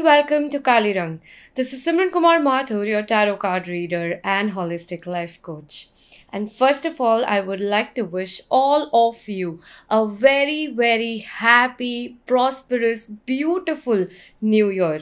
and welcome to Kali Rang. This is Simran Kumar Mathur, your tarot card reader and holistic life coach. And first of all, I would like to wish all of you a very, very happy, prosperous, beautiful new year.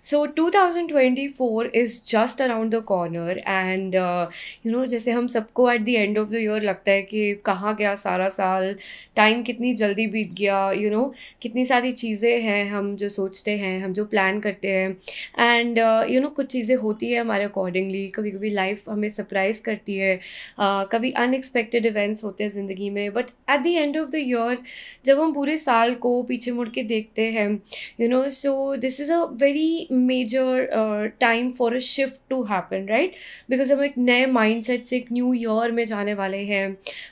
So 2024 is just around the corner and uh, you know जैसे हम सबको at the end of the year लगता है कि कहाँ गया सारा साल टाइम कितनी जल्दी बीत गया यू you नो know, कितनी सारी चीज़ें हैं हम जो सोचते हैं हम जो प्लान करते हैं एंड यू नो कुछ चीज़ें होती है हमारे अकॉर्डिंगली कभी कभी लाइफ हमें सरप्राइज़ करती है uh, कभी अनएक्सपेक्टेड इवेंट्स होते हैं ज़िंदगी में but at the end of the year जब हम पूरे साल को पीछे मुड़ के देखते हैं you know so this is a very major time for a shift to happen right because हम एक नए माइंडसेट से एक न्यू ईयर में जाने वाले हैं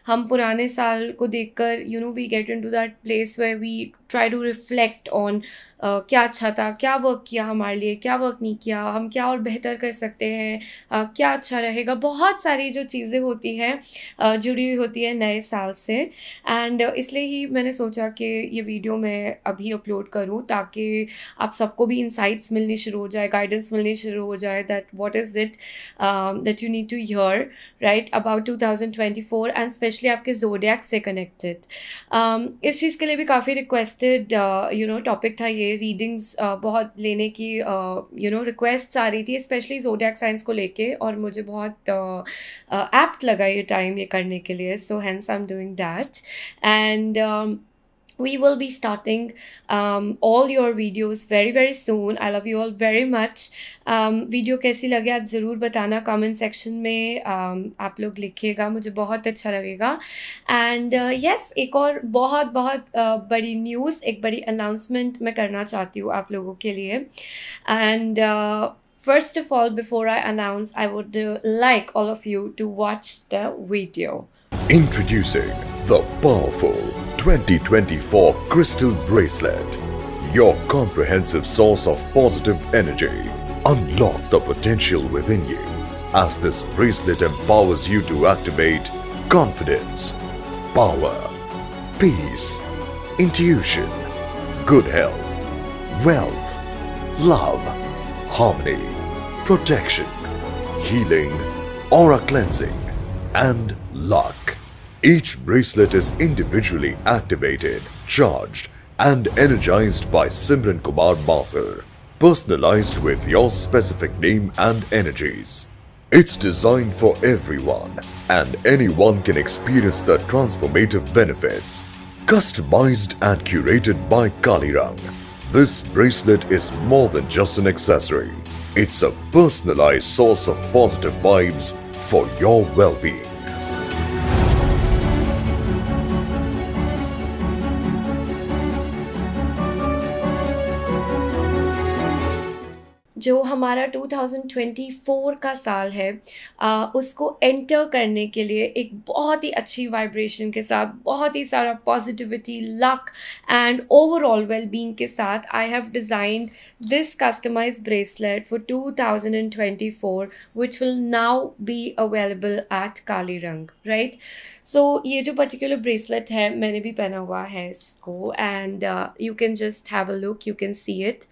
हम पुराने साल को देखकर you know we get into that place way we try to reflect on क्या अच्छा था क्या वर्क किया हमारे लिए क्या वर्क नहीं किया हम क्या और बेहतर कर सकते हैं uh, क्या अच्छा रहेगा बहुत सारी जो चीज़ें होती हैं uh, जुड़ी हुई होती है नए साल से एंड uh, इसलिए ही मैंने सोचा कि ये वीडियो मैं अभी अपलोड करूँ ताकि आप सबको भी इंसाइट्स मिलनी शुरू हो जाए गाइडेंस मिलनी शुरू हो जाए that what is it that you need to hear right about two thousand twenty four and specially आपके जोडियाक से कनेक्टेड um, इस चीज़ के लिए भी काफ़ी request requested you know topic था ये रीडिंग्स uh, बहुत लेने की यू नो रिक्वेस्ट आ रही थी स्पेशली जोडैक साइंस को लेके और मुझे बहुत एप्ट uh, uh लगा ये टाइम ये करने के लिए so hence I am doing that and we will be starting um, all your videos very very soon i love you all very much um, video कैसी लगे आज ज़रूर बताना कमेंट सेक्शन में um, आप लोग लिखिएगा मुझे बहुत अच्छा लगेगा एंड यस uh, yes, एक और बहुत बहुत uh, बड़ी न्यूज़ एक बड़ी अनाउंसमेंट मैं करना चाहती हूँ आप लोगों के लिए and first of all before I announce I would like all of you to watch the video Introducing the powerful 2024 Crystal Bracelet, your comprehensive source of positive energy. Unlock the potential within you as this bracelet empowers you to activate confidence, power, peace, intuition, good health, wealth, love, harmony, protection, healing, aura cleansing, and luck. Each bracelet is individually activated, charged, and energized by Simran Kumar Mathur, personalized with your specific name and energies. It's designed for everyone, and anyone can experience the transformative benefits. Customized and curated by Kalirang, this bracelet is more than just an accessory. It's a personalized source of positive vibes for your well-being. हमारा 2024 का साल है आ, उसको enter करने के लिए एक बहुत ही अच्छी वाइब्रेशन के साथ बहुत ही सारा positivity luck and overall well being के साथ I have designed this customise bracelet for 2024 which will now be available at Kali Rang right so ये जो पर्टिकुलर ब्रेसलेट है मैंने भी पहना हुआ है इसको and you can just have a look you can see it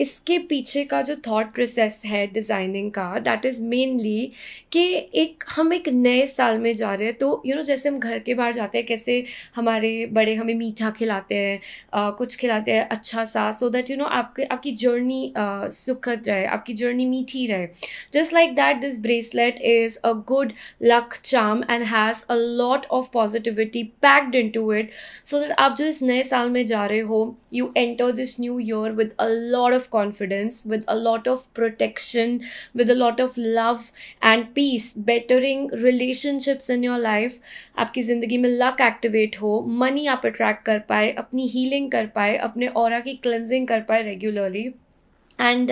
इसके पीछे का जो थॉट प्रोसेस है डिज़ाइनिंग का दैट इज़ मेनली कि एक हम एक नए साल में जा रहे हैं तो यू you नो know, जैसे हम घर के बाहर जाते हैं कैसे हमारे बड़े हमें मीठा खिलाते हैं uh, कुछ खिलाते हैं अच्छा सा सो दैट यू नो आपके आपकी जर्नी uh, सुखद रहे आपकी जर्नी मीठी रहे just like that this bracelet is a good luck charm and has a lot of positivity packed into it so that आप जो इस नए साल में जा रहे हो you enter this new year with a lot of confidence, with a lot of protection, with a lot of love and peace, bettering relationships in your life aapki zindagi mein luck activate ho money aap attract kar paaye apni healing kar paaye apne aura ki cleansing kar paaye regularly and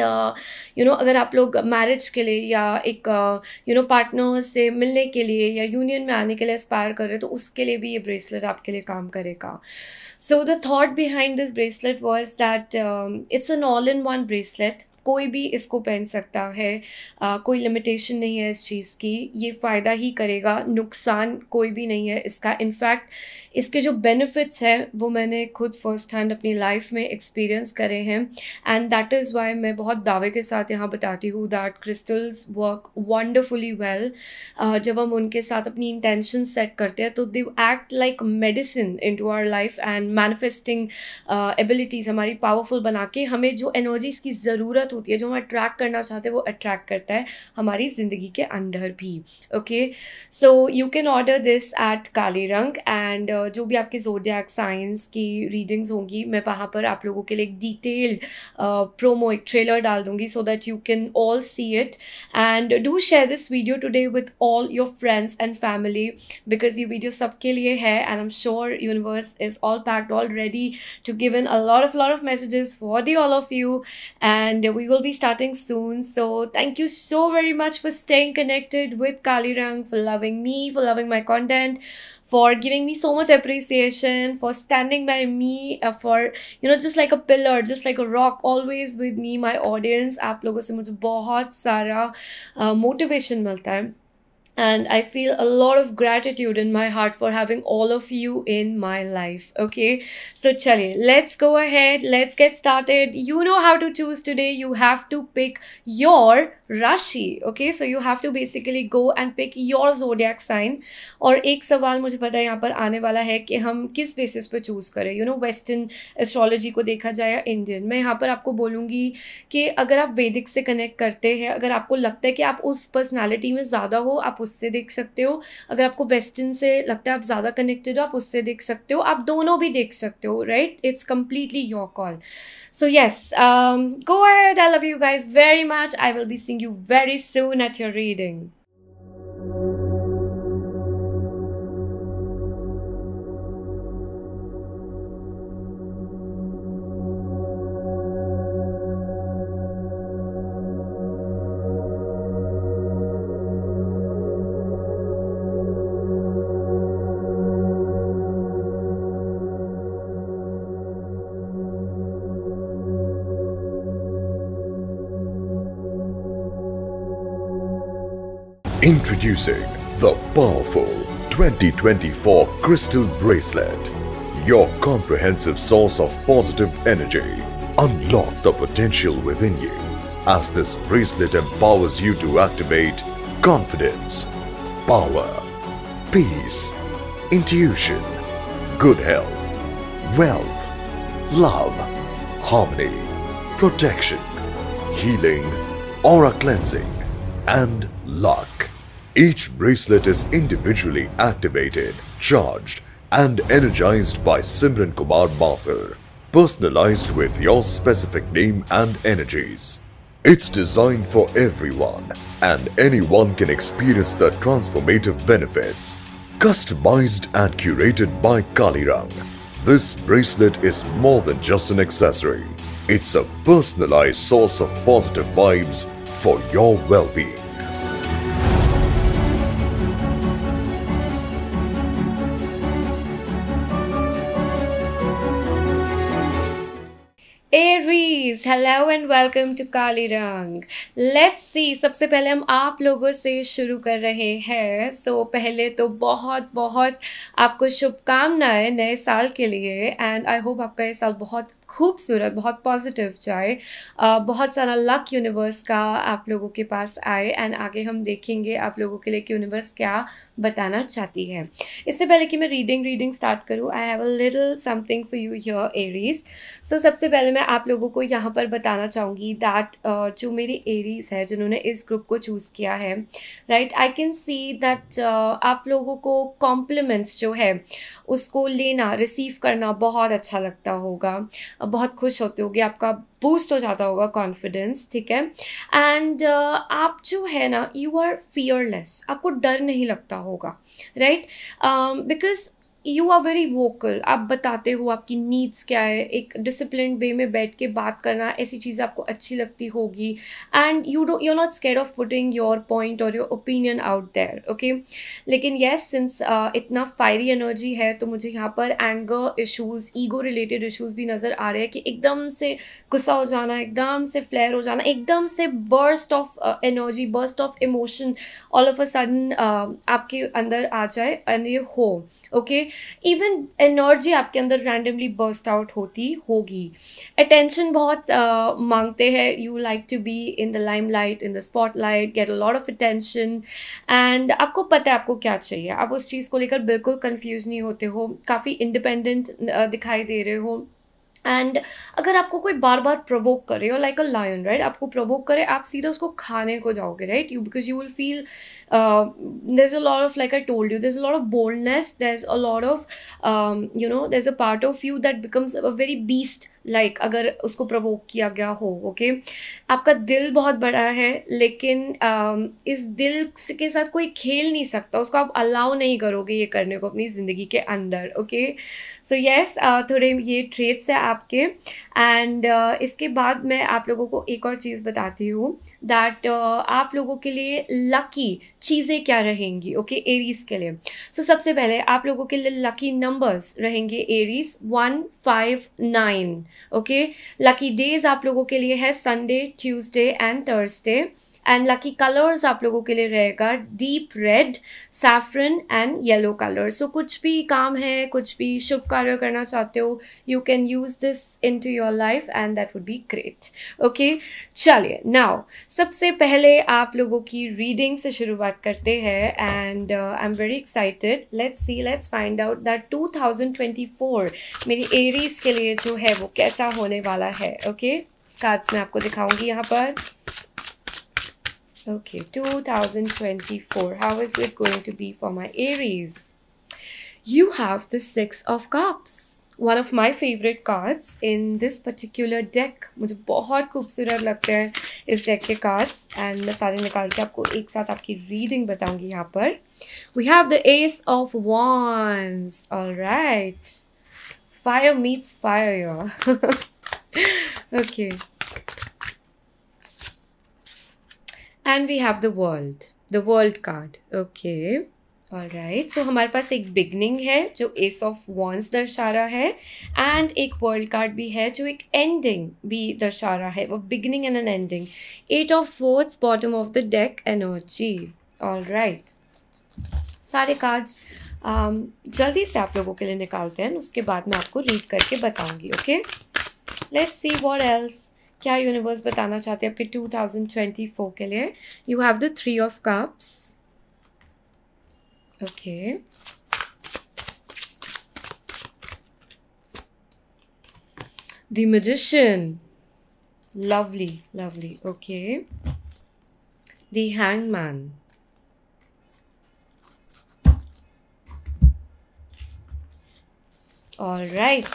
you know अगर आप लोग marriage के लिए या एक you no partner से मिलने के लिए या यूनियन में आने के लिए एस्पायर कर रहे हो तो उसके लिए भी ये ब्रेसलेट आपके लिए काम करेगा का. So the thought behind this bracelet was that um, it's an all-in-one bracelet कोई भी इसको पहन सकता है आ, कोई लिमिटेशन नहीं है इस चीज़ की ये फ़ायदा ही करेगा नुकसान कोई भी नहीं है इसका इनफैक्ट इसके जो बेनिफिट्स हैं वो मैंने खुद फर्स्ट हैंड अपनी लाइफ में एक्सपीरियंस करे हैं एंड दैट इज़ वाई मैं बहुत दावे के साथ यहाँ बताती हूँ that crystals work wonderfully well जब हम उनके साथ अपनी इंटेंशन सेट करते हैं तो they act like medicine into our life and manifesting abilities हमारी पावरफुल बना के हमें जो एनर्जीज़ की ज़रूरत ज़रूरत होती है जो हम अट्रैक्ट करना चाहते हैं वो अट्रैक्ट करता है हमारी ज़िंदगी के अंदर भी okay so you can order this at Kale Rang and uh, जो भी आपके जोडियाक साइंस की रीडिंग्स होंगी मैं वहाँ पर आप लोगों के लिए एक डिटेल्ड प्रोमो uh, एक ट्रेलर डाल दूँगी so that you can all see it and do share this video today with all your friends and family because ये वीडियो सबके लिए है and I am sure universe is all packed ready to given a lot of lot of messages for the all of you and we will be starting soon. So thank you so very much for staying connected with Kalirang, for loving me, for loving my content, for giving me so much appreciation, for standing by me, uh, for, you know, just like a pillar, just like a rock, always with me, my audience. आप लोगों से मुझे बहुत सारा motivation milta hai. and I feel a lot of gratitude in my heart for having all of you in my life. Okay, so chale, let's go ahead, let's get started. You know how to choose today, you have to pick your राशि okay so you have to basically go and pick your zodiac sign और एक सवाल मुझे पता है यहाँ पर आने वाला है कि हम किस बेसिस पे चूज़ करें यू नो वेस्टर्न एस्ट्रोलॉजी को देखा जाए या इंडियन मैं यहाँ पर आपको बोलूँगी कि अगर आप वैदिक से कनेक्ट करते हैं अगर आपको लगता है कि आप उस पर्सनैलिटी में ज़्यादा हो आप उस उससे देख सकते हो अगर आपको वेस्टर्न से लगता है आप ज़्यादा कनेक्टेड हो आप उससे देख सकते हो आप दोनों भी देख सकते हो right it's completely your call so yes go ahead I love you guys very much I will be seeing you very soon at your reading Introducing the powerful 2024 Crystal Bracelet. Your comprehensive source of positive energy. Unlock the potential within you as this bracelet empowers you to activate confidence, power, peace, intuition, good health, wealth, love, harmony, protection, healing, aura cleansing, and luck. Each bracelet is individually activated, charged and energized by Simran Kumar Mathur, personalized with your specific name and energies. It's designed for everyone and anyone can experience the transformative benefits. Customized and curated by Kalirang, this bracelet is more than just an accessory. It's a personalized source of positive vibes for your well-being. Hello and welcome to Kali Rang let's सी सबसे पहले हम आप लोगों से शुरू कर रहे हैं सो so, पहले तो बहुत बहुत आपको शुभकामनाएं नए साल के लिए एंड आई होप आपका ये साल बहुत खूबसूरत बहुत पॉजिटिव जाए uh, बहुत सारा लक यूनिवर्स का आप लोगों के पास आए एंड आगे हम देखेंगे आप लोगों के लिए कि यूनिवर्स क्या बताना चाहती है इससे पहले कि मैं रीडिंग रीडिंग स्टार्ट करूँ I have a little something for you your Aries so सबसे पहले मैं आप लोगों को यहाँ पर पर बताना चाहूँगी दैट uh, जो मेरे एरीज है जिन्होंने इस ग्रुप को चूज़ किया है right I can see that आप लोगों को कॉम्प्लीमेंट्स जो है उसको लेना रिसीव करना बहुत अच्छा लगता होगा बहुत खुश होते होगे आपका बूस्ट हो जाता होगा कॉन्फिडेंस ठीक है एंड uh, आप जो है ना यू आर फियरलेस आपको डर नहीं लगता होगा right because um, you are very vocal आप बताते हो आपकी नीड्स क्या है एक डिसिप्लिन वे में बैठ के बात करना ऐसी चीज़ आपको अच्छी लगती होगी and you do you are not scared of putting your point और your opinion out there okay लेकिन येस सिंस uh, इतना फायरी एनर्जी है तो मुझे यहाँ पर anger issues ego related issues भी नज़र आ रहे हैं कि एकदम से गुस्सा हो जाना एकदम से फ्लेयर हो जाना एकदम से burst of energy burst of emotion all of a sudden आपके अंदर आ जाए एंड ये हो ओके okay? इवन एनर्जी आपके अंदर रैंडमली बर्स्ट आउट होती होगी अटेंशन बहुत uh, मांगते हैं you like to be in the limelight in the spotlight get a lot of attention and आपको पता है आपको क्या चाहिए आप उस चीज़ को लेकर बिल्कुल कन्फ्यूज नहीं होते हो काफ़ी इंडिपेंडेंट दिखाई दे रहे हो एंड अगर आपको कोई बार बार प्रवोक करे और लाइक अ लायन राइट आपको प्रवोक करे आप सीधा उसको खाने को जाओगे right you because you will feel there is a lot of like I told you there is a lot of boldness there is a lot of you know there is a part of you that becomes a very beast like अगर उसको प्रवोक किया गया हो okay okay? आपका दिल बहुत बड़ा है लेकिन um, इस दिल के साथ कोई खेल नहीं सकता उसको आप अलाउ नहीं करोगे ये करने को अपनी ज़िंदगी के अंदर okay so so yes yes, uh, थोड़े ये ट्रेड्स है आपके एंड uh, इसके बाद मैं आप लोगों को एक और चीज़ बताती हूँ दैट uh, आप लोगों के लिए लकी चीज़ें क्या रहेंगी ओके okay? एरीज़ के लिए सो so, सबसे पहले आप लोगों के लिए लकी नंबर्स रहेंगे Aries one five nine okay lucky days आप लोगों के लिए है Sunday Tuesday and Thursday and lucky colours आप लोगों के लिए रहेगा deep red saffron and yellow colour so कुछ भी काम है कुछ भी शुभ कार्य करना चाहते हो you can use this in to your life and that would be great okay चलिए नाउ सबसे पहले आप लोगों की रीडिंग से शुरुआत करते हैं and I am very excited let's see let's find out that two thousand twenty four मेरी एरीज के लिए जो है वो कैसा होने वाला है ओके okay? कार्ड्स मैं आपको दिखाऊंगी यहाँ पर okay 2024 how is it going to be for my aries you have the six of cups one of my favorite cards in this particular deck मुझे बहुत खूबसूरत लगते हैं इस deck के cards and मैं सारे निकाल के आपको एक साथ आपकी reading बताऊंगी यहाँ पर we have the ace of wands all right fire meets fire okay and we have the world the world card okay all right so हमारे पास एक बिगनिंग है जो एस ऑफ वॉन्स दर्शा रहा है एंड एक वर्ल्ड कार्ड भी है जो एक एंडिंग भी दर्शा रहा है वो beginning and an ending eight of swords bottom of the deck energy all right सारे कार्ड्स um, जल्दी से आप लोगों के लिए निकालते हैं उसके बाद मैं आपको रीड करके बताऊंगी okay let's see what else क्या यूनिवर्स बताना चाहते हैं आपके टू थाउजेंड ट्वेंटी फोर के लिए you have the three of cups okay the magician lovely lovely okay the hangman all right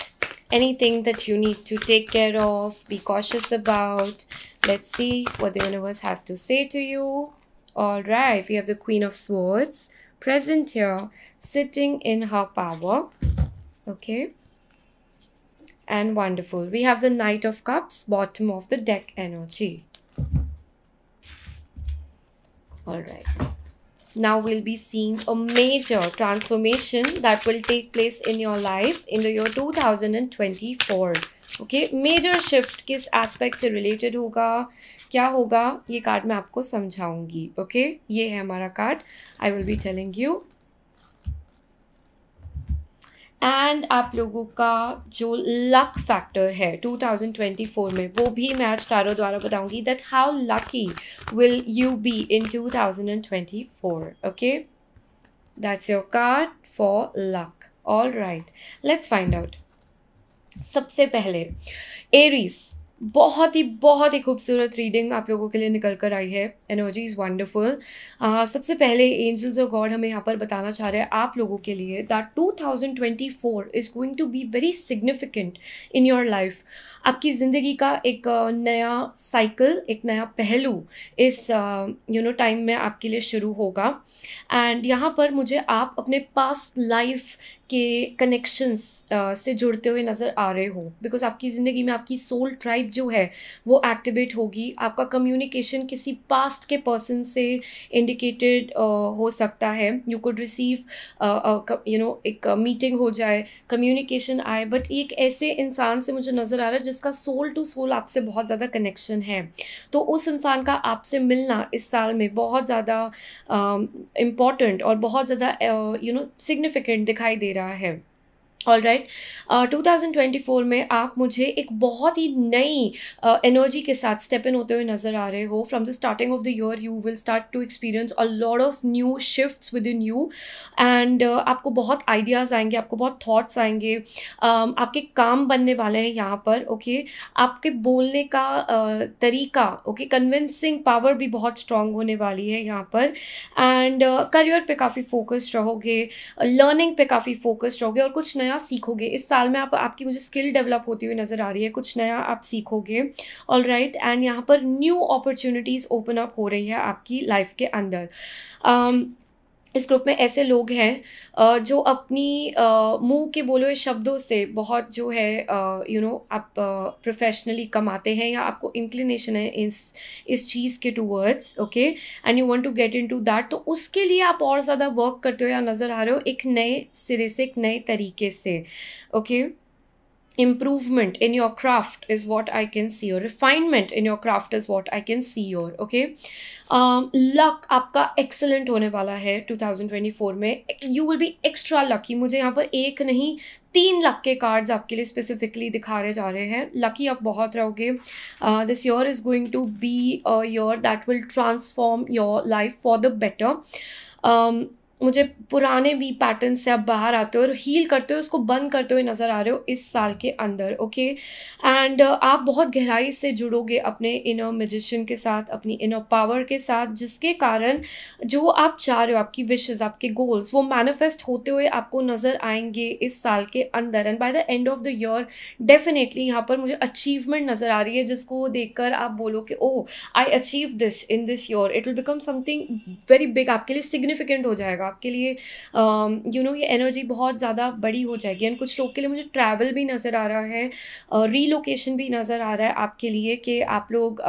anything that you need to take care of, be cautious about. Let's see what the universe has to say to you. All right, we have the Queen of Swords present here, sitting in her power. Okay. And wonderful. We have the Knight of Cups, bottom of the deck energy. All right. now we'll be seeing a major transformation that will take place in your life in the year 2024 okay major shift किस aspect से related होगा क्या होगा ये card मैं आपको समझाऊंगी okay okay? ये है हमारा card I will be telling you and आप लोगों का जो लक फैक्टर है 2024 में वो भी मैं आज टारो द्वारा बताऊंगी that how lucky will you be in 2024 okay that's your card for luck all right let's find out सबसे पहले एरीज़ बहुत ही बहुत ही खूबसूरत रीडिंग आप लोगों के लिए निकल कर आई है एनर्जी इज़ वंडरफुल सबसे पहले एंजल्स और गॉड हमें यहाँ पर बताना चाह रहे हैं आप लोगों के लिए that 2024 is going to be very significant in your life आपकी ज़िंदगी का एक नया साइकिल एक नया पहलू इस यू नो टाइम में आपके लिए शुरू होगा एंड यहाँ पर मुझे आप अपने पास्ट लाइफ के कनेक्शंस uh, से जुड़ते हुए नज़र आ रहे हो बिकॉज आपकी ज़िंदगी में आपकी सोल ट्राइब जो है वो एक्टिवेट होगी आपका कम्युनिकेशन किसी पास्ट के पर्सन से इंडिकेटेड uh, हो सकता है you could receive you know एक मीटिंग uh, हो जाए कम्युनिकेशन आए बट एक ऐसे इंसान से मुझे नज़र आ रहा है जिस जिसका सोल टू सोल आपसे बहुत ज़्यादा कनेक्शन है तो उस इंसान का आपसे मिलना इस साल में बहुत ज़्यादा इम्पॉर्टेंट और बहुत ज़्यादा यू नो सिग्निफिकेंट दिखाई दे रहा है all right two thousand twenty four में आप मुझे एक बहुत ही नई एनर्जी uh, के साथ स्टेप इन होते हुए नज़र आ रहे हो from the starting of the year you will start to experience a lot of new shift within you and आपको बहुत आइडियाज़ आएंगे आपको बहुत थाट्स आएंगे um, आपके काम बनने वाले हैं यहाँ पर ओके okay? आपके बोलने का uh, तरीका ओके कन्विंसिंग पावर भी बहुत स्ट्रांग होने वाली है यहाँ पर एंड करियर uh, पे काफ़ी फोकस्ड रहोगे लर्निंग uh, पे काफ़ी फोकस्ड रहोगे और कुछ नया नया सीखोगे इस साल में आप आपकी मुझे स्किल डेवलप होती हुई नज़र आ रही है कुछ नया आप सीखोगे ऑल राइट एंड यहाँ पर न्यू अपॉर्चुनिटीज़ ओपन अप हो रही है आपकी लाइफ के अंदर um, इस ग्रुप में ऐसे लोग हैं जो अपनी मुंह के बोले हुए शब्दों से बहुत जो है यू नो आप प्रोफेशनली कमाते हैं या आपको इंक्लिनेशन है इस इस चीज़ के towards okay and you want to get into that तो उसके लिए आप और ज़्यादा वर्क करते हो या नज़र आ रहे हो एक नए सिरे से एक नए तरीके से okay okay? improvement in your craft is what i can see or refinement in your craft is what i can see or okay um, luck आपका excellent होने वाला है 2024 में you will be extra lucky मुझे यहाँ पर एक नहीं तीन लक के कार्ड्स आपके लिए स्पेसिफिकली दिखा रहे जा रहे हैं लकी आप बहुत रहोगे this year is going to be a year that will transform your life for the better मुझे पुराने भी पैटर्न से आप बाहर आते हो और हील करते हो उसको बंद करते हुए नज़र आ रहे हो इस साल के अंदर ओके एंड uh, आप बहुत गहराई से जुड़ोगे अपने इनर मजिशन के साथ अपनी इनर पावर के साथ जिसके कारण जो आप चाह रहे हो आपकी विशेज़ आपके गोल्स वो मैनिफेस्ट होते हुए आपको नज़र आएंगे इस साल के अंदर and by the end of the year definitely यहाँ पर मुझे अचीवमेंट नज़र आ रही है जिसको देख कर आप बोलो कि oh I achieve this in this your it will become something very big आपके लिए सिग्निफिकेंट हो जाएगा आपके लिए you uh, no you know, ये एनर्जी बहुत ज़्यादा बड़ी हो जाएगी एंड कुछ लोग के लिए मुझे ट्रैवल भी नज़र आ रहा है रीलोकेशन uh, भी नज़र आ रहा है आपके लिए कि आप लोग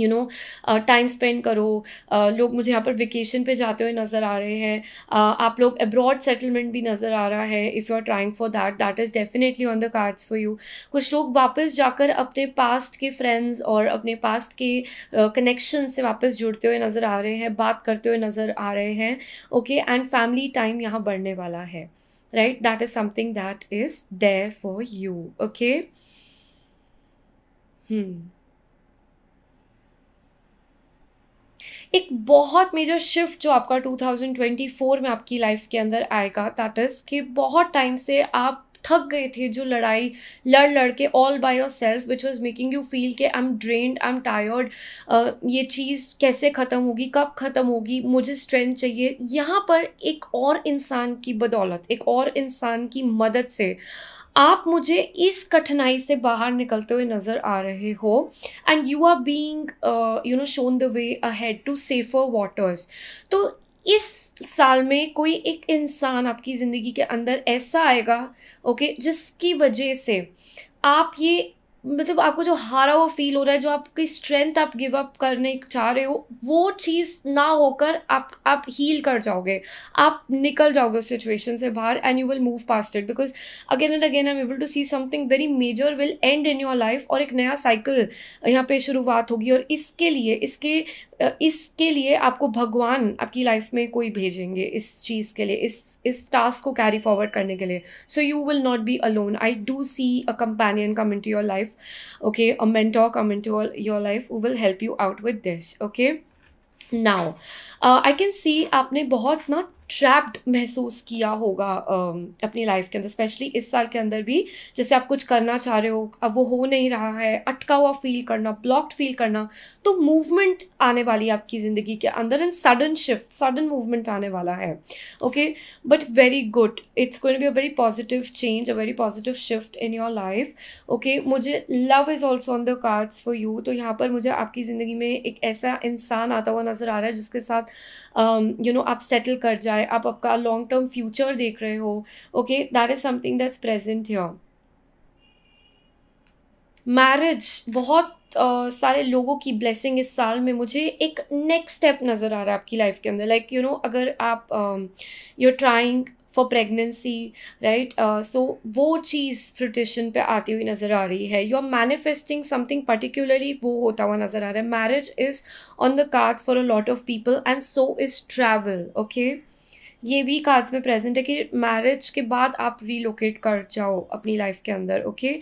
यू नो टाइम स्पेंड करो uh, लोग मुझे यहाँ पर वेकेशन पे जाते हुए नज़र आ रहे हैं uh, आप लोग अब्रॉड सेटलमेंट भी नज़र आ रहा है if you are trying for that that is definitely on the cards for you कुछ लोग वापस जाकर अपने पास्ट के फ्रेंड्स और अपने पास्ट के कनेक्शन uh, से वापस जुड़ते हुए नज़र आ रहे हैं बात करते हुए नज़र आ रहे हैं ओके एंड फैमिली टाइम यहाँ बढ़ने वाला है right that is something that is there for you okay hmm एक बहुत मेजर शिफ्ट जो आपका 2024 में आपकी लाइफ के अंदर आएगा दैट इज़ कि बहुत टाइम से आप थक गए थे जो लड़ाई लड़ लड़ के all by yourself which was making you feel के I am drained I am tired ये चीज़ कैसे ख़त्म होगी कब ख़त्म होगी मुझे स्ट्रेंथ चाहिए यहाँ पर एक और इंसान की बदौलत एक और इंसान की मदद से आप मुझे इस कठिनाई से बाहर निकलते हुए नज़र आ रहे हो and you are being you know shown the way ahead to safer waters तो इस साल में कोई एक इंसान आपकी ज़िंदगी के अंदर ऐसा आएगा ओके okay, जिसकी वजह से आप ये मतलब आपको जो हारा हुआ फील हो रहा है जो आपकी स्ट्रेंथ आप गिव अप करने चाह रहे हो वो चीज़ ना होकर आप आप हील कर जाओगे आप निकल जाओगे उस सिचुएशन से बाहर and you will move past it because again and again I am able to see something very major will end in your life और एक नया साइकिल यहाँ पे शुरुआत होगी और इसके लिए इसके इसके लिए आपको भगवान आपकी लाइफ में कोई भेजेंगे इस चीज़ के लिए इस इस टास्क को कैरी फॉरवर्ड करने के लिए so you will not be alone I do see a companion come in to your life okay a mentor come into all your life who will help you out with this okay now uh, i can see आपने बहुत ना trapped महसूस किया होगा अपनी life के अंदर specially इस साल के अंदर भी जैसे आप कुछ करना चाह रहे हो अब वो हो नहीं रहा है अटका हुआ फील करना ब्लॉक्ड फील करना तो मूवमेंट आने वाली है आपकी ज़िंदगी के अंदर and sudden shift sudden movement आने वाला है okay but very good it's going be a very positive change a very positive shift in your life okay मुझे love is also on the cards for you तो यहाँ पर मुझे आपकी ज़िंदगी में एक ऐसा इंसान आता हुआ नज़र आ रहा है जिसके साथ you um, no you know, आप सेटल कर जाए है आप आपका लॉन्ग टर्म फ्यूचर देख रहे हो okay that is something that's present your marriage बहुत Uh, सारे लोगों की ब्लेसिंग इस साल में मुझे एक नेक्स्ट स्टेप नज़र आ रहा है आपकी लाइफ के अंदर लाइक यू नो अगर आप you trying for pregnancy right so वो चीज़ फ्रूटेशन पे आती हुई नज़र आ रही है you are manifesting something particularly वो होता हुआ नज़र आ रहा है marriage is on the cards for a lot of people and so is travel okay ये भी कार्ड्स में प्रेजेंट है कि मैरिज के बाद आप रीलोकेट कर जाओ अपनी लाइफ के अंदर ओके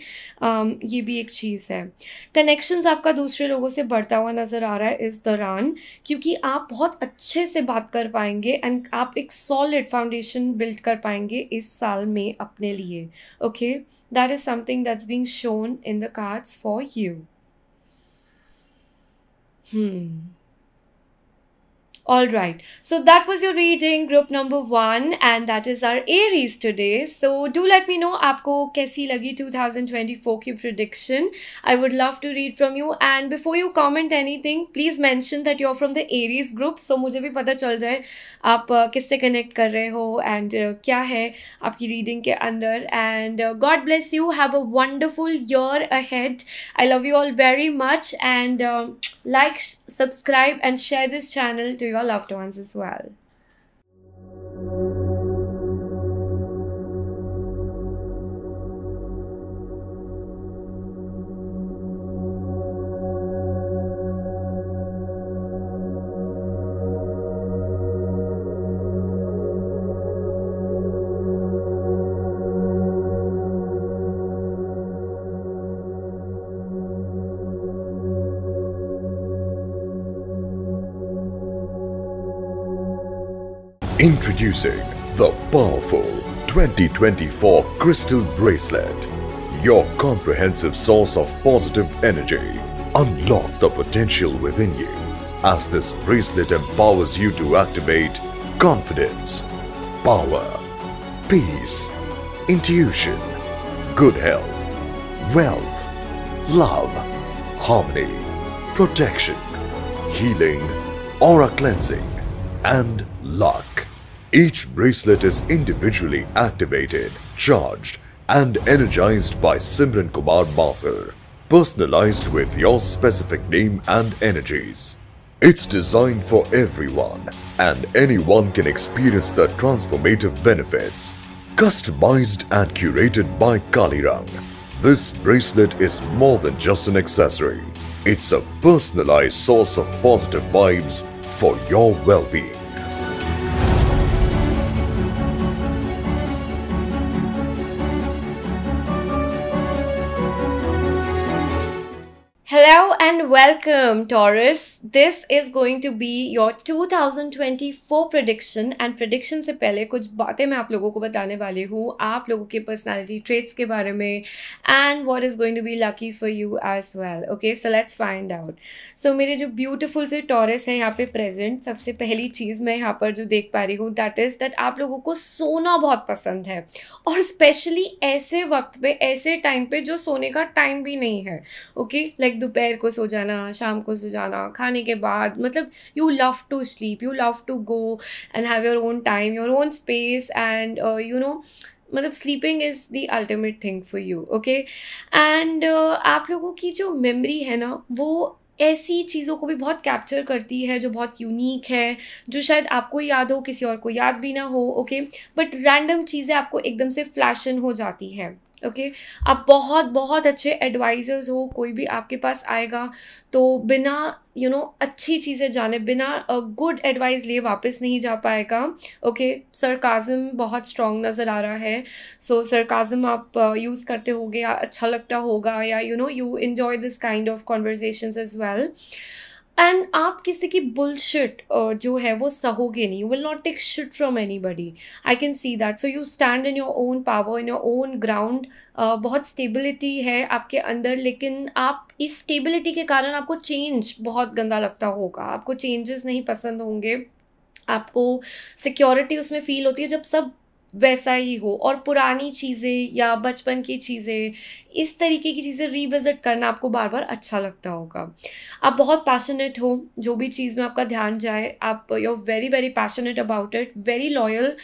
um, ये भी एक चीज़ है कनेक्शंस आपका दूसरे लोगों से बढ़ता हुआ नज़र आ रहा है इस दौरान क्योंकि आप बहुत अच्छे से बात कर पाएंगे एंड आप एक सॉलिड फाउंडेशन बिल्ड कर पाएंगे इस साल में अपने लिए okay that is something that's being shown in the cards for you hmm All right. So that was your reading group number one and that is our Aries today. So do let me know आपको कैसी लगी 2024 की prediction. I would love to read from you and before you comment anything please mention that you're from the Aries group. So मुझे भी पता चल जाए आप uh, किससे connect and uh, क्या reading के अंदर and uh, God bless you. Have a wonderful year ahead. I love you all very much and uh, like, subscribe and share this channel to your your loved ones as well. Introducing the powerful 2024 Crystal Bracelet, your comprehensive source of positive energy. Unlock the potential within you as this bracelet empowers you to activate confidence, power, peace, intuition, good health, wealth, love, harmony, protection, healing, aura cleansing, and luck. Each bracelet is individually activated, charged and energized by Simran Kumar Mathur, personalized with your specific name and energies. It's designed for everyone and anyone can experience the transformative benefits. Customized and curated by Kalirang, this bracelet is more than just an accessory. It's a personalized source of positive vibes for your well-being. and welcome, Taurus. This is going to be your two thousand twenty four prediction and prediction से पहले कुछ बातें मैं आप लोगों को बताने वाली हूँ आप लोगों के पर्सनैलिटी ट्रेट्स के बारे में and what is going to be lucky for you as well okay so let's find out so मेरे जो ब्यूटिफुल से टॉरस है यहाँ पे प्रेजेंट सबसे पहली चीज़ मैं यहाँ पर जो देख पा रही हूँ दैट इज़ दैट आप लोगों को सोना बहुत पसंद है और स्पेशली ऐसे वक्त पे ऐसे टाइम पे जो सोने का टाइम भी नहीं है ओके लाइक दोपहर को सो जाना शाम को सो जाना खाने होने के बाद मतलब you love to sleep you love to go and have your own time your own space and you know मतलब sleeping is the ultimate thing for you okay and आप लोगों की जो मेमोरी है ना वो ऐसी चीज़ों को भी बहुत कैप्चर करती है जो बहुत यूनिक है जो शायद आपको याद हो किसी और को याद भी ना हो ओके बट रैंडम चीज़ें आपको एकदम से फ्लैशन हो जाती हैं ओके okay? आप बहुत बहुत अच्छे एडवाइज़र्स हो कोई भी आपके पास आएगा तो बिना यू you नो know, अच्छी चीज़ें जाने बिना गुड एडवाइस लिए वापस नहीं जा पाएगा ओके सर काजम बहुत स्ट्रॉन्ग नज़र आ रहा है सो so, काजम आप यूज़ uh, करते होगे या अच्छा लगता होगा या you know you enjoy this kind of convergence as well and आप किसी की बुलशिट uh, जो है वो सहोगे नहीं you will not take shit from anybody I can see that so you stand in your own power in your own ground बहुत stability है आपके अंदर लेकिन आप इस स्टेबिलिटी के कारण आपको चेंज बहुत गंदा लगता होगा आपको चेंजेस नहीं पसंद होंगे आपको सिक्योरिटी उसमें फील होती है जब सब वैसा ही हो और पुरानी चीज़ें या बचपन की चीज़ें इस तरीके की चीज़ें रिविज़िट करना आपको बार बार अच्छा लगता होगा आप बहुत पैशनेट हो जो भी चीज़ में आपका ध्यान जाए आप you are very very passionate about it very loyal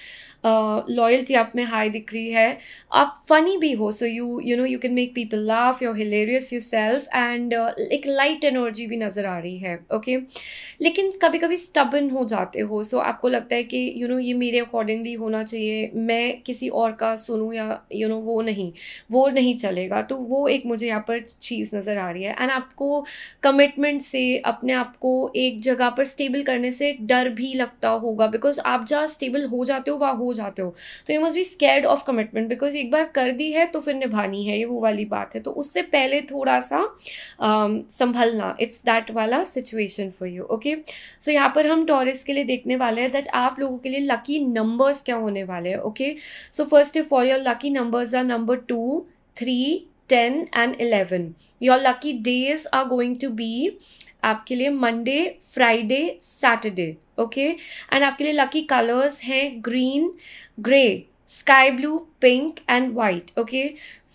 loyalty आप में हाई दिख रही है आप फनी भी हो so you you know you can make people laugh you're hilarious yourself and एक लाइट एनर्जी भी नज़र आ रही है ओके okay? लेकिन कभी कभी स्टबन हो जाते हो सो so आपको लगता है कि यू you नो know, ये मेरे अकॉर्डिंगली होना चाहिए मैं किसी और का सुनूँ या यू you नो know, वो नहीं वो नहीं चलेगा तो वो एक मुझे यहाँ पर चीज़ नज़र आ रही है एंड आपको कमिटमेंट से अपने आप को एक जगह पर स्टेबल करने से डर भी लगता होगा बिकॉज आप जहाँ स्टेबल हो जाते हो वहाँ हो जाते हो तो you must be scared of commitment because एक बार कर दी है तो फिर निभानी है ये वो वाली बात है तो उससे पहले थोड़ा सा um, संभलना इट्स दैट वाला situation for you okay so यहाँ पर हम टॉरिस के लिए देखने वाले हैं दैट आप लोगों के लिए लकी नंबर्स क्या होने वाले हैं okay so first if for your lucky numbers are number two three ten and eleven your lucky days are going to be आपके लिए Monday Friday Saturday okay and आपके लिए लकी कलर्स हैं green grey sky blue pink and white okay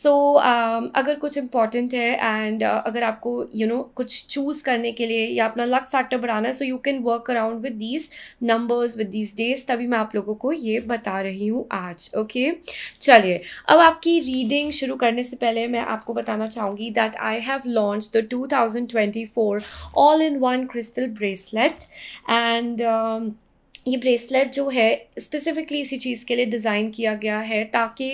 so um, अगर कुछ important है and uh, अगर आपको यू you नो know, कुछ चूज़ करने के लिए या अपना लक फैक्टर बढ़ाना है so you can work around with these numbers with these days तभी मैं आप लोगों को ये बता रही हूँ आज ओके okay? चलिए अब आपकी रीडिंग शुरू करने से पहले मैं आपको बताना चाहूँगी that I have launch the two thousand twenty four all in one crystal bracelet and ये ब्रेसलेट जो है स्पेसिफिकली इसी चीज़ के लिए डिज़ाइन किया गया है ताकि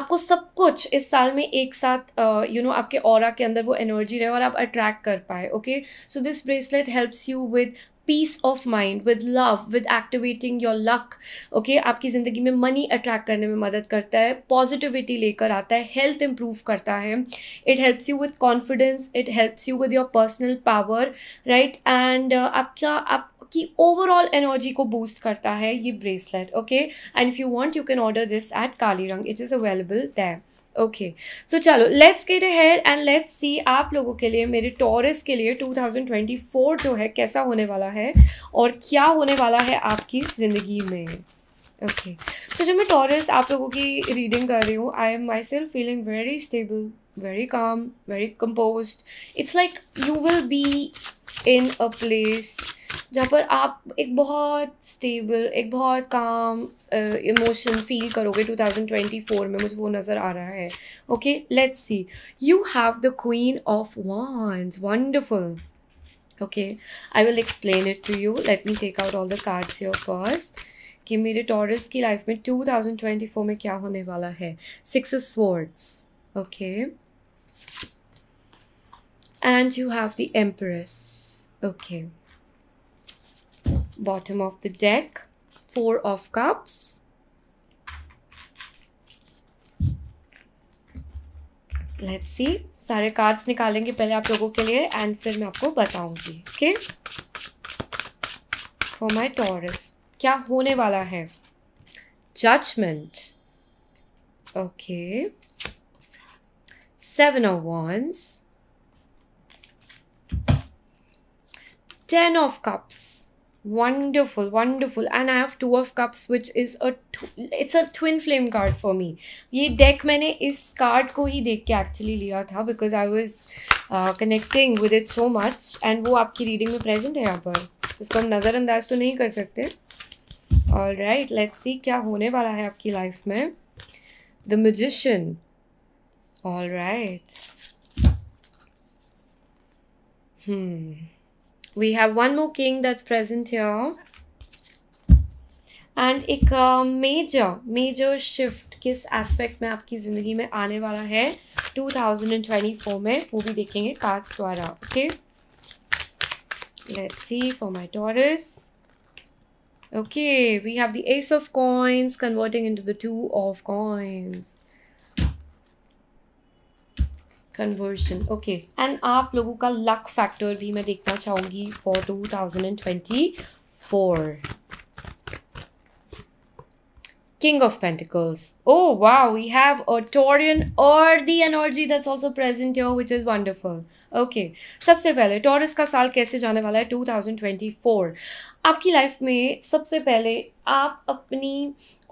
आपको सब कुछ इस साल में एक साथ you uh, no you know, आपके और के अंदर वो एनर्जी रहे और आप अट्रैक्ट कर पाए okay so this bracelet helps you with peace of mind with love with activating your luck okay आपकी ज़िंदगी में मनी अट्रैक्ट करने में मदद करता है पॉजिटिविटी लेकर आता है हेल्थ इम्प्रूव करता है it helps you with confidence it helps you with your personal power right and आपका आप आपकी ओवरऑल एनर्जी को बूस्ट करता है ये bracelet okay and if you want you can order this at Kali Rang it is available there okay so चलो let's get head and let's see आप लोगों के लिए मेरे टॉरस के लिए 2024 जो है कैसा होने वाला है और क्या होने वाला है आपकी ज़िंदगी में ओके okay. सो so, जब मैं टॉरस आप लोगों की रीडिंग कर रही हूँ I am myself feeling very stable very calm very composed it's like you will be in a place जहाँ पर आप एक बहुत स्टेबल एक बहुत काम इमोशन फील करोगे 2024 में मुझे वो नज़र आ रहा है okay let's see you have the queen of wands wonderful okay I will explain it to you let me take out all the cards your first कि मेरे टॉरस की लाइफ में 2024 में क्या होने वाला है six swords okay and you have the empress Okay. Bottom of the deck, Four of Cups. Let's see सारे कार्ड्स निकालेंगे पहले आप लोगों के लिए एंड फिर मैं आपको बताऊंगी ओके फॉर माय टॉरस क्या होने वाला है judgement okay seven of wands Ten of Cups. Wonderful, wonderful. And I have Two of Cups, which is a it's a twin flame card for me. ये deck मैंने इस card को ही देख के actually लिया था because I was uh, connecting with it so much. And वो आपकी reading में present है यहाँ पर उसको हम नज़रअंदाज तो नहीं कर सकते ऑल राइट लेट्स सी क्या होने वाला है आपकी लाइफ में the musician all right hmm We have one more king that's present here. And एक मेजर मेजर शिफ्ट किस एस्पेक्ट में आपकी ज़िंदगी में आने वाला है 2024 में वो भी देखेंगे कार्ड्स द्वारा okay let's see for my Taurus okay we have the ace of coins converting into the two of coins conversion okay and आप लोगों का लक फैक्टर भी मैं देखना चाहूंगी for two thousand and twenty four King of Pentacles. Oh wow, we have a Taurian or the energy that's also present here, which is wonderful. okay. सबसे पहले taurus का साल कैसे जाने वाला है 2024 आपकी लाइफ में सबसे पहले आप अपनी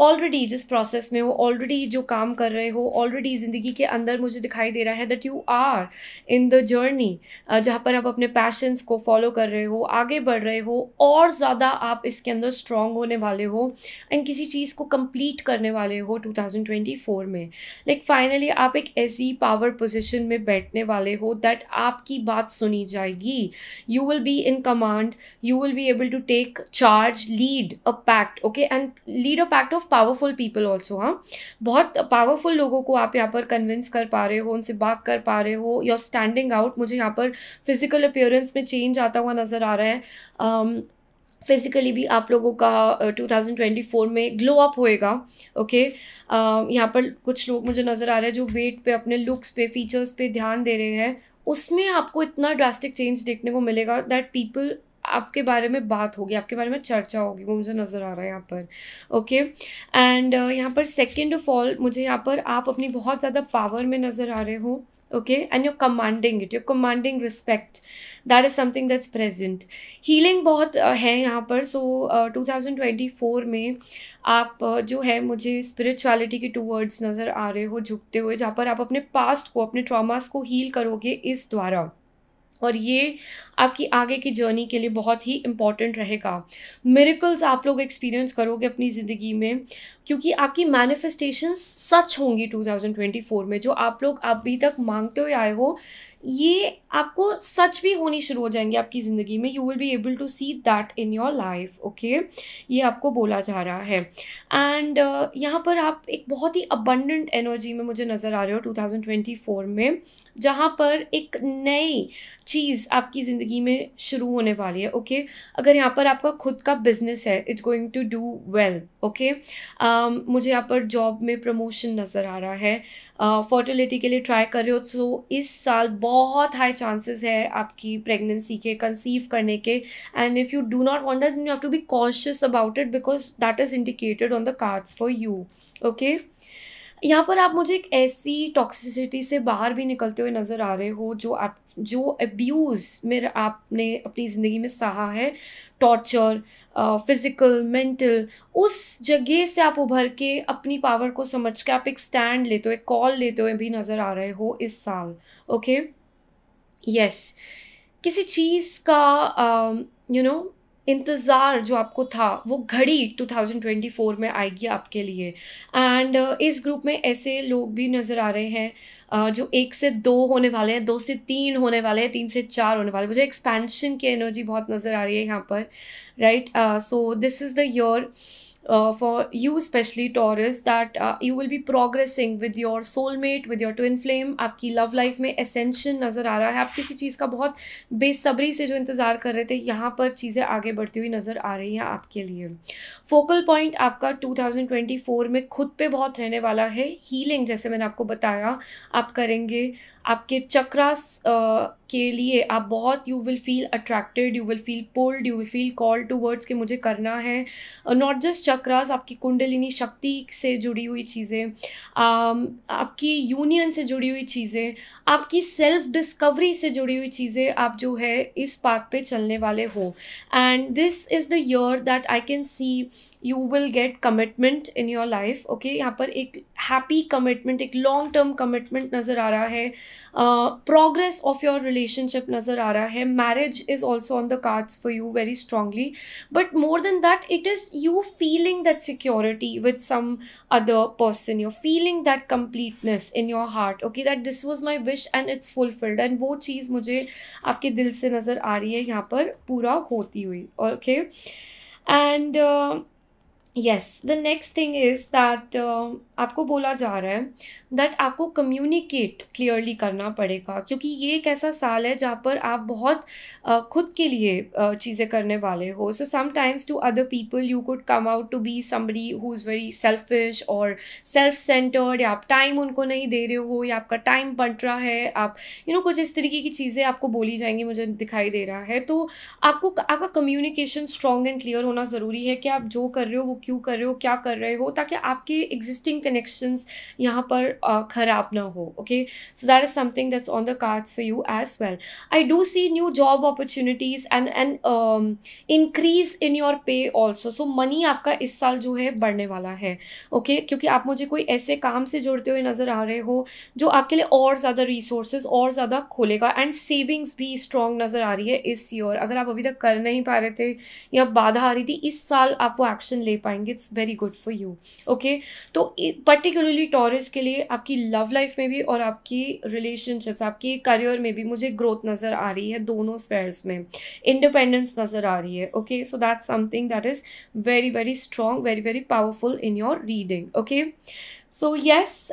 ऑलरेडी जिस प्रोसेस में हो ऑलरेडी जो काम कर रहे हो ऑलरेडी ज़िंदगी के अंदर मुझे दिखाई दे रहा है that you are in the journey जहाँ पर आप अपने पैशंस को फॉलो कर रहे हो आगे बढ़ रहे हो और ज़्यादा आप इसके अंदर स्ट्रांग होने वाले हो एंड किसी चीज़ को कंप्लीट करने वाले हो 2024 में लाइक like, फाइनली आप एक ऐसी पावर पोजिशन में बैठने वाले हो दैट आपकी बात सुनी जाएगी you will be in command you will be able to take charge lead a pact okay and lead a pact of powerful people also हाँ बहुत पावरफुल लोगों को आप यहाँ पर कन्विंस कर पा रहे हो उनसे बात कर पा रहे हो योर स्टैंडिंग आउट मुझे यहाँ पर फिजिकल अपियरेंस में चेंज आता हुआ नज़र आ रहा है um, फिजिकली भी आप लोगों का 2024 uh, में ग्लो अप होएगा ओके okay? uh, यहाँ पर कुछ लोग मुझे नज़र आ रहे हैं जो वेट पे अपने लुक्स पे फीचर्स पे ध्यान दे रहे हैं उसमें आपको इतना ड्रास्टिक चेंज देखने को मिलेगा दैट पीपल आपके बारे में बात होगी आपके बारे में चर्चा होगी वो मुझे नज़र आ रहा है यहाँ पर ओके एंड uh, यहाँ पर सेकेंड ऑफ ऑल मुझे यहाँ पर आप अपनी बहुत ज़्यादा पावर में नज़र आ रहे हो okay and you commanding it you commanding respect that is something that's present healing बहुत uh, है यहाँ पर सो so uh, 2024 में आप uh, जो है मुझे स्पिरिचुअलिटी के टू वर्ड्स नज़र आ रहे हो झुकते हुए जहाँ पर आप अपने पास्ट को अपने ट्रॉमास को हील करोगे इस द्वारा और ये आपकी आगे की जर्नी के लिए बहुत ही इंपॉर्टेंट रहेगा मेरिकल्स आप लोग एक्सपीरियंस करोगे अपनी ज़िंदगी में क्योंकि आपकी मैनिफेस्टेशन सच होंगी 2024 में जो आप लोग अभी तक मांगते हुए आए हो ये आपको सच भी होनी शुरू हो जाएंगे आपकी ज़िंदगी में you will be able to see that in your life okay ये आपको बोला जा रहा है एंड uh, यहाँ पर आप एक बहुत ही अबंडेंट एनर्जी में मुझे नज़र आ रहे हो 2024 में जहाँ पर एक नई चीज़ आपकी ज़िंदगी ज़िंदगी में शुरू होने वाली है ओके okay? अगर यहाँ पर आपका खुद का बिजनेस है it's going to do well okay मुझे यहाँ पर जॉब में प्रमोशन नज़र आ रहा है फर्टिलिटी uh, के लिए ट्राई कर रहे हो तो इस साल बहुत हाई चांसेस है आपकी प्रेगनेंसी के कंसीव करने के and if you do not want that you have to be conscious about it because that is indicated on the cards for you okay यहाँ पर आप मुझे एक ऐसी टॉक्सिसिटी से बाहर भी निकलते हुए नज़र आ रहे हो जो आप जो अब्यूज़ मेरे आपने अपनी ज़िंदगी में सहा है टॉर्चर फिज़िकल मेंटल उस जगह से आप उभर के अपनी पावर को समझ के आप एक स्टैंड लेते हो एक कॉल लेते हुए भी नज़र आ रहे हो इस साल ओके okay? Yes yes. किसी चीज़ का you uh, no you know, इंतज़ार जो आपको था वो घड़ी 2024 में आएगी आपके लिए एंड uh, इस ग्रुप में ऐसे लोग भी नज़र आ रहे हैं uh, जो एक से दो होने वाले हैं दो से तीन होने वाले हैं तीन से चार होने वाले मुझे एक्सपेंशन की एनर्जी बहुत नज़र आ रही है यहाँ पर right so this is the year uh, for you especially Taurus that uh, you will be progressing with your soulmate with your twin flame आपकी लव लाइफ में एसेंशन नज़र आ रहा है आप किसी चीज़ का बहुत बेसब्री से जो इंतज़ार कर रहे थे यहाँ पर चीज़ें आगे बढ़ती हुई नज़र आ रही हैं आपके लिए फोकल पॉइंट आपका 2024 में खुद पे बहुत रहने वाला है हीलिंग जैसे मैंने आपको बताया आप करेंगे आपके चक्रास के लिए आप बहुत you will feel attracted you will feel pulled you will feel call towards के मुझे करना है नॉट जस्ट चक्रास आपकी कुंडलिनी शक्ति से जुड़ी हुई चीज़ें आपकी यूनियन से जुड़ी हुई चीज़ें आपकी सेल्फ डिस्कवरी से जुड़ी हुई चीज़ें आप जो है इस पाथ पे चलने वाले हो and this is the year that I can see you will get commitment in your life okay यहाँ पर एक हैप्पी कमिटमेंट एक लॉन्ग टर्म कमिटमेंट नज़र आ रहा है प्रोग्रेस ऑफ योर रिलेशनशिप नज़र आ रहा है marriage is also on the cards for you very strongly but more than that it is you feeling that security with some other person you're feeling that completeness in your heart okay that this was my wish and it's fulfilled and वो चीज़ मुझे आपके दिल से नज़र आ रही है यहाँ पर पूरा होती हुई okay and yes the next thing is that um, आपको बोला जा रहा है दैट आपको कम्युनिकेट क्लियरली करना पड़ेगा क्योंकि ये एक ऐसा साल है जहाँ पर आप बहुत खुद के लिए चीज़ें करने वाले हो so sometimes to other people you could come out to be summary who is very selfish और सेल्फ सेंटर्ड या आप टाइम उनको नहीं दे रहे हो या आपका टाइम बंट रहा है आप यू you नो know, कुछ इस तरीके की चीज़ें आपको बोली जाएंगी मुझे दिखाई दे रहा है तो आपको आपका कम्युनिकेशन स्ट्रॉन्ग एंड क्लियर होना ज़रूरी है कि आप जो कर रहे हो वो क्यों कर रहे हो क्या कर रहे हो ताकि आपके एग्जिस्टिंग कनेक्शंस यहाँ पर ख़राब ना हो okay so that is something that's on the cards for you as well I do see new job opportunities and and increase in your pay also so money आपका इस साल जो है बढ़ने वाला है ओके okay? क्योंकि आप मुझे कोई ऐसे काम से जुड़ते हुए नज़र आ रहे हो जो आपके लिए और ज़्यादा रिसोर्सेज और ज़्यादा खोलेगा एंड सेविंग्स भी स्ट्रॉन्ग नज़र आ रही है इस ईयर अगर आप अभी तक कर नहीं पा रहे थे या बाधा आ रही थी इस साल आप वो एक्शन ले पाएंगे it's very good for you okay तो पर्टिकुलरली टॉरस के लिए आपकी लव लाइफ में भी और आपकी रिलेशनशिप्स आपकी करियर में भी मुझे ग्रोथ नज़र आ रही है दोनों स्पेयर्स में इंडिपेंडेंस नज़र आ रही है okay so that something that is very very strong very very powerful in your reading okay so yes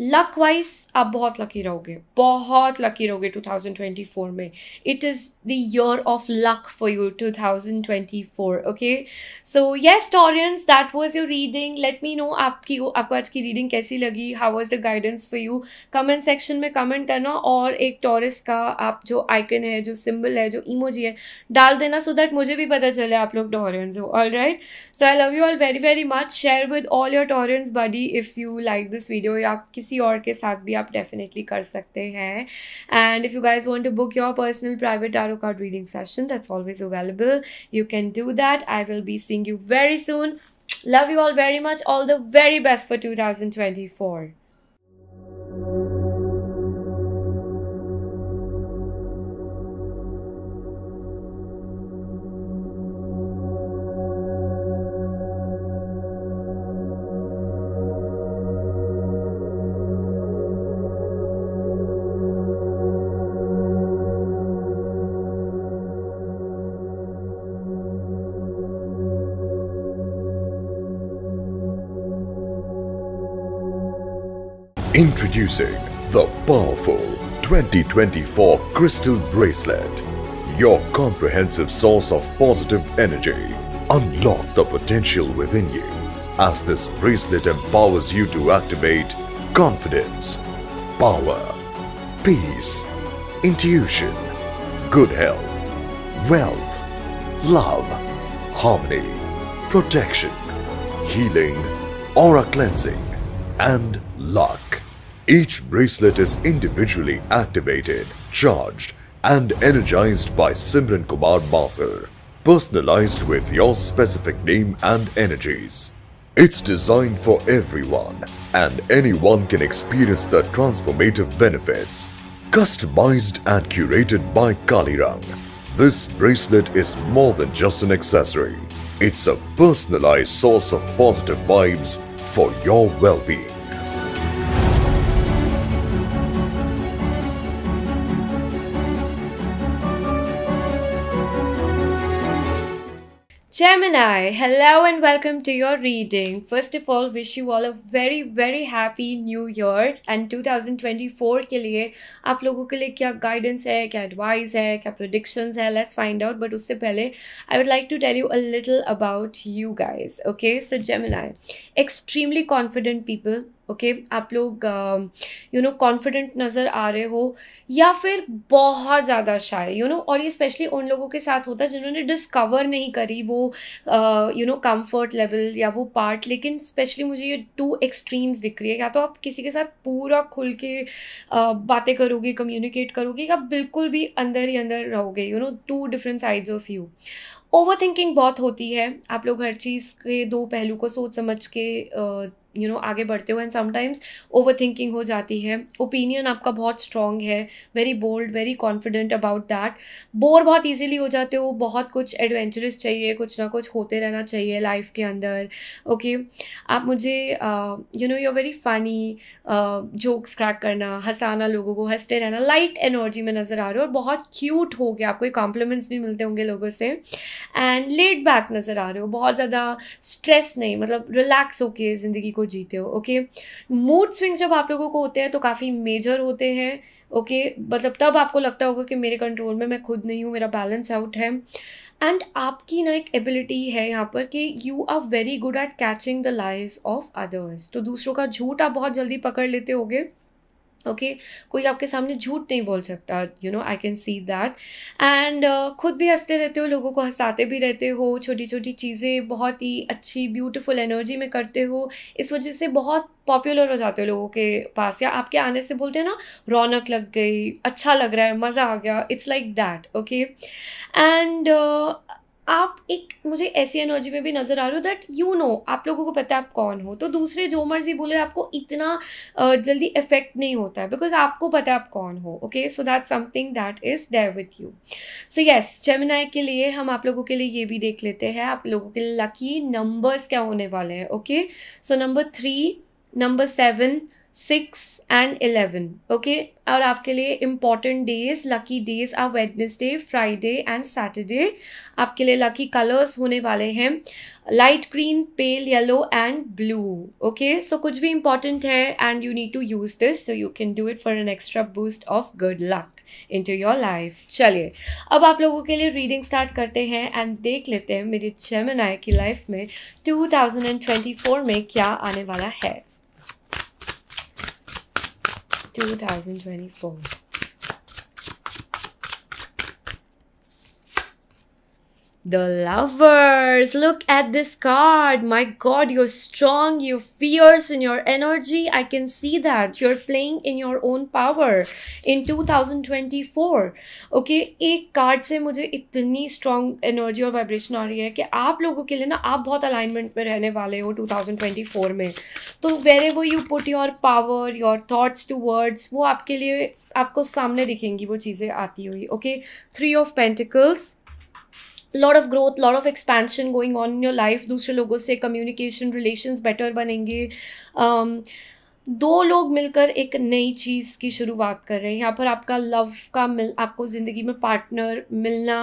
luck wise आप बहुत लकी रहोगे बहुत लकी रहोगे 2024 में it is the year of luck for you 2024 okay so yes Taurians that was your reading let me know आपकी आपको आज की रीडिंग कैसी लगी how was the guidance for you comment section में कमेंट करना और एक टॉरस का आप जो आइकन है जो सिंबल है जो इमोजी है डाल देना सो so दैट मुझे भी पता चले आप लोग टॉरियंस हो all right so I love you all very very much share with all your Taureans buddy if you like this video या किसी और के साथ भी आप डेफिनेटली कर सकते हैं and if you guys want to book your personal private are tarot card reading session that's always available. You can do that. I will be seeing you very soon. Love you all very much. All the very best for 2024. Introducing the powerful 2024 Crystal Bracelet, your comprehensive source of positive energy. Unlock the potential within you as this bracelet empowers you to activate confidence, power, peace, intuition, good health, wealth, love, harmony, protection, healing, aura cleansing, and luck. Each bracelet is individually activated, charged and energized by Simran Kumar Mathur, personalized with your specific name and energies. It's designed for everyone and anyone can experience the transformative benefits. Customized and curated by Kalirang, this bracelet is more than just an accessory. It's a personalized source of positive vibes for your well-being. Gemini, hello and welcome to your reading. First of all, wish you all a very very happy new year and 2024 के लिए आप लोगों के लिए क्या guidance है क्या advice है क्या predictions है let's find out. But उससे पहले I would like to tell you a little about you guys. Okay, so Gemini, extremely confident people. Okay okay? आप लोग यू नो कॉन्फिडेंट नज़र आ रहे हो या फिर बहुत ज़्यादा शाय यू नो और ये स्पेशली उन लोगों के साथ होता है जिन्होंने डिस्कवर नहीं करी वो यू नो कंफर्ट लेवल या वो पार्ट लेकिन स्पेशली मुझे ये टू एक्सट्रीम्स दिख रही है या तो आप किसी के साथ पूरा खुल के बातें करोगे कम्युनिकेट करोगे या बिल्कुल भी अंदर ही अंदर रहोगे you know two different sides of you overthinking बहुत होती है आप लोग हर चीज़ के दो पहलू को सोच समझ के uh, यू नो आगे बढ़ते हो एंड समटाइम्स ओवर थिंकिंग हो जाती है ओपिनियन आपका बहुत स्ट्रॉन्ग है very bold very confident about that bore बहुत ईजिली हो जाते हो बहुत कुछ एडवेंचरस चाहिए कुछ ना कुछ होते रहना चाहिए लाइफ के अंदर ओके okay? आप मुझे you know you're very funny jokes crack करना हंसाना लोगों को हंसते रहना लाइट एनर्जी में नज़र आ रहे हो और बहुत क्यूट हो गया आपको कॉम्प्लीमेंट्स भी मिलते होंगे लोगों से एंड लेट बैक नज़र आ रहे हो बहुत ज़्यादा स्ट्रेस नहीं मतलब रिलैक्स होके ज़िंदगी को को जीते हो ओके मूड स्विंग्स जब आप लोगों को होते हैं तो काफ़ी मेजर होते हैं ओके मतलब तब आपको लगता होगा कि मेरे कंट्रोल में मैं खुद नहीं हूँ मेरा बैलेंस आउट है एंड आपकी ना एक एबिलिटी है यहाँ पर कि you are very good at catching the lies of others तो दूसरों का झूठ आप बहुत जल्दी पकड़ लेते होगे ओके okay? कोई आपके सामने झूठ नहीं बोल सकता you know I can see that and खुद भी हंसते रहते हो लोगों को हंसाते भी रहते हो छोटी छोटी चीज़ें बहुत ही अच्छी ब्यूटीफुल एनर्जी में करते हो इस वजह से बहुत पॉपुलर हो जाते हो लोगों के पास या आपके आने से बोलते हैं ना रौनक लग गई अच्छा लग रहा है मज़ा आ गया it's like that okay and आप एक मुझे ऐसी एनर्जी में भी नज़र आ रहे हो दैट यू नो आप लोगों को पता है आप कौन हो तो दूसरे जो मर्जी बोले आपको इतना जल्दी इफेक्ट नहीं होता है बिकॉज आपको पता है आप कौन हो okay so that something that is there with you so yes Gemini के लिए हम आप लोगों के लिए ये भी देख लेते हैं आप लोगों के लिए लकी नंबर्स क्या होने वाले हैं okay so number three number seven six and eleven okay और आपके लिए important days lucky days are Wednesday Friday and Saturday आपके लिए लकी कलर्स होने वाले हैं light green pale yellow and blue okay so कुछ भी इम्पॉर्टेंट है and you need to use this so you can do it for an extra boost of good luck in to your life चलिए अब आप लोगों के लिए reading start करते हैं एंड देख लेते हैं मेरे चेमनाय की लाइफ में two thousand and twenty four में क्या आने वाला है 2024 The lovers. Look at this card. My god, you're strong, you're fierce in your energy. I can see that. You're playing in your own power in 2024. Okay, एक card से मुझे इतनी strong energy और वाइब्रेशन आ रही है कि आप लोगों के लिए ना आप बहुत अलाइनमेंट में रहने वाले हो 2024 में तो वेरे वो you put your power your thoughts towards वो आपके लिए आपको सामने दिखेंगी वो चीज़ें आती हुई okay three of pentacles lot of growth lot of expansion going on your life दूसरे लोगों से कम्युनिकेशन रिलेशंस बेटर बनेंगे um, दो लोग मिलकर एक नई चीज़ की शुरुआत कर रहे हैं यहाँ पर आपका लव का मिल आपको ज़िंदगी में पार्टनर मिलना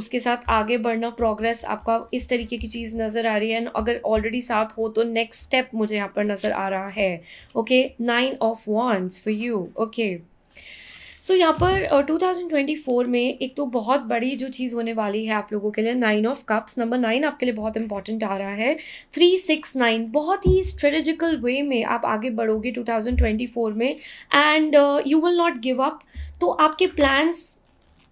उसके साथ आगे बढ़ना प्रोग्रेस आपका इस तरीके की चीज़ नज़र आ रही है एंड अगर ऑलरेडी साथ हो तो नेक्स्ट स्टेप मुझे यहाँ पर नज़र आ रहा है okay nine of wands for you okay so यहाँ पर uh, 2024 में एक तो बहुत बड़ी जो चीज़ होने वाली है आप लोगों के लिए nine of cups number nine आपके लिए बहुत इंपॉर्टेंट आ रहा है थ्री सिक्स नाइन बहुत ही स्ट्रेटेजिकल वे में आप आगे बढ़ोगे 2024 में and you will not give up तो आपके प्लान्स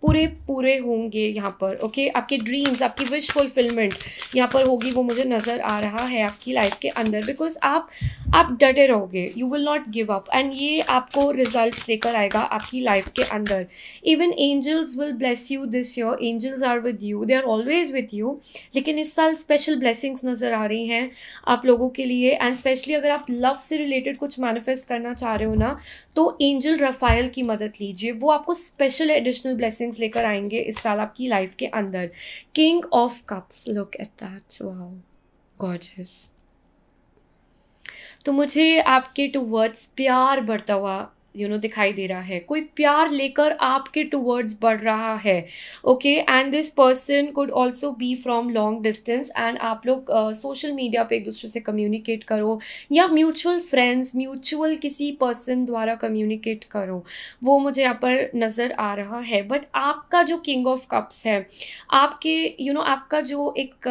पूरे पूरे होंगे यहाँ पर ओके okay? आपके ड्रीम्स आपकी विश फुलफिलमेंट यहाँ पर होगी वो मुझे नज़र आ रहा है आपकी लाइफ के अंदर बिकॉज आप आप डटे रहोगे you will not give up and ये आपको रिजल्ट लेकर आएगा आपकी लाइफ के अंदर even angels will bless you this your angels are with you they are always with you लेकिन इस साल स्पेशल ब्लेसिंग्स नज़र आ रही हैं आप लोगों के लिए एंड स्पेशली अगर आप लव से रिलेटेड कुछ मैनिफेस्ट करना चाह रहे हो ना तो एंजल रफ़ाइल की मदद लीजिए वो आपको स्पेशल एडिशनल ब्लेसिंग ब्लेसिंग्स लेकर आएंगे इस साल आपकी लाइफ के अंदर king of cups look at that wow gorgeous तो मुझे आपके टू वर्ड्स प्यार बढ़ता हुआ यू नो दिखाई दे रहा है कोई प्यार लेकर आपके टूवर्ड्स बढ़ रहा है okay and this person could also be from long distance and आप लोग सोशल मीडिया पे एक दूसरे से कम्युनिकेट करो या म्यूचुअल फ्रेंड्स म्यूचुअल किसी पर्सन द्वारा कम्युनिकेट करो वो मुझे यहाँ पर नज़र आ रहा है बट आपका जो किंग ऑफ कप्स है आपके यू you नो know, आपका जो एक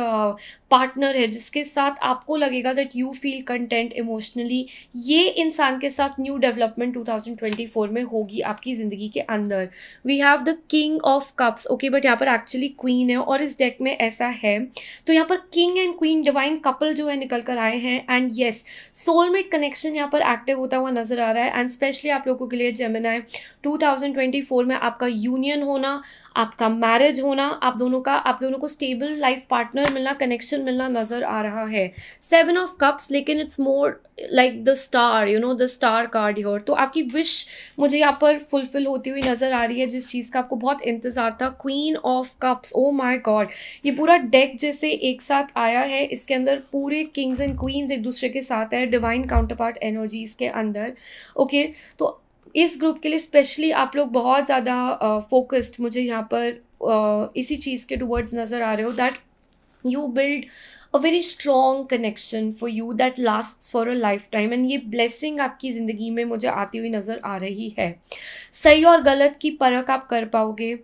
पार्टनर है जिसके साथ आपको लगेगा that you feel content emotionally ये इंसान के साथ न्यू डेवलपमेंट 2024 में होगी आपकी ज़िंदगी के अंदर we have the king of cups okay but यहाँ पर एक्चुअली क्वीन है और इस डेक में ऐसा है तो यहाँ पर king and queen divine couple जो है निकल कर आए हैं एंड येस सोलमेट कनेक्शन यहाँ पर एक्टिव होता हुआ नजर आ रहा है एंड स्पेशली आप लोगों के लिए है टू में आपका यूनियन होना आपका मैरिज होना आप दोनों का आप दोनों को स्टेबल लाइफ पार्टनर मिलना कनेक्शन मिलना नज़र आ रहा है सेवन ऑफ कप्स लेकिन it's more like the star you know the star card your तो आपकी विश मुझे यहाँ पर फुलफिल होती हुई नज़र आ रही है जिस चीज़ का आपको बहुत इंतज़ार था queen of cups oh my god ये पूरा डेक जैसे एक साथ आया है इसके अंदर पूरे किंग्स एंड क्वीन्स एक दूसरे के साथ है डिवाइन काउंटर पार्ट एनर्जीज के अंदर ओके okay, तो इस ग्रुप के लिए स्पेशली आप लोग बहुत ज़्यादा फोकस्ड मुझे यहाँ पर इसी चीज़ के टूवर्ड्स नज़र आ रहे हो that you build a very strong connection for you that last for a lifetime and ये ब्लेसिंग आपकी ज़िंदगी में मुझे आती हुई नज़र आ रही है सही और गलत की परख आप कर पाओगे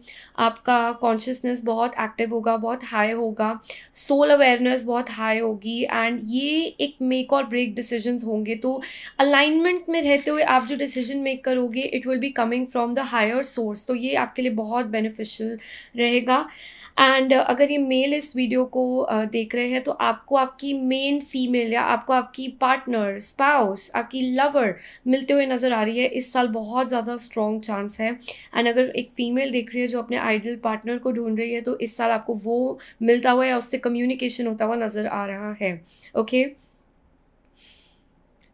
आपका कॉन्शियसनेस बहुत एक्टिव होगा बहुत हाई होगा सोल अवेयरनेस बहुत हाई होगी एंड ये एक मेक और ब्रेक डिसीजन होंगे तो अलाइनमेंट में रहते हुए आप जो डिसीजन मेक करोगे it will be coming from the higher source तो ये आपके लिए बहुत बेनिफिशियल रहेगा एंड अगर ये मेल इस वीडियो को देख रहे हैं तो आपको आपकी मेन फीमेल या आपको आपकी पार्टनर स्पाउस आपकी लवर मिलते हुए नज़र आ रही है इस साल बहुत ज़्यादा स्ट्रॉन्ग चांस है एंड अगर एक फीमेल देख रही है जो अपने आइडियल पार्टनर को ढूंढ रही है तो इस साल आपको वो मिलता हुआ या उससे कम्युनिकेशन होता हुआ नज़र आ रहा है okay okay?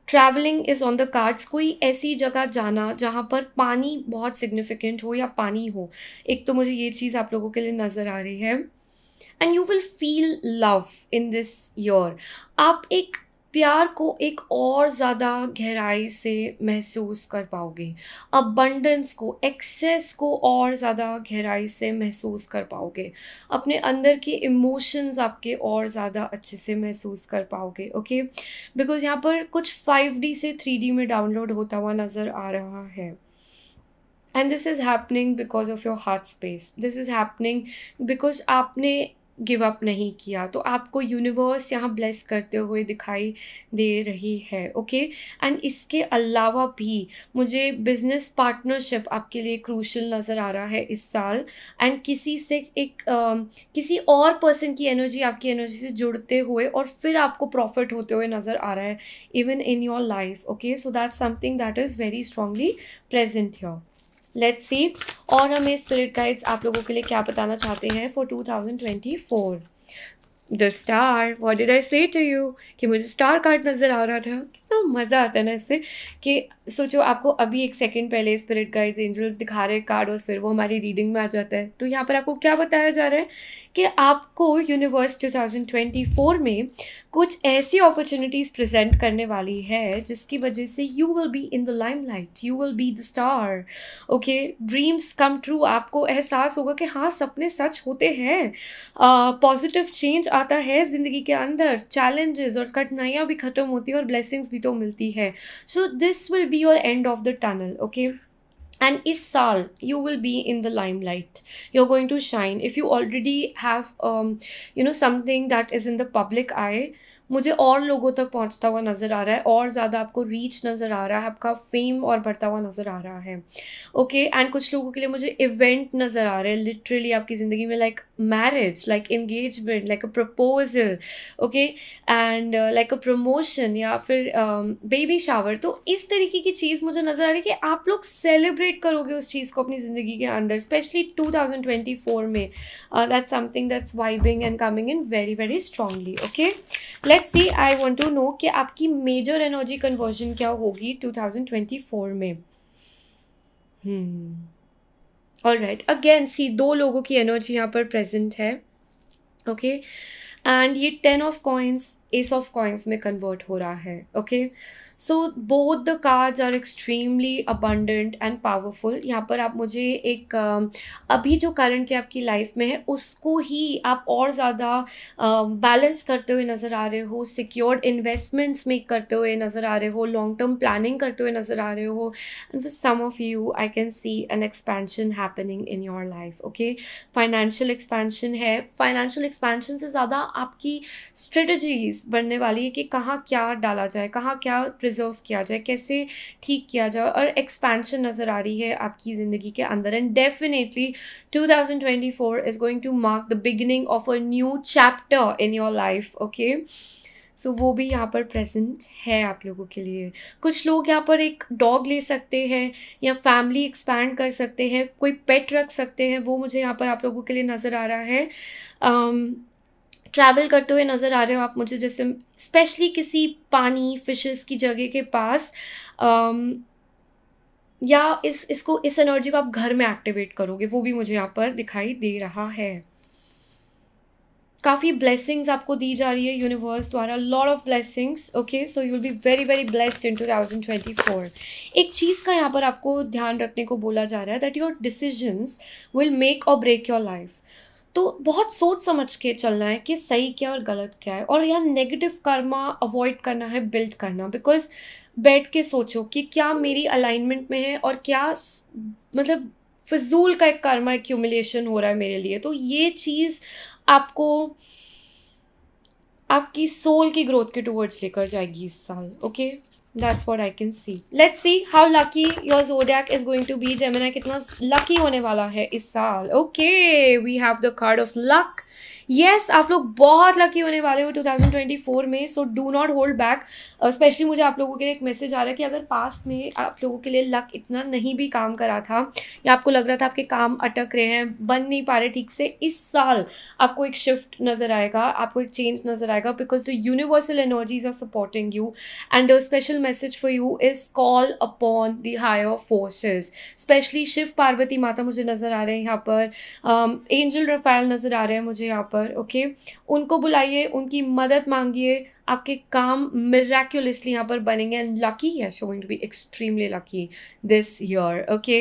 Travelling is on the cards कोई ऐसी जगह जाना जहाँ पर पानी बहुत सिग्निफिकेंट हो या पानी हो एक तो मुझे ये चीज़ आप लोगों के लिए नज़र आ रही है and you will feel love in this your आप एक प्यार को एक और ज़्यादा गहराई से महसूस कर पाओगे अबंडेंस को एक्सेस को और ज़्यादा गहराई से महसूस कर पाओगे अपने अंदर के इमोशंस आपके और ज़्यादा अच्छे से महसूस कर पाओगे ओके बिकॉज़ यहाँ पर कुछ फाइव डी से थ्री डी में डाउनलोड होता हुआ नज़र आ रहा है and this is happening because of your heart space this is happening because आपने गिव अप नहीं किया तो आपको यूनिवर्स यहाँ ब्लेस करते हुए दिखाई दे रही है ओके एंड इसके अलावा भी मुझे बिजनेस पार्टनरशिप आपके लिए क्रूशल नज़र आ रहा है इस साल एंड किसी से एक uh, किसी और पर्सन की एनर्जी आपकी एनर्जी से जुड़ते हुए और फिर आपको प्रॉफिट होते हुए नज़र आ रहा है even in your life okay so that something that is very strongly present your let's see और हमें स्पिरिट गाइड्स आप लोगों के लिए क्या बताना चाहते हैं for two thousand twenty four the star what did I say to you कि मुझे स्टार कार्ड नज़र आ रहा था इतना मज़ा आता है ना इससे कि सोचो आपको अभी एक सेकंड पहले स्पिरिट गाइड्स एंजल्स दिखा रहे कार्ड और फिर वो हमारी रीडिंग में आ जाता है तो यहाँ पर आपको क्या बताया जा रहा है कि आपको यूनिवर्स 2024 में कुछ ऐसी अपॉर्चुनिटीज़ प्रेजेंट करने वाली है जिसकी वजह से you will be in the lime you will be the star okay dreams come true आपको एहसास होगा कि हाँ सपने सच होते हैं पॉजिटिव चेंज आता है ज़िंदगी के अंदर चैलेंजेस और कठिनाइयाँ भी ख़त्म होती हैं और ब्लेसिंग्स भी भी तो मिलती है so this will be your end of the tunnel okay and is saal you will be in the limelight you're going to shine if you already have um, you know something that is in the public eye मुझे और लोगों तक पहुंचता हुआ नज़र आ रहा है और ज़्यादा आपको रीच नज़र आ रहा है आपका फेम और बढ़ता हुआ नज़र आ रहा है ओके okay? एंड कुछ लोगों के लिए मुझे इवेंट नज़र आ रहे हैं लिटरली आपकी ज़िंदगी में like like, marriage like engagement like a proposal okay and uh, like a promotion या फिर बेबी um, शावर तो इस तरीके की चीज़ मुझे नज़र आ रही है कि आप लोग सेलिब्रेट करोगे उस चीज़ को अपनी ज़िंदगी के अंदर स्पेशली 2024 में that's something that's vibing and coming in very very strongly okay let's see I want to know कि आपकी मेजर एनर्जी कन्वर्जन क्या होगी 2024 में hmm hmm. All right again see दो लोगों की एनर्जी यहाँ पर प्रेजेंट है ओके okay? एंड ये ten of coins ace of coins में कन्वर्ट हो रहा है okay so both the cards are extremely abundant and powerful यहाँ पर आप मुझे एक um, अभी जो करंटली आपकी लाइफ में है उसको ही आप और ज़्यादा बैलेंस um, करते हुए नज़र आ रहे हो सिक्योर्ड इन्वेस्टमेंट्स मेक करते हुए नज़र आ रहे हो लॉन्ग टर्म प्लानिंग करते हुए नज़र आ रहे हो and with some of you I can see an expansion happening in your life okay financial expansion है फाइनेंशियल एक्सपेंशन से ज़्यादा आपकी स्ट्रेटजीज चीज़ बनने वाली है कि कहाँ क्या डाला जाए कहाँ क्या प्रिजर्व किया जाए कैसे ठीक किया जाए और एक्सपेंशन नज़र आ रही है आपकी ज़िंदगी के अंदर and definitely 2024 is going to mark the beginning of a new chapter in your life okay so वो भी यहाँ पर प्रेजेंट है आप लोगों के लिए कुछ लोग यहाँ पर एक डॉग ले सकते हैं या फैमिली एक्सपैंड कर सकते हैं कोई पेट रख सकते हैं वो मुझे यहाँ पर आप लोगों के लिए नज़र आ रहा है um, ट्रैवल करते हुए नज़र आ रहे हो आप मुझे जैसे स्पेशली किसी पानी फिशेस की जगह के पास um, या इस इसको इस एनर्जी को आप घर में एक्टिवेट करोगे वो भी मुझे यहाँ पर दिखाई दे रहा है काफ़ी ब्लेसिंग्स आपको दी जा रही है यूनिवर्स द्वारा lord of blessings okay so you will be very very blessed in two thousand twenty four एक चीज़ का यहाँ पर आपको ध्यान रखने को बोला जा रहा है that your decisions will make और ब्रेक योर लाइफ तो बहुत सोच समझ के चलना है कि सही क्या और गलत क्या है और यहाँ नेगेटिव कर्मा अवॉइड करना है बिल्ड करना बिकॉज बैठ के सोचो कि क्या मेरी अलाइनमेंट में है और क्या मतलब फिजूल का एक कर्मा एक्यूमिलेशन हो रहा है मेरे लिए तो ये चीज़ आपको आपकी सोल की ग्रोथ के टूवर्ड्स लेकर जाएगी इस साल okay that's what I can see. Let's see how lucky your zodiac is going to be. Gemini, kitna lucky hone wala hai is saal. Okay, we have the card of luck. Yes yes, आप लोग बहुत lucky होने वाले हो 2024 में so do not hold back specially मुझे आप लोगों के लिए एक मैसेज आ रहा है कि अगर पास्ट में आप लोगों के लिए लक इतना नहीं भी काम करा था या आपको लग रहा था आपके काम अटक रहे हैं बन नहीं पा रहे ठीक से इस साल आपको एक शिफ्ट नज़र आएगा आपको एक चेंज नज़र आएगा because the universal energies are supporting you and a special message for you is call upon the higher forces specially Shiva Parvati माता मुझे नज़र आ रहे हैं यहाँ पर एंजल रफायल नज़र आ रहे हैं मुझे यहाँ पर ओके उनको बुलाइए उनकी मदद मांगिए आपके काम मिराक्यूलसली यहाँ पर बनेंगे and lucky yes you going to be extremely lucky this year okay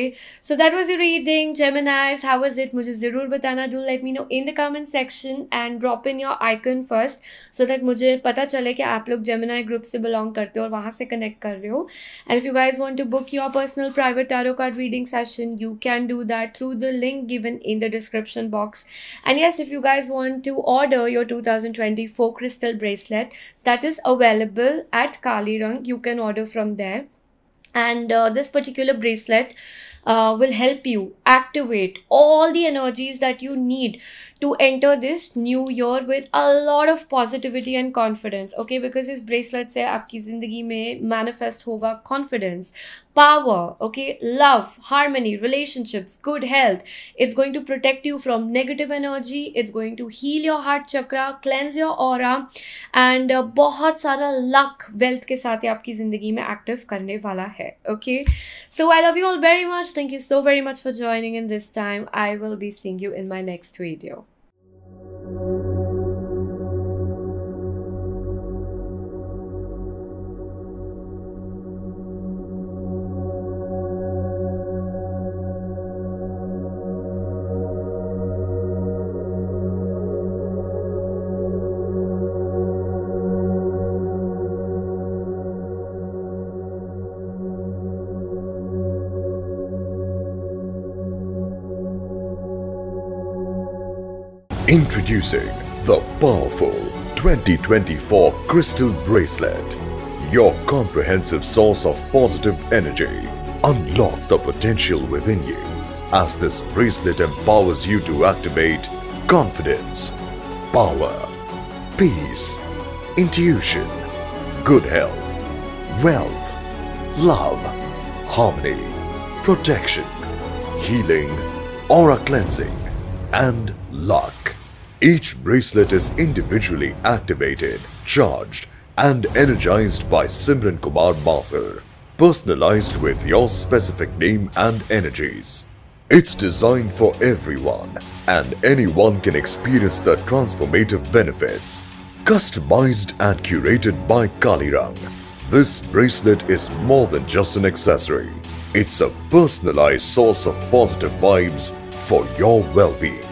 so that was you reading Geminis how was it मुझे ज़रूर बताना do let me know in the comment section and drop in your icon first so that मुझे पता चले कि आप लोग Gemini group से बिलोंग करते हो और वहाँ से कनेक्ट कर रहे हो and if you guys want to book your personal private tarot card reading session you can do that through the link given in the description box and yes if you guys want to order your two thousand twenty four crystal bracelet that is available at Kali Rang. You can order from there. And uh, this particular bracelet uh, will help you activate all the energies that you need to enter this new year with a lot of positivity and confidence okay because this bracelet say aapki zindagi mein manifest hoga confidence power okay love harmony relationships good health it's going to protect you from negative energy it's going to heal your heart chakra cleanse your aura and bahut uh, sara luck wealth ke sath aapki zindagi mein active okay so i love you all very much thank you so very much for joining in this time i will be seeing you in my next video thank you Introducing the powerful 2024 Crystal Bracelet, your comprehensive source of positive energy. Unlock the potential within you as this bracelet empowers you to activate confidence, power, peace, intuition, good health, wealth, love, harmony, protection, healing, aura cleansing, and luck. Each bracelet is individually activated, charged and energized by Simran Kumar Mathur, personalized with your specific name and energies. It's designed for everyone and anyone can experience the transformative benefits. Customized and curated by Kalirang, this bracelet is more than just an accessory. It's a personalized source of positive vibes for your well-being.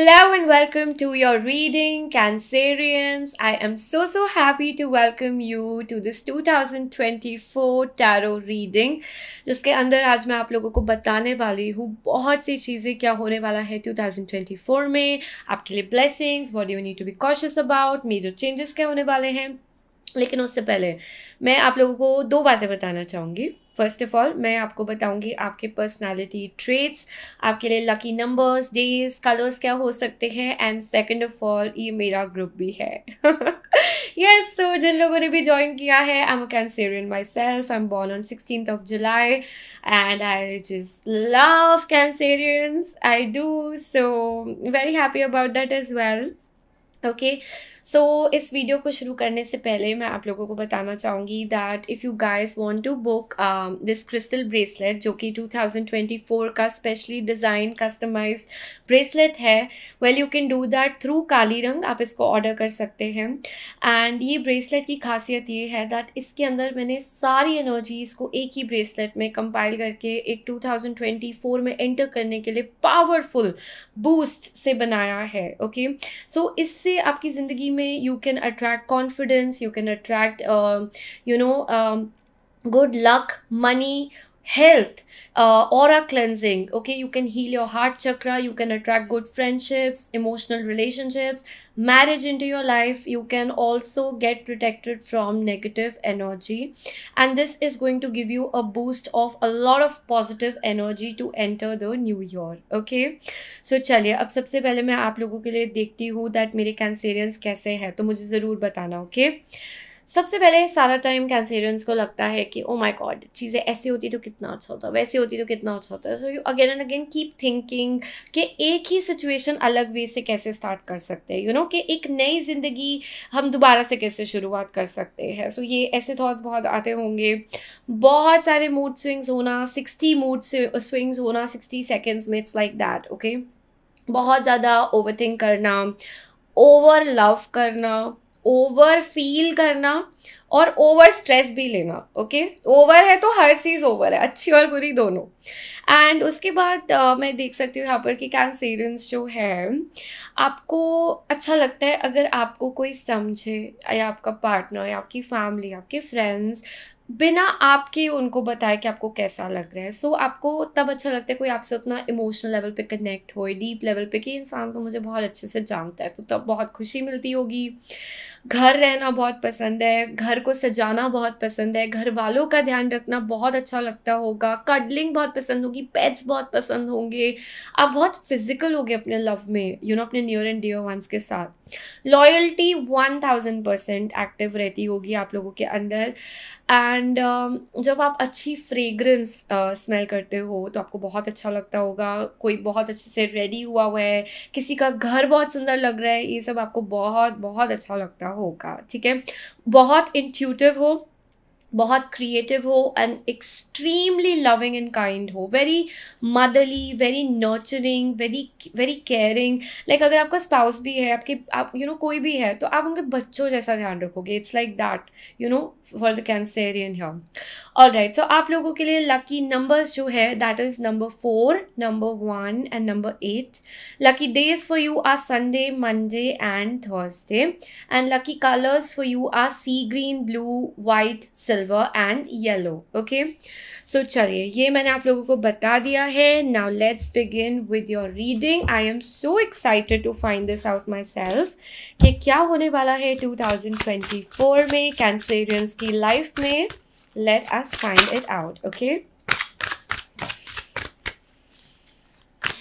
Hello and welcome to your reading, Cancerians. I am so so happy to welcome you to this 2024 tarot reading जिसके अंदर आज मैं आप लोगों को बताने वाली हूँ बहुत सी चीज़ें क्या होने वाला है 2024 में आपके लिए blessings do you need to be cautious about major changes क्या होने वाले हैं लेकिन उससे पहले मैं आप लोगों को दो बातें बताना चाहूँगी फर्स्ट ऑफ ऑल मैं आपको बताऊंगी आपके पर्सनालिटी ट्रेट्स आपके लिए लकी नंबर्स डेज कलर्स क्या हो सकते हैं एंड सेकेंड ऑफ ऑल ये मेरा ग्रुप भी है यस सो तो जिन लोगों ने भी ज्वाइन किया है I am Cancerian myself I am born on sixteen of July and I just love Cancerians I do so very happy about that is well okay so so, इस video को शुरू करने से पहले मैं आप लोगों को बताना चाहूँगी that if you guys want to book this crystal bracelet जो कि 2024 का स्पेशली डिज़ाइन कस्टमाइज ब्रेसलेट है well you can do that through Kali Rang आप इसको ऑर्डर कर सकते हैं एंड ये ब्रेसलेट की खासियत ये है दैट इसके अंदर मैंने सारी एनर्जीज़ को एक ही ब्रेसलेट में कंपाइल करके एक 2024 में एंटर करने के लिए पावरफुल बूस्ट से बनाया है ओके okay? सो so, इससे आपकी ज़िंदगी में resume you can attract confidence you can attract uh, you know um, good luck money health uh, aura cleansing okay you can heal your heart chakra you can attract good friendships emotional relationships marriage into your life you can also get protected from negative energy and this is going to give you a boost of a lot of positive energy to enter the new year okay so chaliye ab sabse pehle main aap logo ke liye dekhti hu that mere cancerians kaise hai to mujhe zarur batana okay? सबसे पहले सारा time Cancerians को लगता है कि ओ my God चीज़ें ऐसे होती तो कितना अच्छा होता वैसे होती तो कितना अच्छा होता है so you again and again keep thinking कि एक ही सिचुएशन अलग वे से कैसे स्टार्ट कर सकते हैं यू नो कि एक नई ज़िंदगी हम दोबारा से कैसे शुरुआत कर सकते हैं सो so ये ऐसे थाट्स बहुत आते होंगे बहुत सारे मूड स्विंग्स होना सिक्सटी मूड स्विंग्स होना सिक्सटी सेकेंड्स में इट्स लाइक दैट ओके बहुत ज़्यादा ओवर थिंक करना ओवर लव करना ओवर फील करना और ओवर स्ट्रेस भी लेना ओके okay? ओवर है तो हर चीज़ ओवर है अच्छी और बुरी दोनों एंड उसके बाद uh, मैं देख सकती हूँ यहाँ पर कि कैंसेरियंस जो है आपको अच्छा लगता है अगर आपको कोई समझे या आपका पार्टनर या आपकी फैमिली आपके फ्रेंड्स बिना आपके उनको बताए कि आपको कैसा लग रहा है सो so, आपको तब अच्छा लगता है कोई आपसे उतना इमोशनल लेवल पे कनेक्ट हो डीप लेवल पे कि इंसान तो मुझे बहुत अच्छे से जानता है तो तब बहुत खुशी मिलती होगी घर रहना बहुत पसंद है घर को सजाना बहुत पसंद है घर वालों का ध्यान रखना बहुत अच्छा लगता होगा कडलिंग बहुत पसंद होगी पेट्स बहुत पसंद होंगे आप बहुत फिजिकल होगे अपने लव में यू you नो know, अपने नियर एंड डियर वंस के साथ loyalty one thousand percent active रहती होगी आप लोगों के अंदर एंड uh, um, जब आप अच्छी फ्रेगरेंस स्मेल uh, करते हो तो आपको बहुत अच्छा लगता होगा कोई बहुत अच्छे से रेडी हुआ हुआ है किसी का घर बहुत सुंदर लग रहा है ये सब आपको बहुत बहुत अच्छा लगता होगा ठीक है बहुत इंट्यूटिव हो बहुत क्रिएटिव हो and extremely loving and kind हो very motherly very nurturing very very caring like अगर आपका स्पाउस भी है आपके आप यू you नो know, कोई भी है तो आप उनके बच्चों जैसा ध्यान रखोगे it's like that you know for the Cancerian hmm all right so आप लोगों के लिए लकी नंबर्स जो है that is number four number one and number eight lucky days for you are Sunday Monday and Thursday and lucky colours for you are sea green blue white silver silver and yellow. Okay. So चलिए ये मैंने आप लोगों को बता दिया है Now let's begin with your reading. I am so excited to find this out myself. कि क्या होने वाला है 2024 में कैंसेरियंस की लाइफ में Let us find it out. Okay.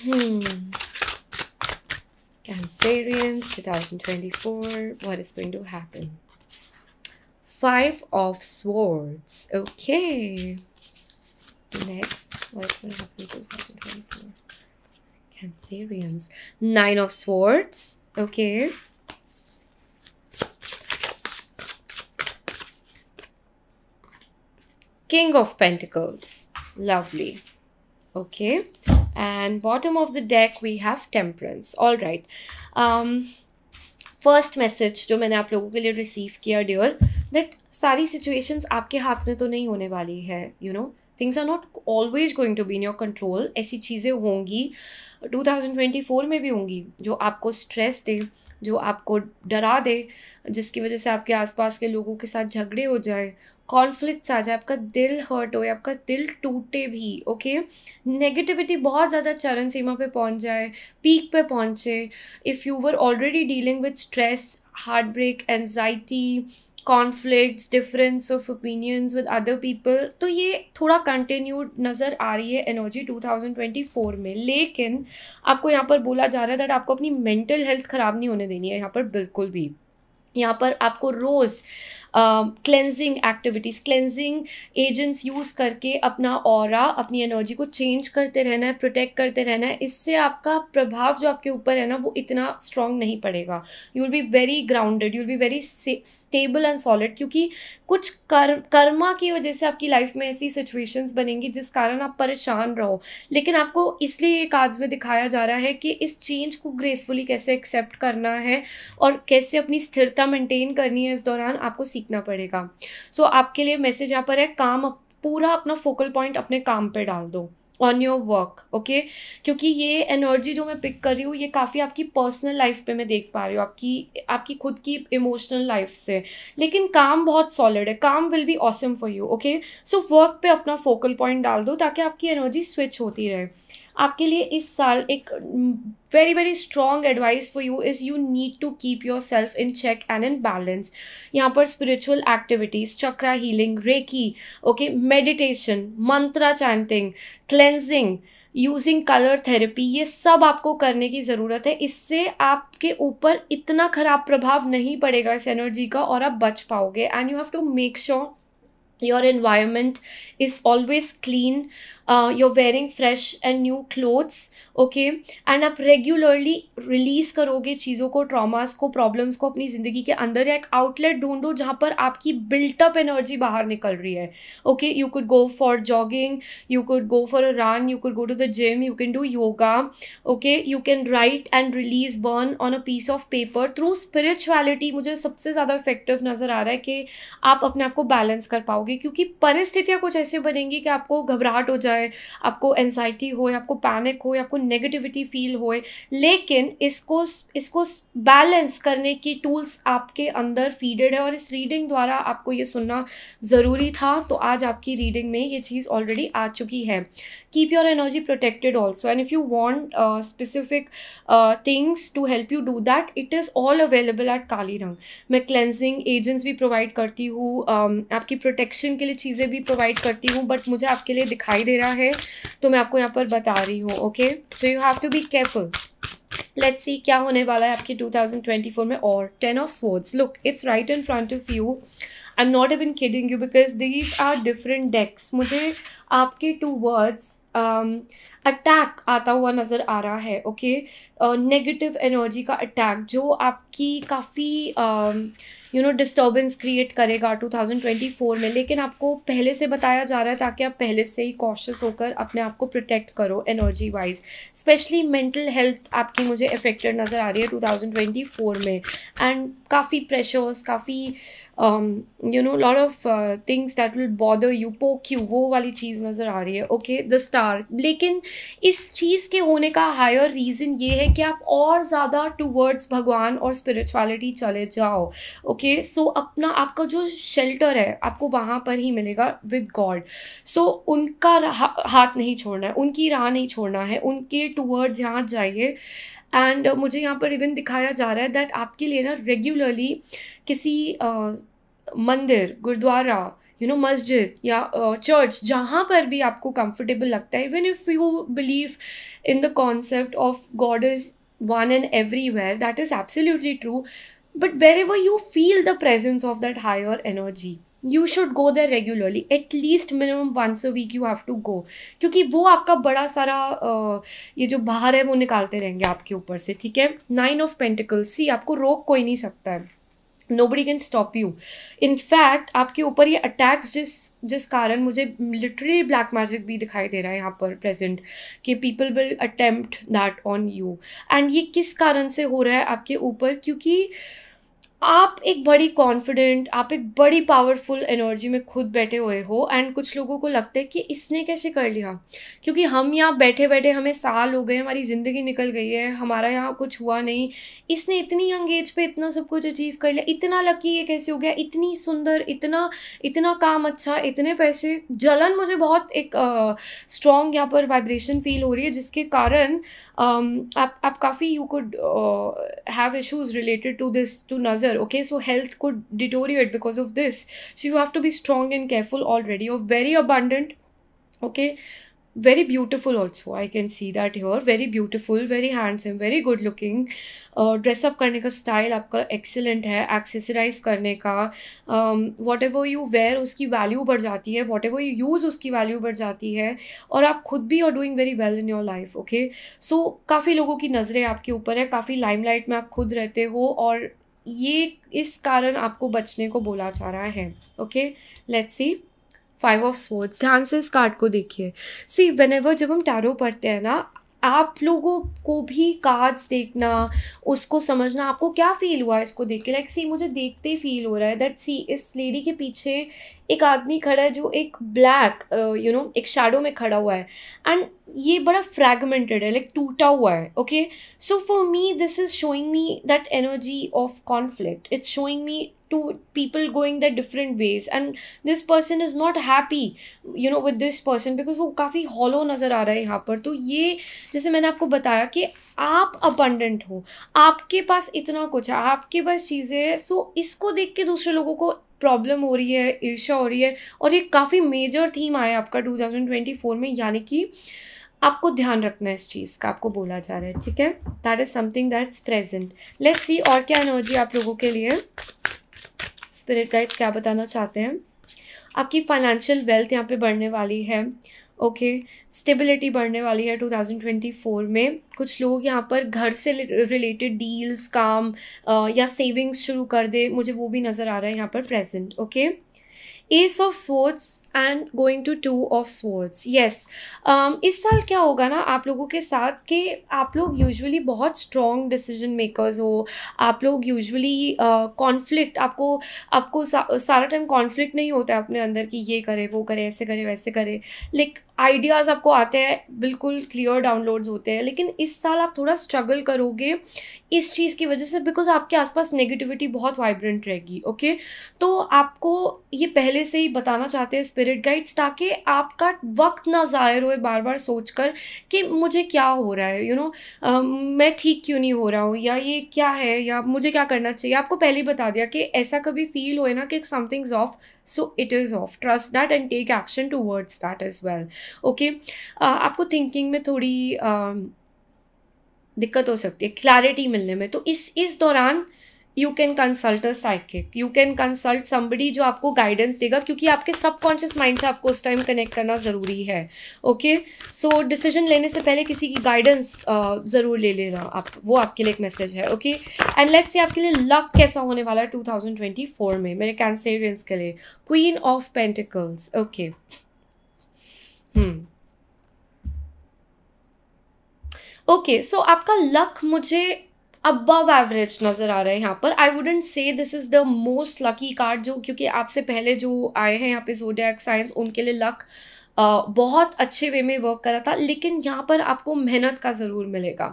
Hmm. Cancerians 2024. What is going to happen? Five of Swords. Okay. Next, what's going to happen in 2024? Cancerians. Nine of Swords. Okay. King of Pentacles. Lovely. Okay. And bottom of the deck, we have Temperance. All right. Um, first message जो मैंने आप लोगों के लिए receive किया dear that सारी situations आपके हाथ में तो नहीं होने वाली है you know things are not always going to be in your control ऐसी चीज़ें होंगी 2024 में भी होंगी जो आपको स्ट्रेस दे जो आपको डरा दे जिसकी वजह से आपके आसपास के लोगों के साथ झगड़े हो जाए कॉन्फ्लिक्ट्स आ जाए आपका दिल हर्ट हो या आपका दिल टूटे भी ओके नेगेटिविटी बहुत ज़्यादा चरण सीमा पे पहुंच जाए पीक पे पहुंचे if you were already dealing with stress heart break anxiety conflict difference of opinions with other people तो ये थोड़ा कंटिन्यूड नज़र आ रही है एनर्जी 2024 में लेकिन आपको यहाँ पर बोला जा रहा है दैट आपको अपनी मेंटल हेल्थ ख़राब नहीं होने देनी है यहाँ पर बिल्कुल भी यहाँ पर आपको रोज़ cleansing activities cleansing agents use करके अपना और अपनी एनर्जी को चेंज करते रहना है प्रोटेक्ट करते रहना है इससे आपका प्रभाव जो आपके ऊपर है ना वो इतना स्ट्रांग नहीं पड़ेगा you will be very grounded you will be very stable and solid क्योंकि कुछ कर, कर्मा की वजह से आपकी लाइफ में ऐसी सिचुएशंस बनेंगी जिस कारण आप परेशान रहो लेकिन आपको इसलिए एक आज में दिखाया जा रहा है कि इस चेंज को ग्रेसफुली कैसे एक्सेप्ट करना है और कैसे अपनी स्थिरता मेंटेन करनी है इस दौरान आपको सीखना पड़ेगा सो so, आपके लिए मैसेज यहाँ पर है काम पूरा अपना फोकल पॉइंट अपने काम पर डाल दो ऑन योर वर्क ओके क्योंकि ये एनर्जी जो मैं पिक कर रही हूँ ये काफ़ी आपकी पर्सनल लाइफ पे मैं देख पा रही हूँ आपकी आपकी खुद की इमोशनल लाइफ से लेकिन काम बहुत सॉलिड है काम will be awesome for you okay so work पे अपना फोकल पॉइंट डाल दो ताकि आपकी एनर्जी स्विच होती रहे आपके लिए इस साल एक very very strong advice for you is you need to keep yourself in check and in balance यहाँ पर spiritual activities chakra healing reiki okay meditation mantra chanting cleansing using colour therapy ये सब आपको करने की ज़रूरत है इससे आपके ऊपर इतना ख़राब प्रभाव नहीं पड़ेगा इस एनर्जी का और आप बच पाओगे and you have to make sure your environment is always clean uh, you're wearing fresh and new clothes okay and आप रेगुलरली रिलीज करोगे चीज़ों को ट्रॉमास को प्रॉब्लम्स को अपनी ज़िंदगी के अंदर या एक आउटलेट ढूंढो जहाँ पर आपकी बिल्टअप एनर्जी बाहर निकल रही है okay you could go for jogging you could go for a run you could go to the gym you can do yoga okay you can write and release burn on a piece of paper through spirituality मुझे सबसे ज़्यादा effective नज़र आ रहा है कि आप अपने आप को बैलेंस कर पाओगे पाओगे क्योंकि परिस्थितियाँ कुछ ऐसे बनेंगी कि आपको घबराहट हो जाए आपको एनजाइटी हो आपको पैनिक हो आपको नेगेटिविटी फील हो लेकिन इसको इसको बैलेंस करने की टूल्स आपके अंदर फीडेड है और इस रीडिंग द्वारा आपको ये सुनना ज़रूरी था तो आज आपकी रीडिंग में ये चीज़ ऑलरेडी आ चुकी है keep your energy protected also and if you want specific things to help you do that it is all available at काली रंग मैं क्लेंजिंग एजेंट्स भी प्रोवाइड करती हूँ um, आपकी प्रोटेक्शन करेक्शन के लिए चीज़ें भी प्रोवाइड करती हूँ बट मुझे आपके लिए दिखाई दे रहा है तो मैं आपको यहाँ पर बता रही हूँ okay so you have to be careful let's see क्या होने वाला है आपके 2024 में और ten of swords look it's right in front of you I am not even kidding you because these are different decks मुझे आपके टू वर्ड्स अटैक आता हुआ नज़र आ रहा है ओके नेगेटिव एनर्जी का अटैक जो आपकी काफ़ी um, you know disturbance create करेगा 2024 में लेकिन आपको पहले से बताया जा रहा है ताकि आप पहले से ही कॉशियस होकर अपने आप को प्रोटेक्ट करो energy wise specially mental health आपकी मुझे इफेक्टेड नज़र आ रही है 2024 में एंड काफ़ी प्रेशर्स काफ़ी you know lot of things of will uh, things you will bother वो वाली चीज़ नज़र आ रही है ओके द स्टार लेकिन इस चीज़ के होने का हायर रीज़न ये है कि आप और ज़्यादा टूवर्ड्स भगवान और स्पिरिचुअलिटी चले जाओ ओके okay? सो so, अपना आपका जो शेल्टर है आपको वहाँ पर ही मिलेगा विद गॉड सो उनका हाथ नहीं छोड़ना है उनकी राह नहीं छोड़ना है उनके टूवर्ड्स यहाँ जाइए एंड uh, मुझे यहाँ पर इवन दिखाया जा रहा है दैट आपके लिए ना रेगुलरली किसी uh, मंदिर गुरुद्वारा यू नो मस्जिद या चर्च जहाँ पर भी आपको कंफर्टेबल लगता है even if you believe in the concept of God is one and everywhere that is absolutely true but wherever you feel the presence of that higher energy you should go there regularly at least minimum once a week you have to go क्योंकि वो आपका बड़ा सारा ये जो बाहर है वो निकालते रहेंगे आपके ऊपर से ठीक है नाइन ऑफ पेंटिकल्स सी आपको रोक कोई नहीं सकता है nobody can stop you in fact आपके ऊपर ये अटैक्स जिस जिस कारण मुझे लिटरली ब्लैक मैजिक भी दिखाई दे रहा है यहाँ पर प्रेजेंट कि people will attempt that on you and ये किस कारण से हो रहा है आपके ऊपर क्योंकि आप एक बड़ी कॉन्फिडेंट आप एक बड़ी पावरफुल एनर्जी में खुद बैठे हुए हो एंड कुछ लोगों को लगता है कि इसने कैसे कर लिया क्योंकि हम यहाँ बैठे बैठे हमें साल हो गए हमारी ज़िंदगी निकल गई है हमारा यहाँ कुछ हुआ नहीं इसने इतनी यंग एज पे इतना सब कुछ अचीव कर लिया इतना लकी ये कैसे हो गया इतनी सुंदर इतना इतना काम अच्छा इतने पैसे जलन मुझे बहुत एक स्ट्रॉन्ग यहाँ पर वाइब्रेशन फील हो रही है जिसके कारण um, aap, aap kafi you could uh, have issues related to this to nazar okay so health could deteriorate because of this so you have to be strong and careful already you're very abundant okay very beautiful also i can see that here very beautiful very handsome very good looking dress uh, up करने का style आपका excellent है accessorise करने का whatever you wear उसकी value बढ़ जाती है वॉट एवर यू यूज़ उसकी वैल्यू बढ़ जाती है और आप खुद भी are doing very well in your life okay so काफ़ी लोगों की नज़रें आपके ऊपर है काफ़ी लाइमलाइट में आप खुद रहते हो और ये इस कारण आपको बचने को बोला जा रहा है okay let's see five of swords ध्यान से इस कार्ड को देखिए सी वेन एवर जब हम टैरो पढ़ते हैं ना आप लोगों को भी कार्ड्स देखना उसको समझना आपको क्या फील हुआ इसको देख के लाइक सी मुझे देखते ही फील हो रहा है दैट सी इस लेडी के पीछे एक आदमी खड़ा है जो एक ब्लैक यू नो एक शेडो में खड़ा हुआ है एंड ये बड़ा फ्रैगमेंटेड है लाइक टूटा हुआ है okay so for me this is showing me that energy of conflict it's showing me two people going the different ways and this person is not happy you know with this person because वो काफ़ी hollow नज़र आ रहा है यहाँ पर तो ये जैसे मैंने आपको बताया कि आप अपंडेंट हो आपके पास इतना कुछ है आपके पास चीज़ें हैं सो इसको देख के दूसरे लोगों को प्रॉब्लम हो रही है ईर्षा हो रही है और ये काफ़ी मेजर थीम आया आपका 2024 में यानी कि आपको ध्यान रखना है इस चीज़ का आपको बोला जा रहा है ठीक है that is something that's present let's see और क्या एनर्जी आप लोगों के लिए स्पिरिट गाइड क्या बताना चाहते हैं आपकी फाइनेंशियल वेल्थ यहाँ पे बढ़ने वाली है ओके स्टेबिलिटी बढ़ने वाली है 2024 में कुछ लोग यहाँ पर घर से रिलेटेड डील्स काम आ, या सेविंग्स शुरू कर दे मुझे वो भी नज़र आ रहा है यहाँ पर present okay ace of swords and going to two of swords yes इस साल क्या होगा ना आप लोगों के साथ कि आप लोग यूजुअली बहुत स्ट्रॉन्ग डिसीजन मेकर्स हो आप लोग यूजुअली कॉन्फ्लिक्ट uh, आपको आपको सा, सारा टाइम कॉन्फ्लिक्ट नहीं होता है अपने अंदर कि ये करे वो करे ऐसे करे वैसे करे लाइक आइडियाज़ आपको आते हैं बिल्कुल क्लियर डाउनलोड्स होते हैं लेकिन इस साल आप थोड़ा स्ट्रगल करोगे इस चीज़ की वजह से बिकॉज आपके आसपास नेगेटिविटी बहुत वाइब्रेंट रहेगी ओके okay? तो आपको ये पहले से ही बताना चाहते हैं स्पिरिट गाइड्स ताकि आपका वक्त ना ज़ाहिर होए बार बार सोच कर कि मुझे क्या हो रहा है you you no know, uh, मैं ठीक क्यों नहीं हो रहा हूँ या ये क्या है या मुझे क्या करना चाहिए आपको पहले ही बता दिया कि ऐसा कभी फील होए ना कि something's off so it is of trust that and take action towards that is well okay आपको थिंकिंग में थोड़ी uh, दिक्कत हो सकती है क्लैरिटी मिलने में तो इस इस दौरान you can consult a psychic you can consult somebody जो आपको गाइडेंस देगा क्योंकि आपके सबकॉन्शियस माइंड से आपको उस टाइम कनेक्ट करना ज़रूरी है ओके सो डिसीजन लेने से पहले किसी की गाइडेंस ज़रूर ले लेना आप वो आपके लिए एक मैसेज है ओके एंड लेट्स से आपके लिए लक कैसा होने वाला है टू थाउजेंड ट्वेंटी फोर में मेरे कैंसेरियंस के लिए queen of pentacles okay okay so आपका लक मुझे अबव एवरेज नज़र आ रहा है यहाँ पर I wouldn't say this is the most lucky card जो क्योंकि आपसे पहले जो आए हैं यहाँ पे जोडिया साइंस उनके लिए लक बहुत अच्छे वे में वर्क करा था लेकिन यहाँ पर आपको मेहनत का ज़रूर मिलेगा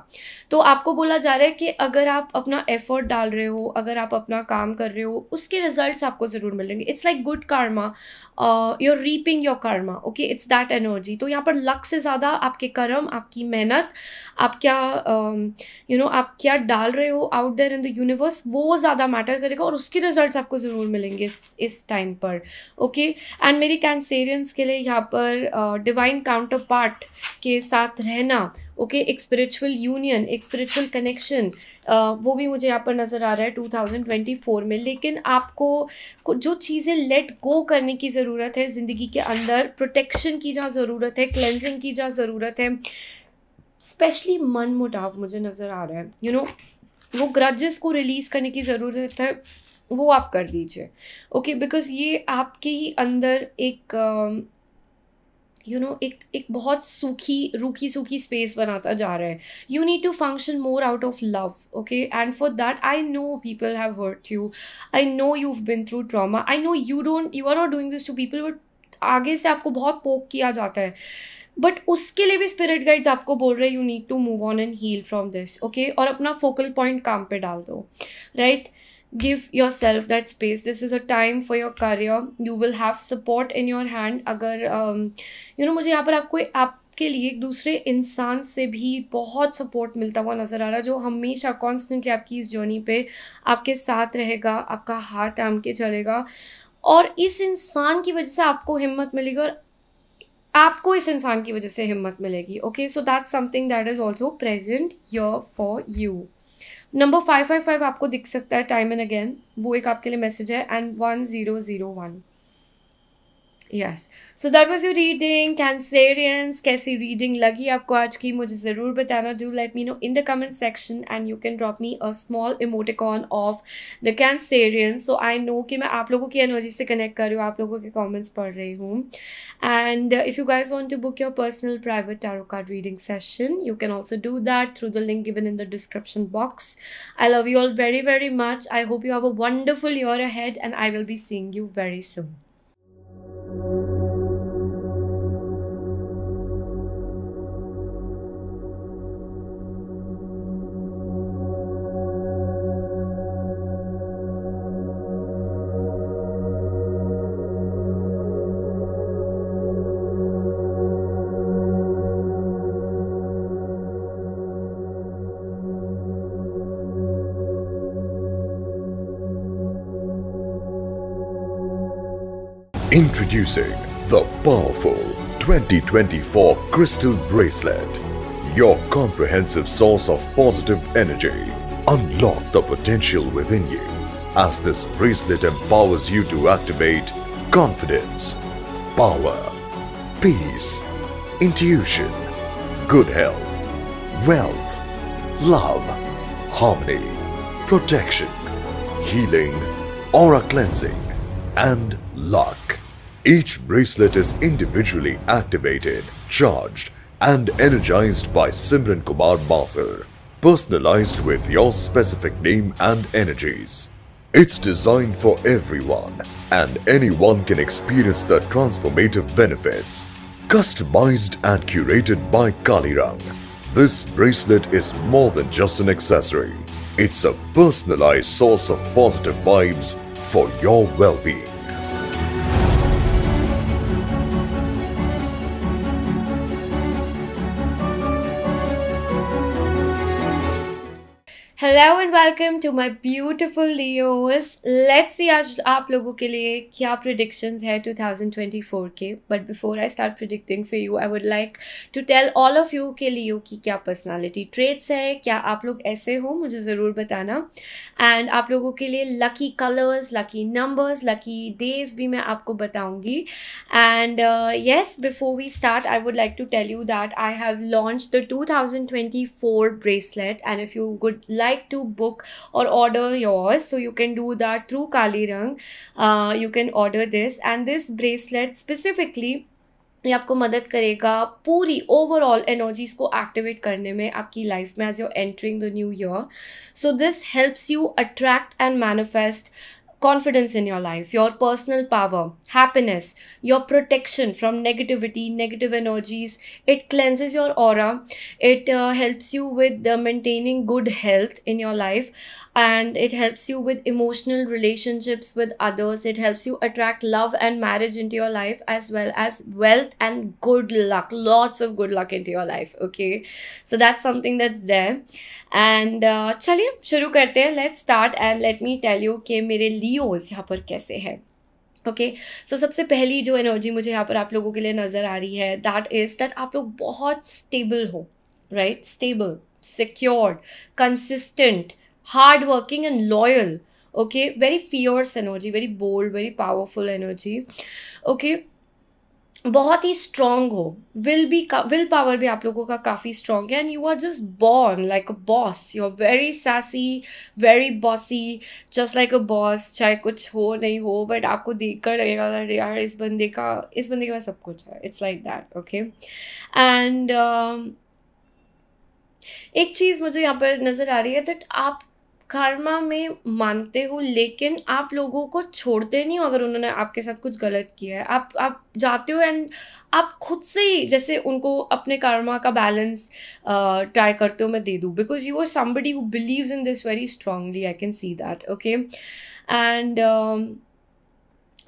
तो आपको बोला जा रहा है कि अगर आप अपना एफर्ट डाल रहे हो अगर आप अपना काम कर रहे हो उसके रिजल्ट आपको ज़रूर मिलेंगे it's like good karma your reaping your karma okay it's that energy तो यहाँ पर लक से ज़्यादा आपके कर्म आपकी मेहनत आप क्या यू नो आप क्या डाल रहे हो out there in the universe वो ज़्यादा मैटर करेगा और उसके रिजल्ट आपको ज़रूर मिलेंगे इस इस टाइम पर ओके एंड मेरी कैंसेरियंस के लिए यहाँ पर और डिवाइन काउंटर पार्ट के साथ रहना ओके एक स्पिरिचुअल यूनियन एक स्पिरिचुअल कनेक्शन वो भी मुझे यहाँ पर नज़र आ रहा है 2024 में लेकिन आपको जो चीज़ें लेट गो करने की ज़रूरत है ज़िंदगी के अंदर प्रोटेक्शन की जहाँ ज़रूरत है क्लेंजिंग की जहाँ ज़रूरत है स्पेशली मन मुटाव मुझे नज़र आ रहा है यू you नो know, वो ग्रजेस को रिलीज़ करने की ज़रूरत है वो आप कर दीजिए ओके बिकॉज ये आपके ही अंदर एक यू नो एक एक बहुत सूखी रूखी सूखी स्पेस बनाता जा रहा है you need to function more out of love okay and for that I know people have hurt you I know you been through trauma I know you don't you are not doing this to people but आगे से आपको बहुत पोक किया जाता है but उसके लिए भी स्पिरिट गाइड्स आपको बोल रहे हैं you need to move on and heal from this okay और अपना फोकल पॉइंट काम पे डाल दो right right? Give yourself that space this is a time for your career you will have support in your hand अगर um, you know मुझे यहाँ पर आपको आप के लिए एक दूसरे इंसान से भी बहुत सपोर्ट मिलता हुआ नज़र आ रहा है जो हमेशा कॉन्स्टेंटली आपकी इस जर्नी पे आपके साथ रहेगा आपका हाथ आम के चलेगा और इस इंसान की वजह से आपको हिम्मत मिलेगी और आपको इस इंसान की वजह से हिम्मत मिलेगी okay so that's something that is also present your for you number five five five आपको दिख सकता है टाइम एंड अगेन वो एक आपके लिए मैसेज है and one zero zero one yes so that was your reading Cancerians कैसी रीडिंग लगी आपको आज की मुझे ज़रूर बताना do let me know in the comment section and you can drop me a small emoticon of the Cancerians so I know कि मैं आप लोगों की एनर्जी से कनेक्ट कर रही हूँ आप लोगों के कॉमेंट्स पढ़ रही हूँ and if you guys want to book your personal private tarot card reading session you can also do that through the link given in the description box I love you all very very much I hope you have a wonderful your ahead and I will be seeing you very soon thank you Introducing the powerful 2024 Crystal Bracelet. Your comprehensive source of positive energy. Unlock the potential within you as this bracelet empowers you to activate confidence, power, peace, intuition, good health, wealth, love, harmony, protection, healing, aura cleansing, and luck. Each bracelet is individually activated, charged, and energized by Simran Kumar Mathur, personalized with your specific name and energies. It's designed for everyone, and anyone can experience the transformative benefits. Customized and curated by Kalirang, this bracelet is more than just an accessory. It's a personalized source of positive vibes for your well-being. Hello and welcome to my beautiful Leos let's see आज आप लोगों के लिए क्या predictions है 2024 के but before I start predicting for you I would like to tell all of you के Leo की क्या पर्सनालिटी ट्रेट्स है क्या आप लोग ऐसे हो मुझे ज़रूर बताना एंड आप लोगों के लिए lucky colours lucky numbers lucky days भी मैं आपको बताऊँगी and yes before we start I would like to tell you that I have launch the two bracelet and if you would like to book or order yours, so you can do that through Kali Rang. Uh, you can order this, and this bracelet specifically ये आपको मदद करेगा पूरी overall energies को activate करने में आपकी life में as your entering the new year so this helps you attract and manifest confidence in your life, your personal power, happiness, your protection from negativity, negative energies. It cleanses your aura. It uh, helps you with uh, maintaining good health in your life and it helps you with emotional relationships with others. It helps you attract love and marriage into your life as well as wealth and good luck, lots of good luck into your life. Okay, so that's something that's there. And uh, chaliye, shuru karte Let's start and let me tell you, okay, mere liye videos यहाँ पर कैसे है okay okay. सो so, सबसे पहली जो energy मुझे यहाँ पर आप लोगों के लिए नज़र आ रही है दैट इज़ दैट आप लोग बहुत स्टेबल हो right stable secured consistent hard working and loyal okay very fierce energy very bold very powerful energy okay बहुत ही स्ट्रांग हो विल भी विल पावर भी आप लोगों का काफ़ी स्ट्रांग है and you are just born like a boss you are very sassy very bossy just like a boss चाहे कुछ हो नहीं हो बट आपको देख कर लगेगा यार इस बंदे का इस बंदे के पास सब कुछ है it's like that okay and एक चीज़ मुझे यहाँ पर नज़र आ रही है दैट आप कर्मा में मानते हो लेकिन आप लोगों को छोड़ते नहीं हो अगर उन्होंने आपके साथ कुछ गलत किया है आप आप जाते हो एंड आप खुद से ही जैसे उनको अपने कर्मा का बैलेंस ट्राई करते हो मैं दे दूँ because you are somebody who believes in this very strongly I can see that okay and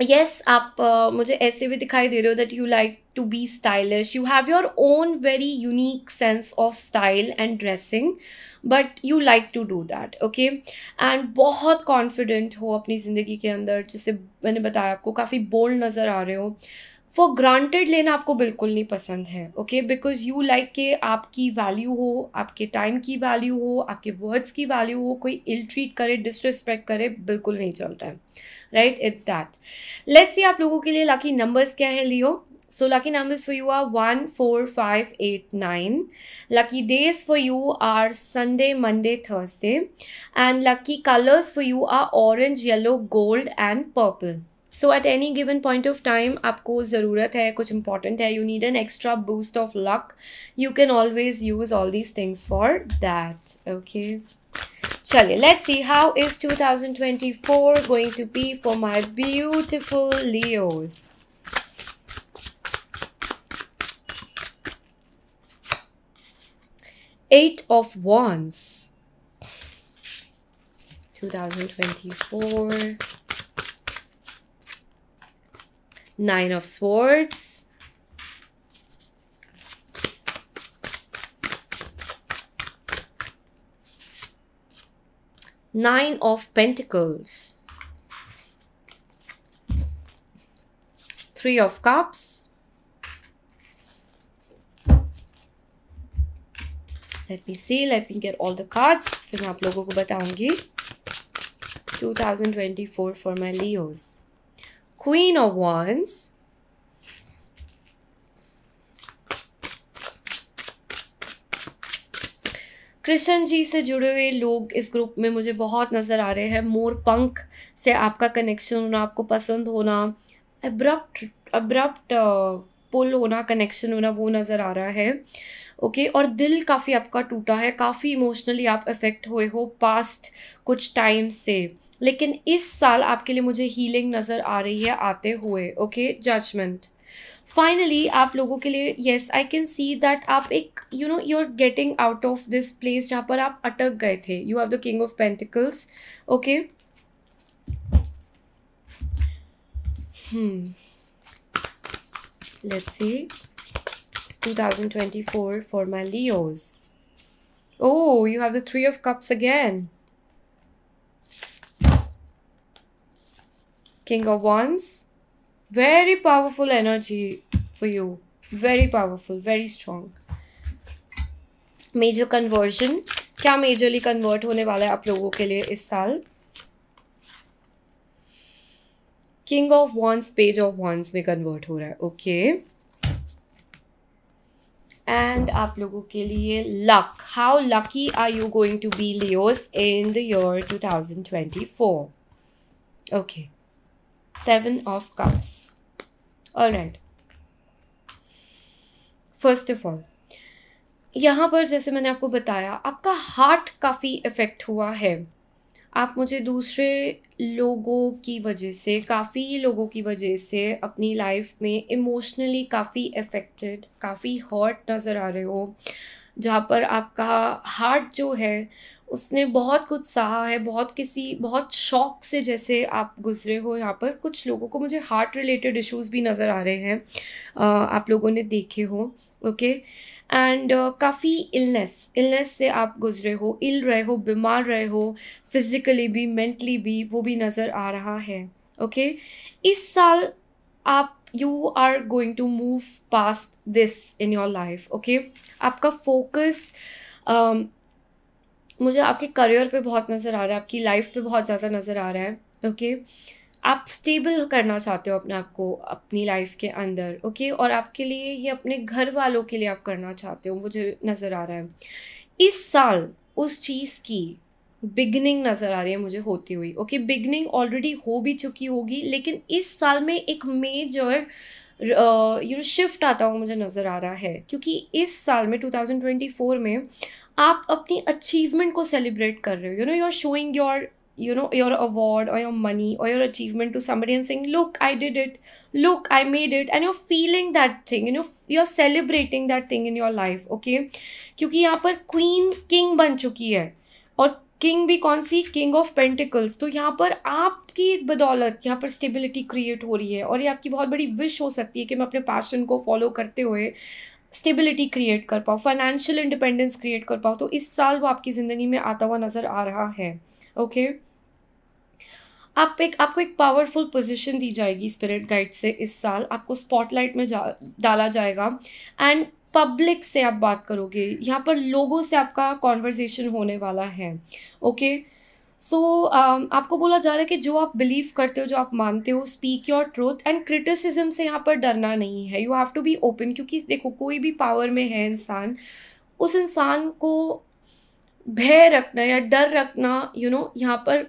yes आप uh, मुझे ऐसे भी दिखाई दे रहे हो that you like to be stylish. You have your own very unique sense of style and dressing, but you like to do that okay and बहुत confident हो अपनी ज़िंदगी के अंदर जैसे मैंने बताया आपको काफ़ी बोल्ड नज़र आ रहे हो फॉर ग्रांटेड लेना आपको बिल्कुल नहीं पसंद है ओके बिकॉज यू लाइक के आपकी वैल्यू हो आपके टाइम की वैल्यू हो आपके वर्ड्स की वैल्यू हो कोई इल ट्रीट करे डिसरिस्पेक्ट करे बिल्कुल नहीं चलता है right it's that let's see आप लोगों के लिए लाकि नंबर्स क्या हैं Leo So lucky numbers for you are 1, 4, 5, 8, 9. Lucky days for you are Sunday, Monday, Thursday. And lucky colors for you are orange, yellow, gold and purple. So at any given point of time, aapko zarurat hai, kuch important hai. You need an extra boost of luck. You can always use all these things for that. Okay. Chale, let's see how is 2024 going to be for my beautiful Leos. Eight of Wands. 2024. Nine of Swords. Nine of Pentacles. Three of Cups. Let me see let me get all the cards फिर मैं आप लोगों को बताऊंगी 2024 for my Leos queen of wands Krishna ji से जुड़े हुए लोग इस ग्रुप में मुझे बहुत नज़र आ रहे हैं मोर पंख से आपका कनेक्शन होना आपको पसंद होना अब्रप्ट अब्रप्ट पुल होना कनेक्शन होना वो नज़र आ रहा है ओके okay? और दिल काफ़ी आपका टूटा है काफ़ी इमोशनली आप इफेक्ट हुए हो पास्ट कुछ टाइम से लेकिन इस साल आपके लिए मुझे हीलिंग नज़र आ रही है आते हुए ओके जजमेंट फाइनली आप लोगों के लिए yes I can see that आप एक you know you are getting out of this place जहाँ पर आप अटक गए थे you have the king of pentacles okay let's see 2024 for my Leos. Oh, you have the Three of Cups again. King of Wands. Very powerful energy for you. Very powerful, very strong. Major conversion. Kya majorly convert hone wala hai aap logo ke liye is saal? King of Wands, Page of Wands mein convert Okay. And आप लोगों के लिए luck how lucky are you going to be Leos in the year 2024 okay seven of cups alright first of all यहाँ पर जैसे मैंने आपको बताया आपका हार्ट काफ़ी इफ़ेक्ट हुआ है आप मुझे दूसरे लोगों की वजह से काफ़ी लोगों की वजह से अपनी लाइफ में इमोशनली काफ़ी अफेक्टेड काफ़ी हॉट नज़र आ रहे हो जहाँ पर आपका हार्ट जो है उसने बहुत कुछ सहा है बहुत किसी बहुत शौक से जैसे आप गुजरे हो यहाँ पर कुछ लोगों को मुझे हार्ट रिलेटेड इश्यूज भी नज़र आ रहे हैं आप लोगों ने देखे हो ओके okay? एंड काफ़ी इलनेस इलनेस से आप गुजरे हो इल रहे हो बीमार रहे हो फिज़िकली भी मेंटली भी वो भी नज़र आ रहा है ओके okay? इस साल आप you are going to move past this in your life okay आपका फोकस um, मुझे आपके करियर पे बहुत नज़र आ रहा है आपकी लाइफ पे बहुत ज़्यादा नज़र आ रहा है ओके okay? आप स्टेबल करना चाहते हो अपने आप को अपनी लाइफ के अंदर ओके और आपके लिए ये अपने घर वालों के लिए आप करना चाहते हो मुझे नज़र आ रहा है इस साल उस चीज़ की बिगनिंग नज़र आ रही है मुझे होती हुई ओके बिगनिंग ऑलरेडी हो भी चुकी होगी लेकिन इस साल में एक मेजर यू नो शिफ्ट आता हुआ मुझे नज़र आ रहा है क्योंकि इस साल में 2024 में आप अपनी अचीवमेंट को सेलिब्रेट कर रहे हो you know you are showing your you know your award or your money or your achievement to somebody and saying look i did it look i made it and you're feeling that thing you know you're celebrating that thing in your life okay क्योंकि यहाँ पर queen king बन चुकी है और king भी कौन सी king of pentacles तो यहाँ पर आपकी बदौलत यहाँ पर स्टेबिलिटी क्रिएट हो रही है और ये आपकी बहुत बड़ी विश हो सकती है कि मैं अपने पैशन को फॉलो करते हुए स्टेबिलिटी क्रिएट कर पाऊँ फाइनेंशियल इंडिपेंडेंस क्रिएट कर पाऊँ तो इस साल वो आपकी ज़िंदगी में आता हुआ नज़र आ रहा है ओके okay? आप एक आपको एक पावरफुल पोजीशन दी जाएगी स्पिरिट गाइड से इस साल आपको स्पॉटलाइट में जा डाला जाएगा एंड पब्लिक से आप बात करोगे यहाँ पर लोगों से आपका कॉन्वर्जेसन होने वाला है ओके सो so, um, आपको बोला जा रहा है कि जो आप बिलीव करते हो जो आप मानते हो speak your truth and criticism से यहाँ पर डरना नहीं है you have to be open क्योंकि देखो कोई भी पावर में है इंसान उस इंसान को भय रखना या डर रखना यू नो यहाँ पर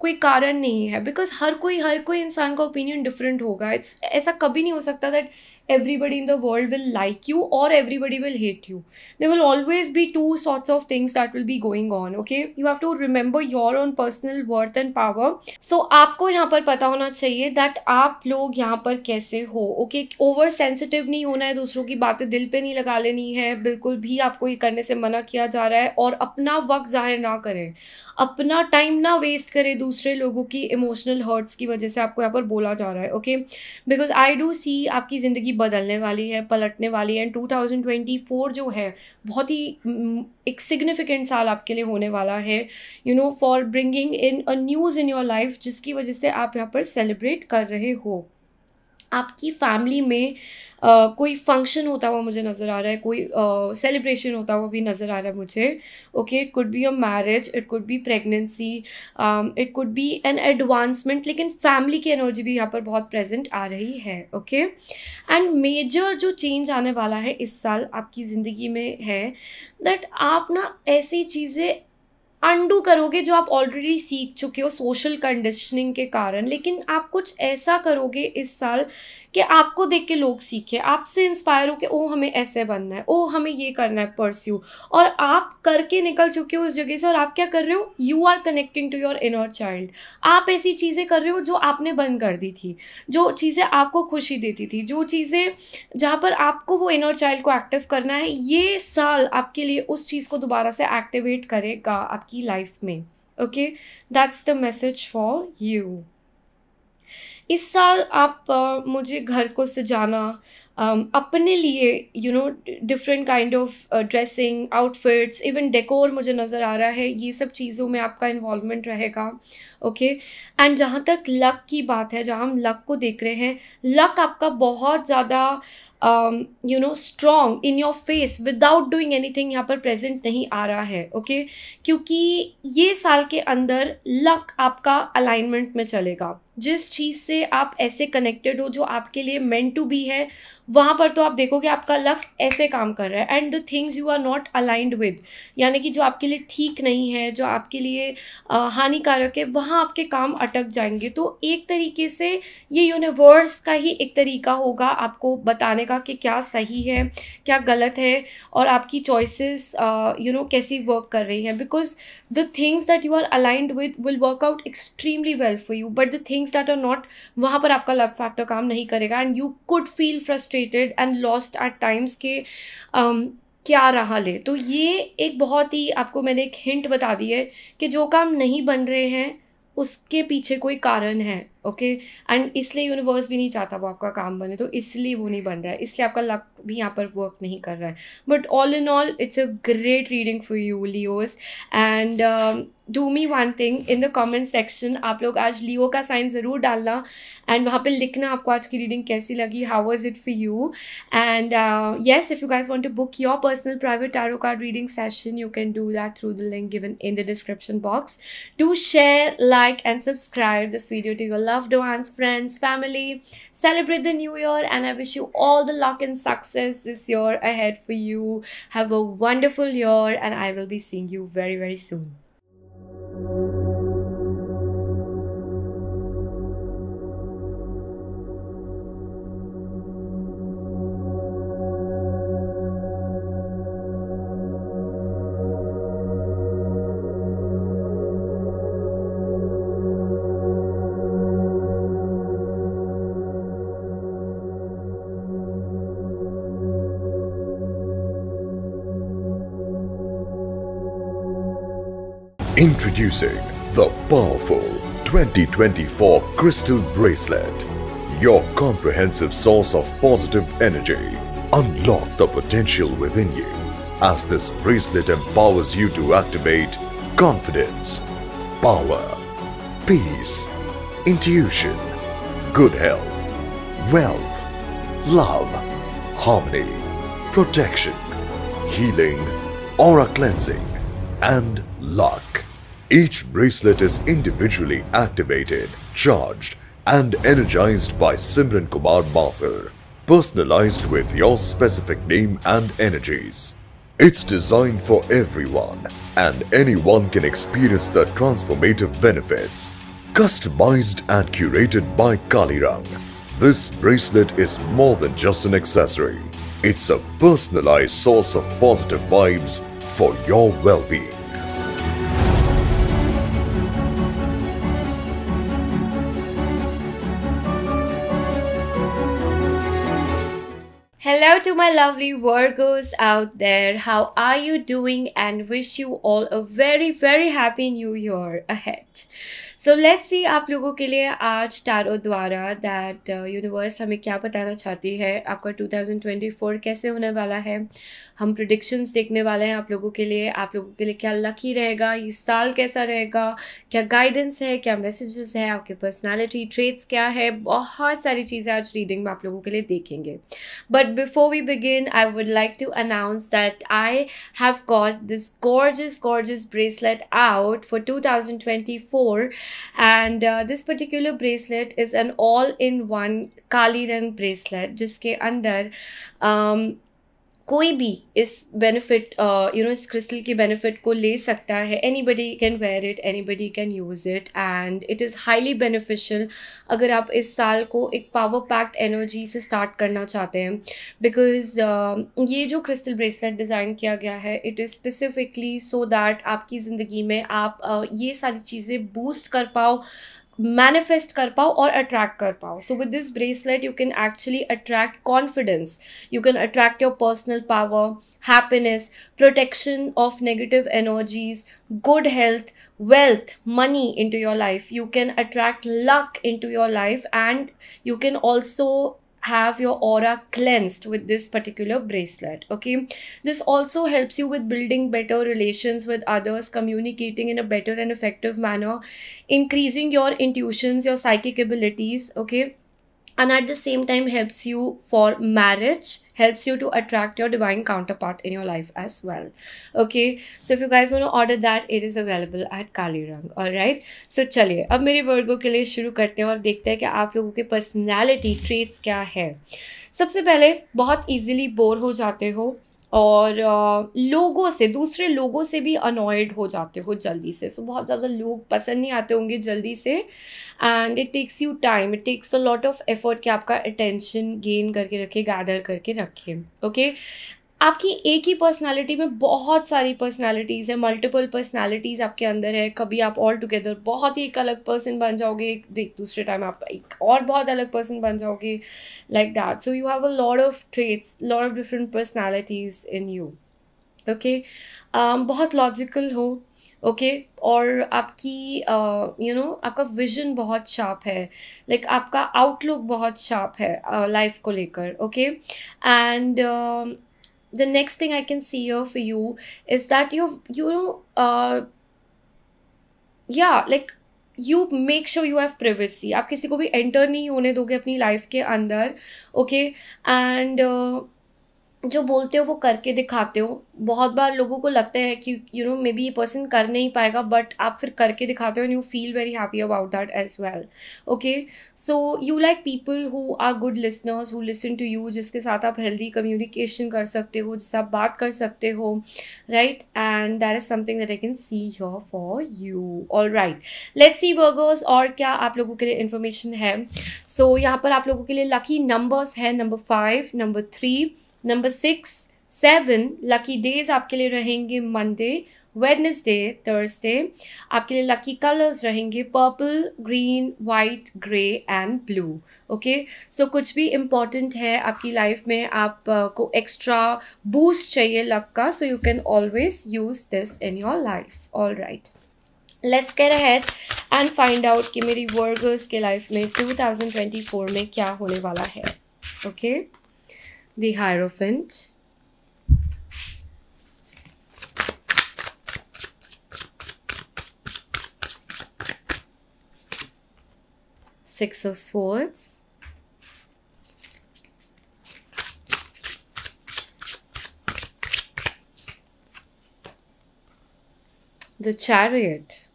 कोई कारण नहीं है बिकॉज हर कोई हर कोई इंसान का ओपिनियन डिफरेंट होगा इट्स ऐसा कभी नहीं हो सकता that everybody in the world will like you or everybody will hate you. There will always be two sorts of things that will be going on, okay? You have to remember your own personal worth and power. So आपको यहाँ पर पता होना चाहिए that आप लोग यहाँ पर कैसे हो ओके ओवर सेंसिटिव नहीं होना है दूसरों की बातें दिल पे नहीं लगा लेनी है बिल्कुल भी आपको ये करने से मना किया जा रहा है और अपना वक्त ज़ाहिर ना करें अपना टाइम ना वेस्ट करें दूसरे लोगों की इमोशनल हर्ट्स की वजह से आपको यहाँ पर बोला जा रहा है okay because I do see आपकी ज़िंदगी बदलने वाली है पलटने वाली है एंड टू जो है बहुत ही एक सिग्निफिकेंट साल आपके लिए होने वाला है you know for bringing in a news in your life जिसकी वजह से आप यहाँ पर सेलिब्रेट कर रहे हो आपकी फैमिली में आ, कोई फंक्शन होता हुआ मुझे नज़र आ रहा है कोई सेलिब्रेशन होता हुआ भी नज़र आ रहा है मुझे okay it could be a marriage it could be pregnancy it could be an advancement लेकिन फैमिली की एनर्जी भी यहाँ पर बहुत प्रेजेंट आ रही है ओके एंड मेजर जो चेंज आने वाला है इस साल आपकी ज़िंदगी में है दैट आप ना ऐसी चीज़ें अंडू करोगे जो आप ऑलरेडी सीख चुके हो सोशल कंडीशनिंग के कारण लेकिन आप कुछ ऐसा करोगे इस साल कि आपको देख के लोग सीखे आपसे इंस्पायर हो कि ओ हमें ऐसे बनना है ओ हमें ये करना है परस्यू और आप करके निकल चुके हो उस जगह से और आप क्या कर रहे हो you are connecting to your inner child आप ऐसी चीज़ें कर रहे हो जो आपने बंद कर दी थी जो चीज़ें आपको खुशी देती थी जो चीज़ें जहाँ पर आपको वो इनर चाइल्ड को एक्टिव करना है ये साल आपके लिए उस चीज़ को दोबारा से एक्टिवेट करेगा आपकी लाइफ में okay that's the message for you इस साल आप मुझे घर को सजाना um, अपने लिए you know different kind of dressing outfits even decor मुझे नज़र आ रहा है ये सब चीज़ों में आपका इन्वॉल्वमेंट रहेगा ओके एंड जहाँ तक लक की बात है जहाँ हम लक को देख रहे हैं लक आपका बहुत ज़्यादा you know strong in your face without doing anything यहाँ पर प्रेजेंट नहीं आ रहा है ओके okay? क्योंकि ये साल के अंदर लक आपका अलाइनमेंट में चलेगा जिस चीज़ से आप ऐसे कनेक्टेड हो जो आपके लिए मेंट टू बी है वहाँ पर तो आप देखोगे आपका लक ऐसे काम कर रहा है and the things you are not aligned with यानी कि जो आपके लिए ठीक नहीं है जो आपके लिए हानिकारक है वहाँ आपके काम अटक जाएंगे तो एक तरीके से ये यूनिवर्स का ही एक तरीका होगा आपको बताने का कि क्या सही है क्या गलत है और आपकी चॉइसिस यू नो कैसी वर्क कर रही हैं because the things that you are aligned with will work out extremely well for you but the things things that are not वहाँ पर आपका लक फैक्टर काम नहीं करेगा and you could feel frustrated and lost at times के um, क्या रहा ले तो ये एक बहुत ही आपको मैंने एक हिंट बता दी है कि जो काम नहीं बन रहे हैं उसके पीछे कोई कारण है ओके एंड इसलिए यूनिवर्स भी नहीं चाहता वो आपका काम बने तो इसलिए वो नहीं बन रहा है इसलिए आपका लक भी यहाँ पर वर्क नहीं कर रहा है but all in all it's a great reading for you Leos and do me one thing in the comment section आप लोग आज लियो का साइन ज़रूर डालना एंड वहाँ पे लिखना आपको आज की रीडिंग कैसी लगी how was it for you and yes if you guys want to book your personal private tarot card reading session you can do that through the link given in the description box do share like and subscribe this video to your loved ones, friends, family. Celebrate the new year and I wish you all the luck and success this year ahead for you. Have a wonderful year and I will be seeing you very, very soon. Thank you. Introducing the powerful 2024 Crystal Bracelet, your comprehensive source of positive energy. Unlock the potential within you as this bracelet empowers you to activate confidence, power, peace, intuition, good health, wealth, love, harmony, protection, healing, aura cleansing, and luck. Each bracelet is individually activated, charged and energized by Simran Kumar Mathur, personalized with your specific name and energies. It's designed for everyone and anyone can experience the transformative benefits. Customized and curated by Kalirang, this bracelet is more than just an accessory. It's a personalized source of positive vibes for your well-being. lovely Virgos out there, how are you doing? And wish you all a very, very happy new year ahead. So let's see आप लोगों के लिए आज tarot द्वारा that universe uh, हमें क्या बताना चाहती है आपका 2024 कैसे होने वाला है हम प्रोडिक्शंस देखने वाले हैं आप लोगों के लिए आप लोगों के लिए क्या लकी रहेगा ये साल कैसा रहेगा क्या गाइडेंस है क्या मैसेजेस है आपके पर्सनैलिटी ट्रेट्स क्या है बहुत सारी चीज़ें आज रीडिंग में आप लोगों के लिए देखेंगे but before we begin I would like to announce that I have got this gorgeous gorgeous bracelet out for two and uh, this particular bracelet is an all-in-one kali bracelet जिसके अंदर under. Um, कोई भी इस benefit you know इस crystal की benefit को ले सकता है anybody can wear it anybody can use it and it is highly beneficial अगर आप इस साल को एक पावर पैक्ड एनर्जी से स्टार्ट करना चाहते हैं बिकॉज uh, ये जो क्रिस्टल ब्रेसलेट डिज़ाइन किया गया है it is specifically so that आपकी ज़िंदगी में आप uh, ये सारी चीज़ें बूस्ट कर पाओ manifest kar pao or attract kar pao. So with this bracelet, you can actually attract confidence. You can attract your personal power, happiness, protection of negative energies, good health, wealth, money into your life. You can attract luck into your life and you can also have your aura cleansed with this particular bracelet okay this also helps you with building better relations with others communicating in a better and effective manner increasing your intuitions your psychic abilities okay and at the same time helps you for marriage helps you to attract your divine counterpart in your life as well okay so if you guys want to order that it is available at kali rang all right so chaliye ab mere virgo ke liye shuru karte hain aur dekhte hain ki aap logo ke personality traits kya hai सबसे पहले बहुत easily bore हो जाते हो और लोगों से दूसरे लोगों से भी अनॉयड हो जाते हो जल्दी से सो so, बहुत ज़्यादा लोग पसंद नहीं आते होंगे जल्दी से and it takes you time it takes a lot of effort कि आपका अटेंशन गेन करके रखे गैदर करके रखे ओके आपकी एक ही पर्सनालिटी में बहुत सारी पर्सनालिटीज़ है मल्टीपल पर्सनालिटीज़ आपके अंदर है कभी आप ऑल टुगेदर बहुत ही एक अलग पर्सन बन जाओगे एक दूसरे टाइम आप एक और बहुत अलग पर्सन बन जाओगे like that so you have a lot of traits lot of different personalities in you okay बहुत लॉजिकल हो ओके okay? और आपकी you uh, no you know, आपका विजन बहुत शार्प है लाइक like, आपका आउटलुक बहुत शार्प है लाइफ uh, को लेकर okay and the next thing I can see here for you is that you've you uh, yeah like you make sure you have privacy आप किसी को भी एंटर नहीं होने दोगे अपनी लाइफ के अंदर ओके एंड जो बोलते हो वो करके दिखाते हो बहुत बार लोगों को लगता है कि यू नो मे बी ये पर्सन कर नहीं पाएगा बट आप फिर करके दिखाते हो and you feel very happy about that as well okay so you like people who are good listeners who listen to you जिसके साथ आप हेल्दी कम्युनिकेशन कर सकते हो जिससे आप बात कर सकते हो right and there is something that I can see your for you all right let's see Virgos और क्या आप लोगों के लिए इन्फॉर्मेशन है सो so, यहाँ पर आप लोगों के लिए लकी नंबर्स है number five number three number six seven lucky days आपके लिए रहेंगे मंडे वेडनेसडे थर्सडे आपके लिए लकी कलर्स रहेंगे purple green white grey and blue okay so कुछ भी इम्पॉर्टेंट है आपकी लाइफ में आप uh, को एक्स्ट्रा बूस्ट चाहिए लक का so you can always use this in your life all right let's carry ahead and find out कि मेरी वर्गर्स के लाइफ में 2024 में क्या होने वाला है okay okay? the Hierophant, Six of Swords, the Chariot.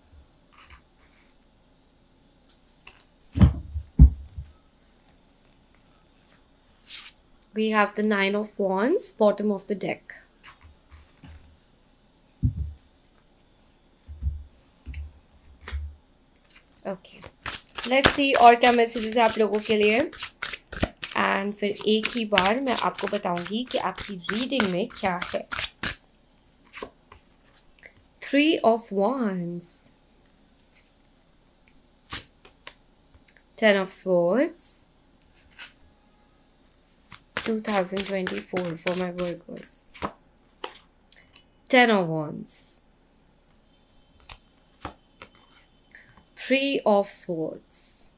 we have the nine of wands bottom of the deck okay let's see और क्या मैसेजेस है आप लोगों के लिए एंड फिर एक ही बार मैं आपको बताऊंगी कि आपकी रीडिंग में क्या है three of wands ten of swords 2024 for my was Ten of Wands. Three of Swords.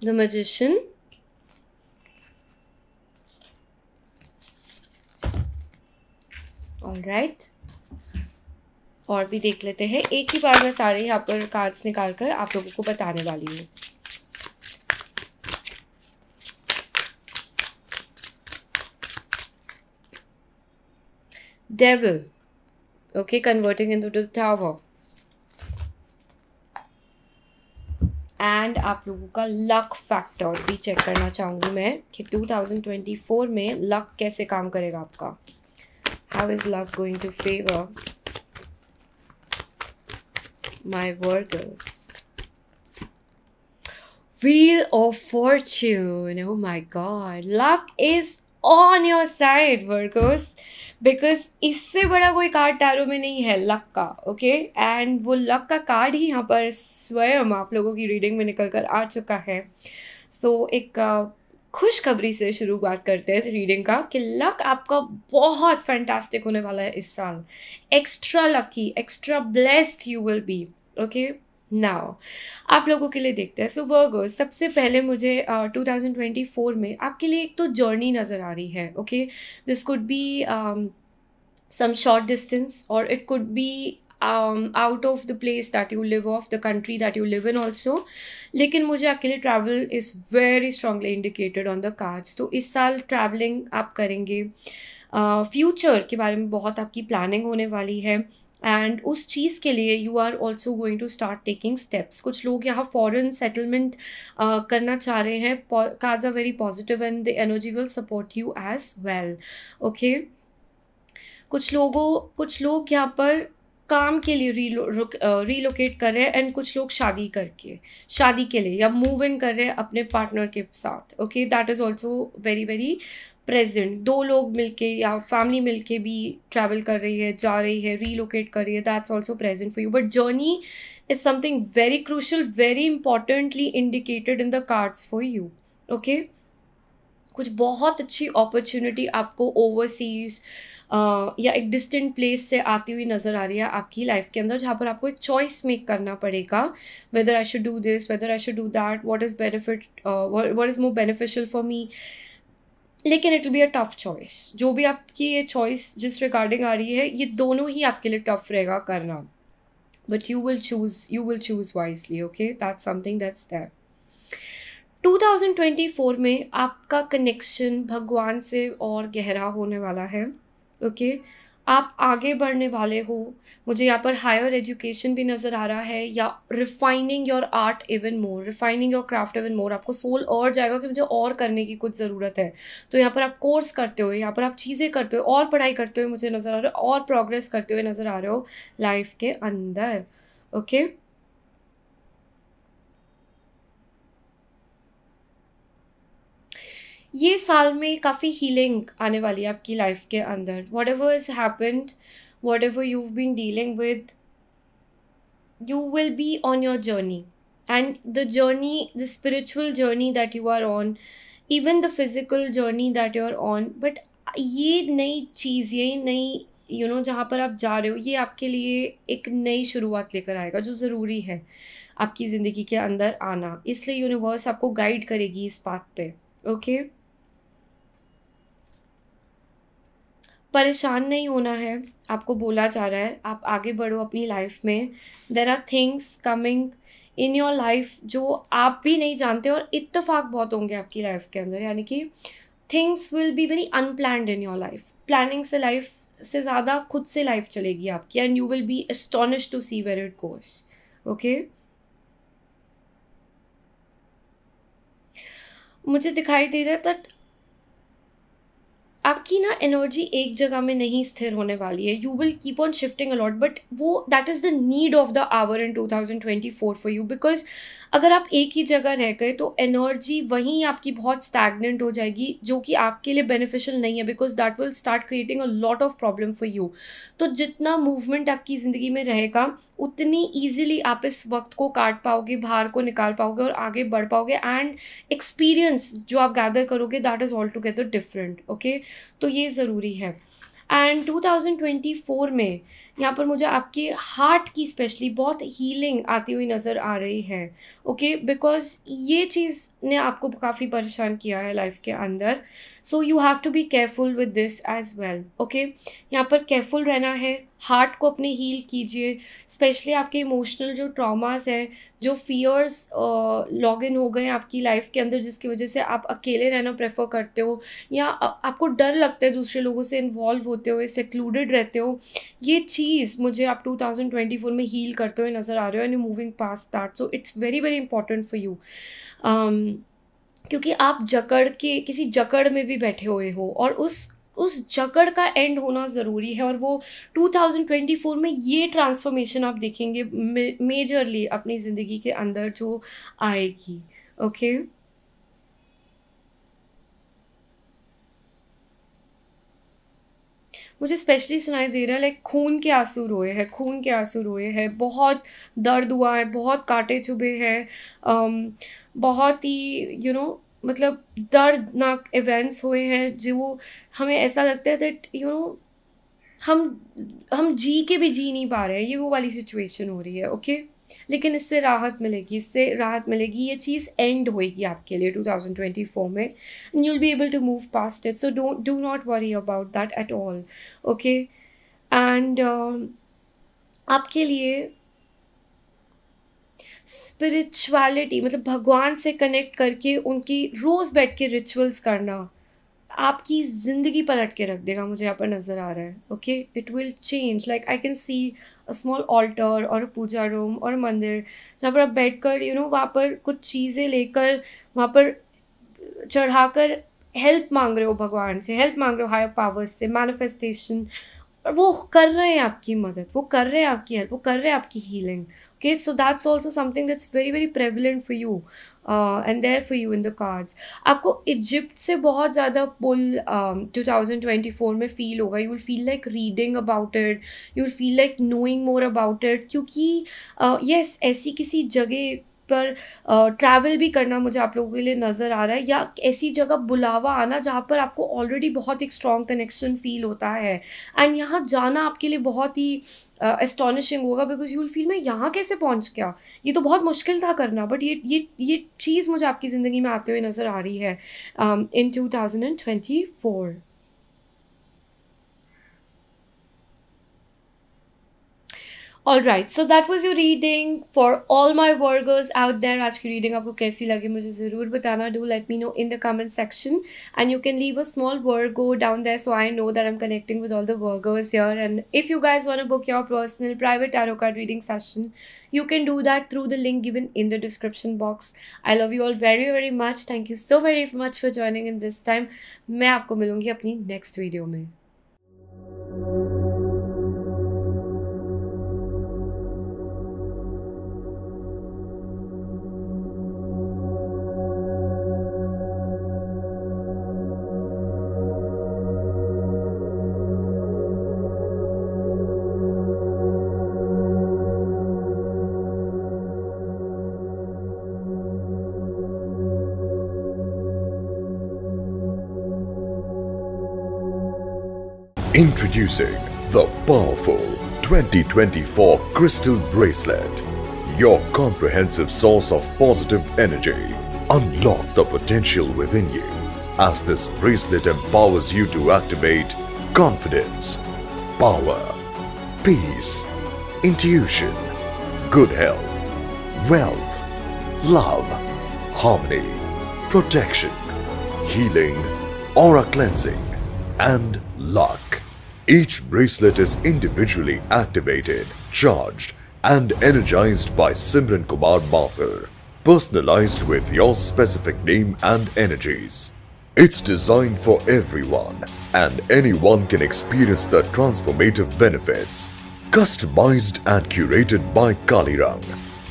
The Magician. Right और भी देख लेते हैं एक ही बार मैं सारे यहाँ पर कार्ड्स निकाल कर आप लोगों को बताने वाली हूँ devil okay converting into tower and आप लोगों का लक फैक्टर भी चेक करना चाहूँगी मैं कि 2024 में लक कैसे काम करेगा आपका how is luck going to favor my Virgos? Wheel of Fortune. Oh my God. Luck is on your side, workers because इससे बड़ा कोई कार्ड टैरो में नहीं है लक का ओके okay? एंड वो लक का कार्ड ही यहाँ पर स्वयं आप लोगों की रीडिंग में निकल कर आ चुका है सो so, एक खुशखबरी से बात करते हैं इस रीडिंग का कि लक आपका बहुत फैंटास्टिक होने वाला है इस साल extra lucky extra blessed you will be okay now आप लोगों के लिए देखते हैं सो वर्गो सबसे पहले मुझे टू थाउजेंड ट्वेंटी फोर में आपके लिए एक तो जर्नी नज़र आ रही है okay this could be some short distance और it could be um, out of the place that you live off the country that you live in also लेकिन मुझे आपके लिए travel is very strongly indicated on the cards तो इस साल travelling आप करेंगे फ्यूचर uh, के बारे में बहुत आपकी प्लानिंग होने वाली है एंड उस चीज़ के लिए you are also going to start taking steps कुछ लोग यहाँ फॉरन सेटलमेंट uh, करना चाह रहे हैं cards are very positive and the energy will support you as well okay कुछ लोगों कुछ लोग यहाँ पर काम के लिए रीलो रीलोकेट कर रहे हैं एंड कुछ लोग शादी करके शादी के लिए या मूव इन कर रहे हैं अपने पार्टनर के साथ okay that is also very very present दो लोग मिलके या फैमिली मिलके भी ट्रैवल कर रही है जा रही है रीलोकेट कर रही है that's also present for you but journey is something very crucial very importantly indicated in the cards for you okay कुछ बहुत अच्छी अपॉर्चुनिटी आपको ओवरसीज़ या एक डिस्टेंट प्लेस से आती हुई नज़र आ रही है आपकी लाइफ के अंदर जहाँ पर आपको एक चॉइस मेक करना पड़ेगा whether I should do this whether I should do that what is benefit what is more beneficial for me लेकिन it will be a tough choice जो भी आपकी ये चॉइस जिस रिगार्डिंग आ रही है ये दोनों ही आपके लिए टफ रहेगा करना but you will choose you will choose wisely okay that something that's that 2024 में आपका कनेक्शन भगवान से और गहरा होने वाला है ओके आप आगे बढ़ने वाले हो मुझे यहाँ पर हायर एजुकेशन भी नज़र आ रहा है या refining your art even more refining your craft even more आपको सोल और जाएगा कि मुझे और करने की कुछ ज़रूरत है तो यहाँ पर आप कोर्स करते हो यहाँ पर आप चीज़ें करते हो और पढ़ाई करते हुए मुझे नज़र आ रहा है और प्रोग्रेस करते हुए नज़र आ रहे हो लाइफ के अंदर ओके okay? ये साल में काफ़ी हीलिंग आने वाली है आपकी लाइफ के अंदर whatever is happened whatever you been dealing with you will be on your journey and the journey the spiritual journey that you are on even the physical journey that you are on but ये नई चीज़ ये नई you know जहाँ पर आप जा रहे हो ये आपके लिए एक नई शुरुआत लेकर आएगा जो ज़रूरी है आपकी ज़िंदगी के अंदर आना इसलिए यूनिवर्स आपको गाइड करेगी इस बात पे ओके okay? परेशान नहीं होना है आपको बोला जा रहा है आप आगे बढ़ो अपनी लाइफ में there are things coming in your life जो आप भी नहीं जानते और इतफाक बहुत होंगे आपकी लाइफ के अंदर यानी कि things will be very unplanned in your life planning से लाइफ से ज़्यादा खुद से लाइफ चलेगी आपकी and you will be astonish to see where it course okay मुझे दिखाई दे रहा है दट आपकी ना एनर्जी एक जगह में नहीं स्थिर होने वाली है you will keep on shifting a lot but वो that is the need of the hour in two thousand twenty four for you because अगर आप एक ही जगह रह गए तो एनर्जी वहीं आपकी बहुत स्टैगनेंट हो जाएगी जो कि आपके लिए बेनिफिशियल नहीं है because that will start creating a lot of problem for you तो जितना मूवमेंट आपकी ज़िंदगी में रहेगा उतनी ईजिली आप इस वक्त को काट पाओगे बाहर को निकाल पाओगे और आगे बढ़ पाओगे एंड एक्सपीरियंस जो आप गैदर करोगे that is altogether different okay तो ये ज़रूरी है एंड 2024 में यहाँ पर मुझे आपके हार्ट की स्पेशली बहुत हीलिंग आती हुई नज़र आ रही है ओके okay? बिकॉज ये चीज़ ने आपको काफ़ी परेशान किया है लाइफ के अंदर so you have to be careful with this as well okay यहाँ पर केयरफुल रहना है हार्ट को अपने हील कीजिए स्पेशली आपके इमोशनल जो ट्रॉमास हैं जो फियर्स लॉग इन हो गए आपकी लाइफ के अंदर जिसकी वजह से आप अकेले रहना प्रेफर करते हो या आपको डर लगता है दूसरे लोगों से इन्वॉल्व होते हुए सेक्लूडेड रहते हो ये चीज़ मुझे आप 2024 में हील करते हुए नज़र आ रहे हो and you moving past that so it's very very important for you क्योंकि आप जकड़ के किसी जकड़ में भी बैठे हुए हो और उस उस जकड़ का एंड होना ज़रूरी है और वो 2024 में ये ट्रांसफॉर्मेशन आप देखेंगे मेजरली अपनी ज़िंदगी के अंदर जो आएगी ओके मुझे स्पेशली सुनाई दे रहा है लाइक खून के आंसू रोए हैं खून के आंसू रोए हैं बहुत दर्द हुआ है बहुत काटे चुभे हैं um, बहुत ही यू you नो know, मतलब दर्दनाक इवेंट्स हुए हैं जो हमें ऐसा लगता है दैट यू नो हम हम जी के भी जी नहीं पा रहे हैं ये वो वाली सिचुएशन हो रही है ओके लेकिन इससे राहत मिलेगी इससे राहत मिलेगी ये चीज़ एंड होएगी आपके लिए 2024 में and you'll be able to move past it so don't do not worry about that at all okay and आपके लिए स्पिरिचुअलिटी मतलब भगवान से कनेक्ट करके उनकी रोज़ बैठ के रिचुअल्स करना आपकी ज़िंदगी पलट के रख देगा मुझे यहाँ पर नज़र आ रहा है okay it will change like I can see a small altar और पूजा रूम और मंदिर जहाँ पर आप बैठ कर यू नो वहाँ पर कुछ चीज़ें लेकर वहाँ पर चढ़ा कर हेल्प मांग रहे हो भगवान से हेल्प मांग रहे हो हायर पावर्स से मैनिफेस्टेशन और वो कर रहे हैं आपकी मदद वो कर रहे हैं आपकी हेल्प वो कर रहे हैं आपकी healing kids so that's also something that's very very prevalent for you and there for you in the cards आपको इजिप्ट से बहुत ज़्यादा pull two thousand twenty four में फील होगा you will feel like reading about it you will feel like knowing more about it क्योंकि yes uh, ऐसी किसी जगह पर ट्रैवल भी करना मुझे आप लोगों के लिए नज़र आ रहा है या ऐसी जगह बुलावा आना जहाँ पर आपको ऑलरेडी बहुत एक स्ट्रॉन्ग कनेक्शन फील होता है एंड यहाँ जाना आपके लिए बहुत ही एस्टॉनिशिंग होगा बिकॉज यू विल फील मैं यहाँ कैसे पहुँच गया ये तो बहुत मुश्किल था करना बट ये ये ये चीज़ मुझे आपकी ज़िंदगी में आते हुए नज़र आ रही है in two thousand and twenty four alright so that was your reading for all my workers out there आज की रीडिंग आपको कैसी लगी मुझे ज़रूर बताना do let me know in the comment section and you can leave a small Virgo down there so I know that I am connecting with all the workers here and if you guys want book your personal private एरो card reading session you can do that through the link given in the description box i love you all very very much thank you so very much for joining in this time मैं आपको मिलूंगी अपनी next video में Introducing the powerful 2024 Crystal Bracelet, your comprehensive source of positive energy. Unlock the potential within you as this bracelet empowers you to activate confidence, power, peace, intuition, good health, wealth, love, harmony, protection, healing, aura cleansing, and luck. Each bracelet is individually activated, charged and energized by Simran Kumar Mathur, personalized with your specific name and energies. It's designed for everyone and anyone can experience the transformative benefits. Customized and curated by Kalirang,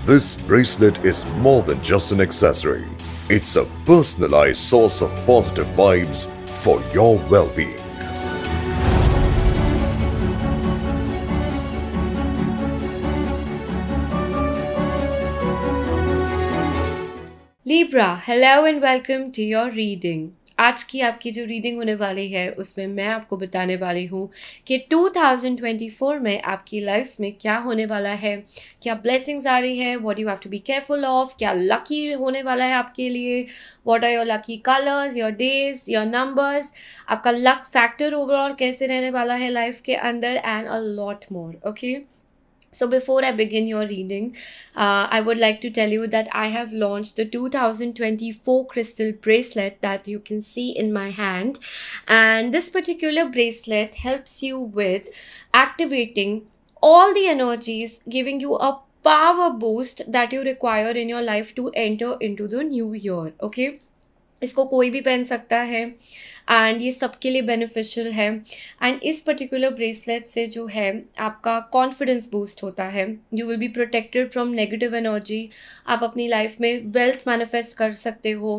this bracelet is more than just an accessory. It's a personalized source of positive vibes for your well-being. Libra hello and welcome to your reading आज की आपकी जो reading होने वाली है उसमें मैं आपको बताने वाली हूँ कि 2024 में आपकी लाइफ में क्या होने वाला है क्या ब्लेसिंग्स आ रही है what you have to be careful of क्या लकी होने वाला है आपके लिए what are your lucky colours your days your numbers आपका लक फैक्टर ओवरऑल कैसे रहने वाला है लाइफ के अंदर and a lot more okay So, before I begin your reading, uh, I would like to tell you that I have launched the 2024 crystal bracelet that you can see in my hand. And this particular bracelet helps you with activating all the energies, giving you a power boost that you require in your life to enter into the new year. Okay? इसको कोई भी पहन सकता है and ये सबके लिए beneficial है एंड इस पर्टिकुलर ब्रेसलेट से जो है आपका कॉन्फिडेंस बूस्ट होता है you will be protected from negative energy आप अपनी लाइफ में वेल्थ मैनिफेस्ट कर सकते हो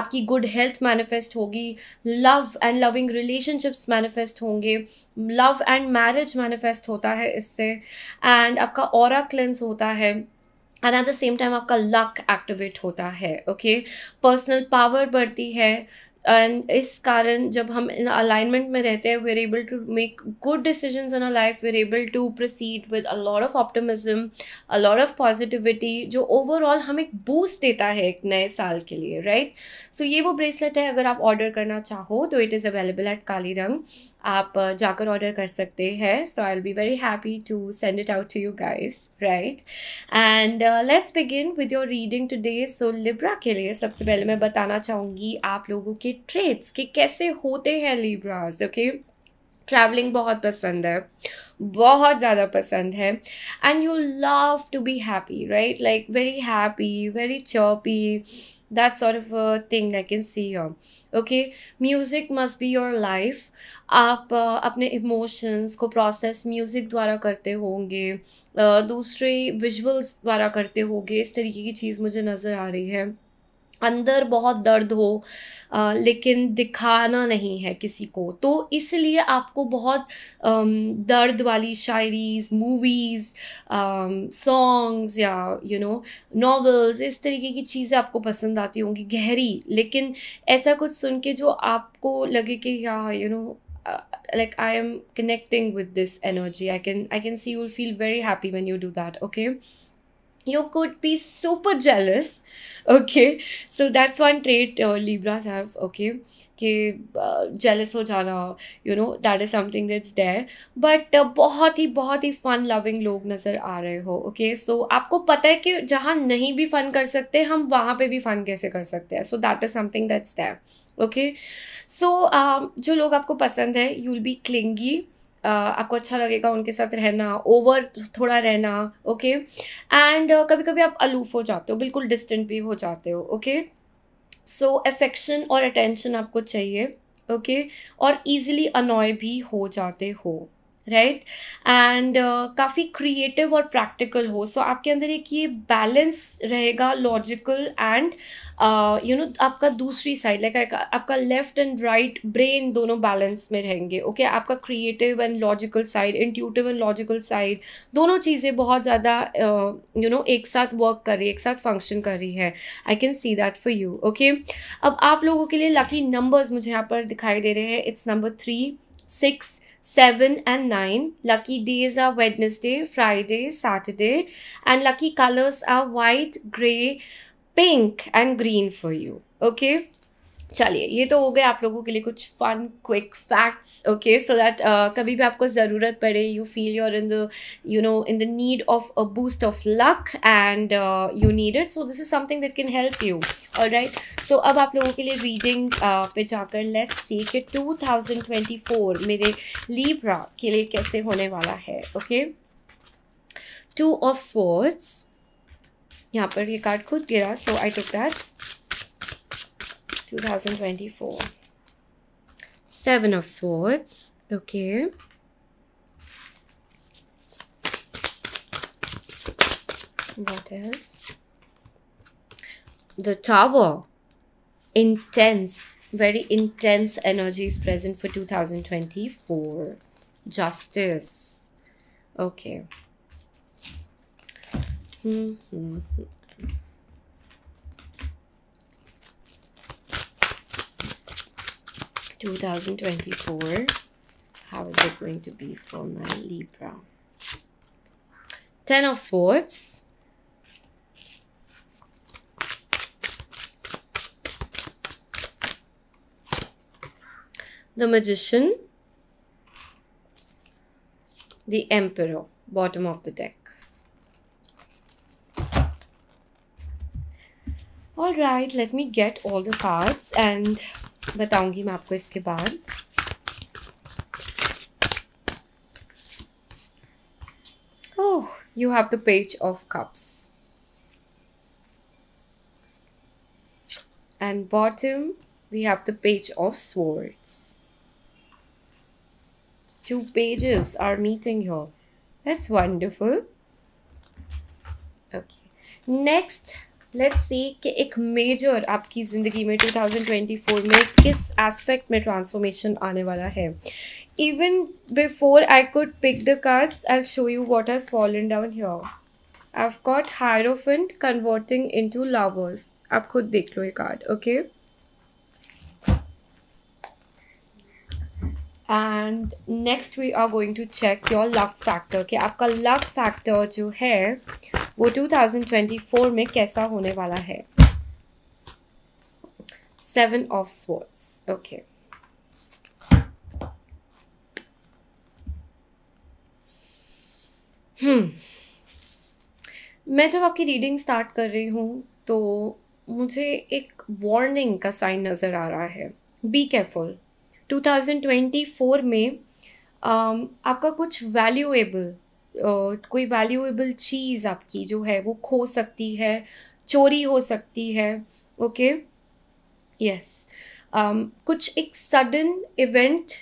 आपकी गुड हेल्थ मैनिफेस्ट होगी love and loving relationships manifest होंगे लव एंड मैरिज मैनिफेस्ट होता है इससे एंड आपका और क्लेंस होता है and at the same time आपका लक एक्टिवेट होता है ओके पर्सनल पावर बढ़ती है एंड इस कारण जब हम इन अलाइनमेंट में रहते हैं we are able to make good decision in our life we are able to proceed with a lot of optimism a lot of positivity जो ओवरऑल हम एक बूस्ट देता है एक नए साल के लिए राइट right? सो so, ये वो ब्रेसलेट है अगर आप ऑर्डर करना चाहो तो इट इज़ अवेलेबल एट काली रंग आप जाकर ऑर्डर कर सकते हैं so I will be very happy to send it out to you guys right and let's begin with your reading today so Libra के लिए सबसे पहले मैं बताना चाहूँगी आप लोगों के ट्रेड्स के कैसे होते हैं लिब्राज ओके ट्रैवलिंग बहुत पसंद है बहुत ज़्यादा पसंद है and you love to be happy right like very happy very choppy that sort of a thing I can see here. Okay, music must be your life. आप uh, अपने emotions को process music द्वारा करते होंगे uh, दूसरे visuals द्वारा करते होंगे इस तरीके की चीज़ मुझे नज़र आ रही है अंदर बहुत दर्द हो आ, लेकिन दिखाना नहीं है किसी को तो इसलिए आपको बहुत आ, दर्द वाली शायरीज मूवीज़ सॉन्ग्स या यू नो नॉवेल्स इस तरीके की चीज़ें आपको पसंद आती होंगी गहरी लेकिन ऐसा कुछ सुन के जो आपको लगे कि या you know like I am connecting with this energy I can I can see you feel very happy when you do that okay you could be super jealous okay so that's one trait uh, libras have okay कि jealous हो जाना you know that is something that's there but बहुत ही बहुत ही फ़न loving लोग नज़र आ रहे हो ओके okay? सो so, आपको पता है कि जहाँ नहीं भी फ़न कर सकते हम वहाँ पे भी फ़न कैसे कर सकते हैं so that is something that's there okay so जो लोग आपको पसंद है यू विल बी क्लिंगी आपको अच्छा लगेगा उनके साथ रहना ओवर थोड़ा रहना ओके एंड कभी कभी आप अलूफ हो जाते हो बिल्कुल डिस्टेंट भी हो जाते हो ओके सो एफेक्शन और अटेंशन आपको चाहिए ओके okay? और ईजिली अनॉय भी हो जाते हो राइट एंड काफ़ी क्रिएटिव और प्रैक्टिकल हो सो so, आपके अंदर एक ये बैलेंस रहेगा लॉजिकल एंड यू नो आपका दूसरी साइड लाइक like, आपका लेफ्ट एंड राइट ब्रेन दोनों बैलेंस में रहेंगे ओके okay? आपका creative and logical side intuitive and logical side दोनों चीज़ें बहुत ज़्यादा यू uh, नो एक साथ वर्क कर रही है एक साथ फंक्शन कर रही है I can see that for you okay अब आप लोगों के लिए लकी नंबर्स मुझे यहाँ पर दिखाई दे रहे हैं it's number three six 7 and 9. Lucky days are Wednesday, Friday, Saturday. And lucky colors are white, grey, pink and green for you. Okay. चलिए ये तो हो गए आप लोगों के लिए कुछ fun quick facts okay so that कभी भी आपको ज़रूरत पड़े you feel your in the you know in the need of a boost of luck and you need it so this is something that can help you all right so अब आप लोगों के लिए रीडिंग uh, पे जाकर let's see कि 2024 मेरे Libra के लिए कैसे होने वाला है ओके टू ऑफ स्पोर्ट्स यहाँ पर ये कार्ड खुद गिरा so I took that 2024. Seven of Swords. Okay. What else? The Tower. Intense, very intense energy is present for 2024. Justice. Okay. Mm -hmm. hmm, hmm. 2024 how is it going to be for my libra ten of swords the magician the emperor bottom of the deck all right let me get all the cards and बताऊंगी मैं आपको इसके बाद oh you have the page of and bottom we have the page of swords two pages are meeting here that's wonderful okay next let's see कि एक major आपकी ज़िंदगी में 2024 में किस एस्पेक्ट में ट्रांसफॉर्मेशन आने वाला है even before I could pick the cards I show you what has fallen down here I've got converting into lovers आप खुद देख लो ये card okay and next we are going to check your luck factor कि आपका luck factor जो है वो 2024 में कैसा होने वाला है सेवन ऑफ स्वर्ड्स ओके मैं जब आपकी रीडिंग स्टार्ट कर रही हूँ तो मुझे एक वार्निंग का साइन नज़र आ रहा है बी केयरफुल 2024 में um, आपका कुछ वैल्यूएबल कोई वैल्यूएबल चीज़ आपकी जो है वो खो सकती है चोरी हो सकती है okay okay? Yes yes. um, कुछ एक sudden event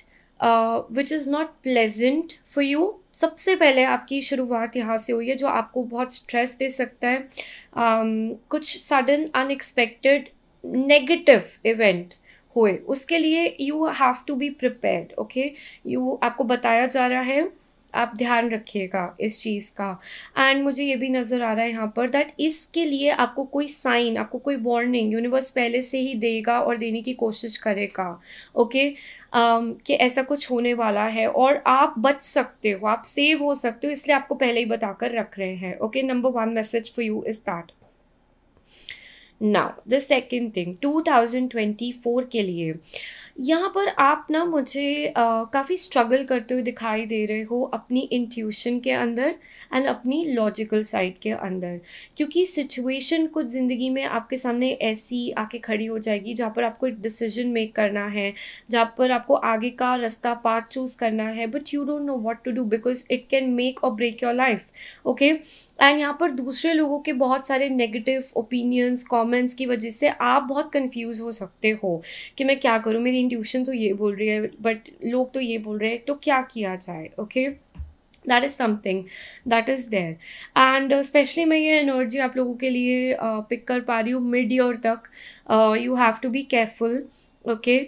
which is not pleasant for you सबसे पहले आपकी शुरुआत यहाँ से हुई है जो आपको बहुत स्ट्रेस दे सकता है um, कुछ सडन अनएक्सपेक्टेड नेगेटिव इवेंट हुए उसके लिए you have to be prepared okay you आपको बताया जा रहा है आप ध्यान रखिएगा इस चीज़ का एंड मुझे ये भी नज़र आ रहा है यहाँ पर दैट इसके लिए आपको कोई साइन आपको कोई वार्निंग यूनिवर्स पहले से ही देगा और देने की कोशिश करेगा ओके okay? um, कि ऐसा कुछ होने वाला है और आप बच सकते हो आप सेव हो सकते हो इसलिए आपको पहले ही बताकर रख रहे हैं okay number one message for you is that now the second thing two के लिए यहाँ पर आप ना मुझे काफ़ी स्ट्रगल करते हुए दिखाई दे रहे हो अपनी इंट्यूशन के अंदर एंड अपनी लॉजिकल साइड के अंदर क्योंकि सिचुएशन कुछ ज़िंदगी में आपके सामने ऐसी आके खड़ी हो जाएगी जहाँ पर आपको एक डिसीजन मेक करना है जहाँ पर आपको आगे का रास्ता पाथ चूज़ करना है but you don't know what to do because it can make और break your life okay and यहाँ पर दूसरे लोगों के बहुत सारे नेगेटिव ओपिनियंस कॉमेंट्स की वजह से आप बहुत कन्फ्यूज़ हो सकते हो कि मैं क्या करूँ मेरी ट्यूशन तो ये बोल रही है बट लोग तो ये बोल रहे हैं तो क्या किया जाए okay that is something that is there and specially मैं ये एनर्जी आप लोगों के लिए पिक uh, कर पा रही हूँ मिड ईयर तक you have to be careful okay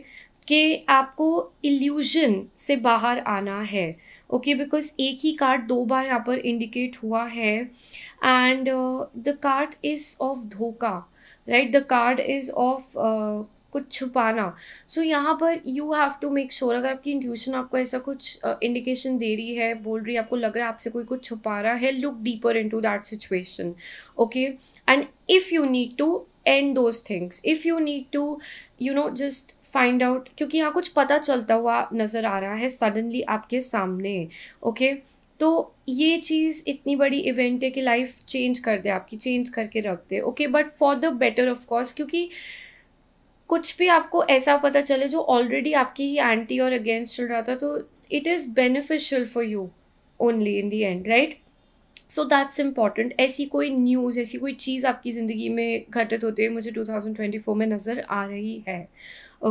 कि आपको इल्यूजन से बाहर आना है ओके okay, बिकॉज एक ही कार्ड दो बार यहाँ पर इंडिकेट हुआ है and the card is of धोखा right the card is of कुछ छुपाना सो so, यहाँ पर you have to make sure अगर आपकी इंट्यूशन आपको ऐसा कुछ इंडिकेशन uh, दे रही है बोल रही है आपको लग रहा है आपसे कोई कुछ छुपा रहा है look deeper into that situation okay and if you need to end those things if you need to you know just find out क्योंकि यहाँ कुछ पता चलता हुआ नज़र आ रहा है सडनली आपके सामने ओके okay? तो ये चीज़ इतनी बड़ी इवेंट है कि लाइफ चेंज कर दे आपकी चेंज करके रख दे okay but for the better of course क्योंकि कुछ भी आपको ऐसा पता चले जो ऑलरेडी आपकी ही एंटी और अगेंस्ट चल रहा था तो it is beneficial for you only in the end right so that's important ऐसी कोई न्यूज़ ऐसी कोई चीज़ आपकी ज़िंदगी में घटित होते हुए मुझे 2024 में नज़र आ रही है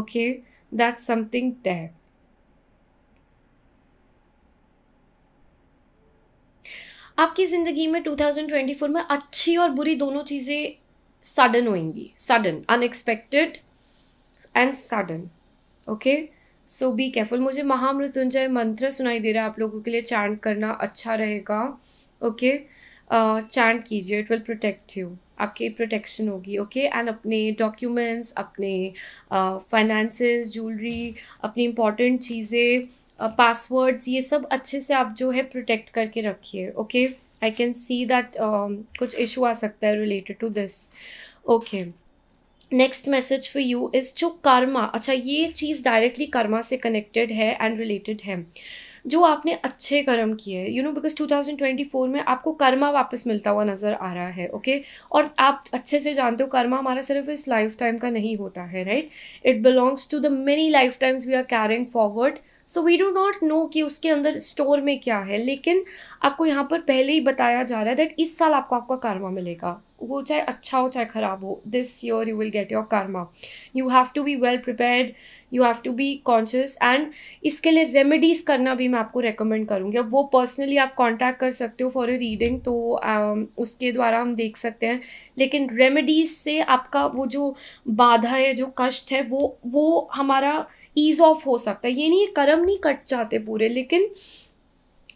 ओके दैट्स समथिंग तय आपकी ज़िंदगी में 2024 में अच्छी और बुरी दोनों चीज़ें सडन होंगी sudden unexpected and sudden okay so be careful मुझे महामृत्युंजय मंत्र सुनाई दे रहा है आप लोगों के लिए चैंट करना अच्छा रहेगा ओके चैंट uh, कीजिए इट विल प्रोटेक्ट यू आपकी प्रोटेक्शन होगी ओके एंड अपने डॉक्यूमेंट्स अपने फाइनेंसेस uh, ज्वेलरी अपनी इंपॉर्टेंट चीज़ें पासवर्ड्स ये सब अच्छे से आप जो है प्रोटेक्ट करके रखिए okay I can see that कुछ इशू आ सकता है related to this okay next message for you is जो कर्मा अच्छा ये चीज़ डायरेक्टली कर्मा से कनेक्टेड है एंड रिलेटेड है जो आपने अच्छे कर्म किए यू नो बिकॉज 2024 में आपको कर्मा वापस मिलता हुआ नज़र आ रहा है ओके okay? और आप अच्छे से जानते हो कर्मा हमारा सिर्फ इस लाइफ टाइम का नहीं होता है right it belongs to the many lifetimes we are carrying forward so we do not know कि उसके अंदर स्टोर में क्या है लेकिन आपको यहाँ पर पहले ही बताया जा रहा है दैट इस साल आपको आपका कारमा मिलेगा वो चाहे अच्छा हो चाहे ख़राब हो this year you will get your karma you have to be well prepared you have to be conscious and इसके लिए रेमेडीज़ करना भी मैं आपको रेकमेंड करूँगी अब वो पर्सनली आप कॉन्टैक्ट कर सकते हो फॉर अ रीडिंग तो um, उसके द्वारा हम देख सकते हैं लेकिन रेमेडीज़ से आपका वो जो बाधा है जो कष्ट है वो वो हमारा ईज ऑफ हो सकता है ये नहीं ये कर्म नहीं कट जाते पूरे लेकिन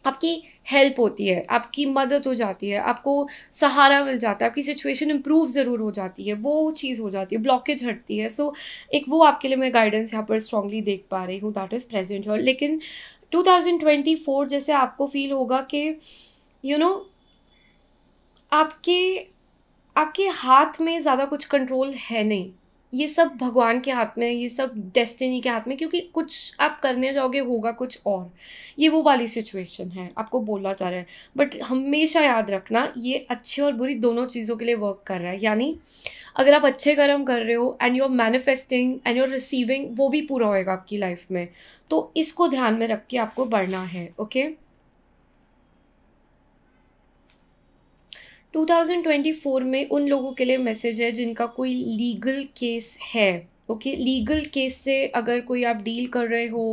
आपकी हेल्प होती है आपकी मदद हो जाती है आपको सहारा मिल जाता है आपकी सिचुएशन इम्प्रूव ज़रूर हो जाती है वो चीज़ हो जाती है ब्लॉकेज हटती है सो so, एक वो आपके लिए मैं गाइडेंस यहाँ पर स्ट्रांगली देख पा रही हूँ दैट इज़ प्रेजेंट और लेकिन 2024 जैसे आपको फील होगा कि यू नो आपके आपके हाथ में ज़्यादा कुछ कंट्रोल है नहीं ये सब भगवान के हाथ में ये सब डेस्टिनी के हाथ में क्योंकि कुछ आप करने जाओगे होगा कुछ और ये वो वाली सिचुएशन है आपको बोलना चाह रहा है बट हमेशा याद रखना ये अच्छे और बुरी दोनों चीज़ों के लिए वर्क कर रहा है यानी अगर आप अच्छे कर्म कर रहे हो and you are manifesting and you are receiving वो भी पूरा होएगा आपकी लाइफ में तो इसको ध्यान में रख के आपको बढ़ना है ओके okay? 2024 में उन लोगों के लिए मैसेज है जिनका कोई लीगल केस है ओके लीगल केस से अगर कोई आप डील कर रहे हो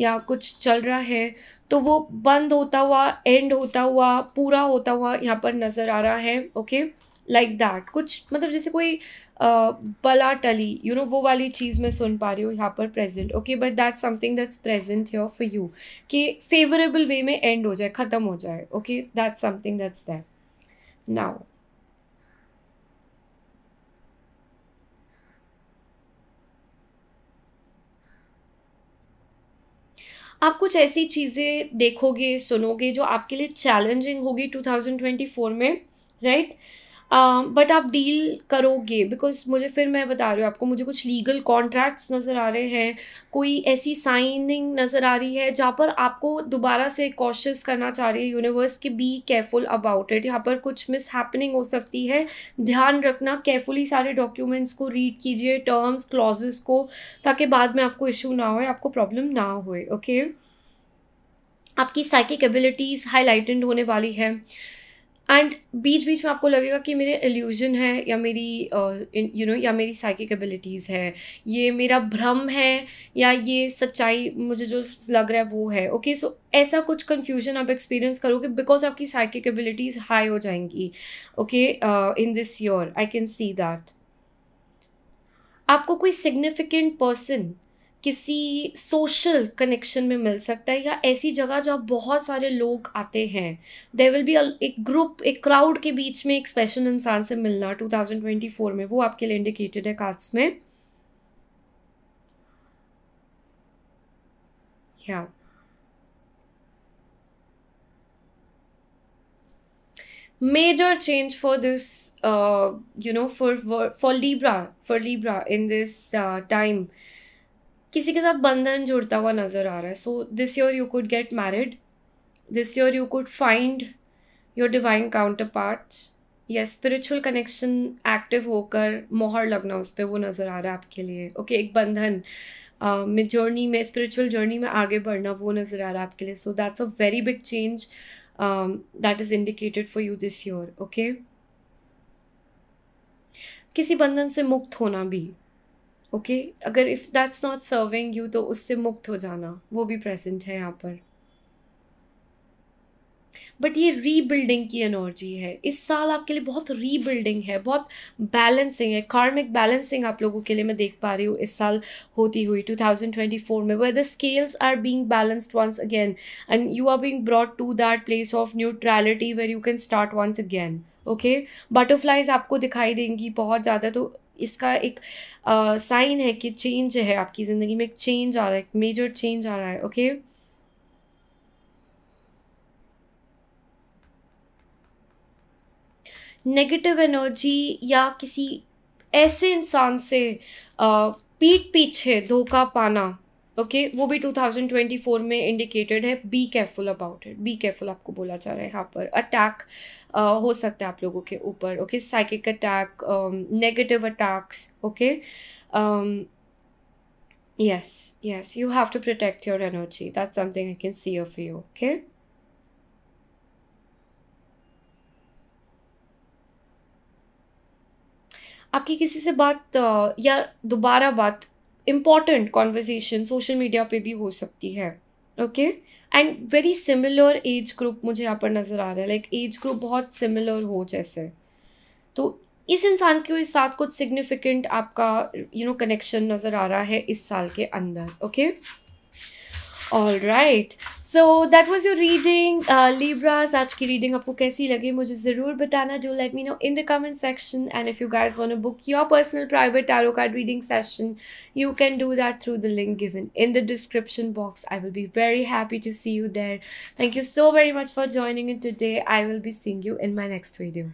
या कुछ चल रहा है तो वो बंद होता हुआ एंड होता हुआ पूरा होता हुआ यहाँ पर नज़र आ रहा है ओके लाइक दैट कुछ मतलब जैसे कोई बला टली यू नो वो वाली चीज़ मैं सुन पा रही हूँ यहाँ पर present okay but that something that's present here for you कि फेवरेबल वे में एंड हो जाए ख़त्म हो जाए okay that's something that's that now. आप कुछ ऐसी चीज़ें देखोगे सुनोगे जो आपके लिए चैलेंजिंग होगी 2024 में राइट right? बट um, आप डील करोगे बिकॉज मुझे फिर मैं बता रही हूँ आपको मुझे कुछ लीगल कॉन्ट्रैक्ट्स नज़र आ रहे हैं कोई ऐसी साइनिंग नज़र आ रही है जहाँ पर आपको दोबारा से कॉशस करना चाह रही है यूनिवर्स के बी केयरफुल अबाउट इट यहाँ पर कुछ मिस हैपनिंग हो सकती है ध्यान रखना केयरफुली सारे डॉक्यूमेंट्स को रीड कीजिए टर्म्स क्लॉजेस को ताकि बाद में आपको इशू ना हो आपको प्रॉब्लम ना होए ओके okay? आपकी साइकिक एबिलिटीज़ हाईलाइटेड होने वाली है एंड बीच बीच में आपको लगेगा कि मेरे एल्यूजन है या मेरी you uh, no you know, या मेरी साइकिक एबिलिटीज़ है ये मेरा भ्रम है या ये सच्चाई मुझे जो लग रहा है वो है ओके okay? सो so, ऐसा कुछ कन्फ्यूजन आप एक्सपीरियंस करोगे बिकॉज आपकी साइकिक एबिलिटीज़ हाई हो जाएंगी okay in this year I can see that आपको कोई सिग्निफिकेंट पर्सन किसी सोशल कनेक्शन में मिल सकता है या ऐसी जगह जहाँ बहुत सारे लोग आते हैं देर विल बी एक ग्रुप एक क्राउड के बीच में एक स्पेशल इंसान से मिलना 2024 में वो आपके लिए इंडिकेटेड है कार्ड्स में या major change for this you know for for Libra for Libra in this time किसी के साथ बंधन जुड़ता हुआ नज़र आ रहा है so this year you could get married this year you could find your divine counterpart या स्पिरिचुअल कनेक्शन एक्टिव होकर मोहर लगना उस पर वो नज़र आ रहा है आपके लिए ओके okay, एक बंधन uh, में जर्नी में स्पिरिचुअल जर्नी में आगे बढ़ना वो नज़र आ रहा है आपके लिए so that's a very big change that is indicated for you this year okay किसी बंधन से मुक्त होना भी ओके okay? अगर if that's not serving you तो उससे मुक्त हो जाना वो भी प्रेजेंट है यहाँ पर बट ये रीबिल्डिंग की एनर्जी है इस साल आपके लिए बहुत रीबिल्डिंग है बहुत बैलेंसिंग है कार्मिक बैलेंसिंग आप लोगों के लिए मैं देख पा रही हूँ इस साल होती हुई 2024 में वे scales are being balanced once again and you are being brought to that place of neutrality where you can start once again okay butterflies आपको दिखाई देंगी बहुत ज़्यादा तो इसका एक साइन है कि चेंज है आपकी ज़िंदगी में एक चेंज आ रहा है एक मेजर चेंज आ रहा है ओके okay? नेगेटिव एनर्जी या किसी ऐसे इंसान से पीठ पीछे धोखा पाना ओके okay? वो भी 2024 में इंडिकेटेड है be careful about it be careful आपको बोला जा रहा है यहाँ पर अटैक हो सकता है आप लोगों के ऊपर okay psychic attack negative attacks okay yes yes you have to protect your energy that's something I can see of you okay आपकी किसी से बात या दोबारा बात इम्पॉर्टेंट कॉन्वर्जेसन सोशल मीडिया पे भी हो सकती है okay okay? And very similar age group मुझे यहाँ पर नज़र आ रहा है लाइक एज ग्रुप बहुत सिमिलर हो जैसे तो इस इंसान के साथ कुछ सिग्निफिकेंट आपका यू नो कनेक्शन नज़र आ रहा है इस साल के अंदर okay all right so that was your reading Libras आज की रीडिंग आपको कैसी लगी मुझे ज़रूर बताना do let me know in the comment section and if you guys want book your personal private tarot card reading session you can do that through the link given in the description box I will be very happy to see you there thank you so very much for joining in today I will be seeing you in my next video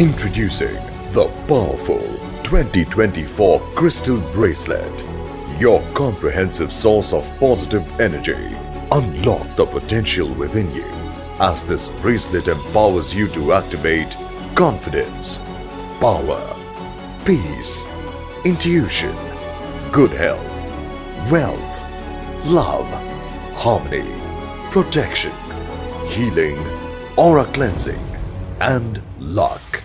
Introducing the powerful 2024 Crystal Bracelet, your comprehensive source of positive energy. Unlock the potential within you as this bracelet empowers you to activate confidence, power, peace, intuition, good health, wealth, love, harmony, protection, healing, aura cleansing, and luck.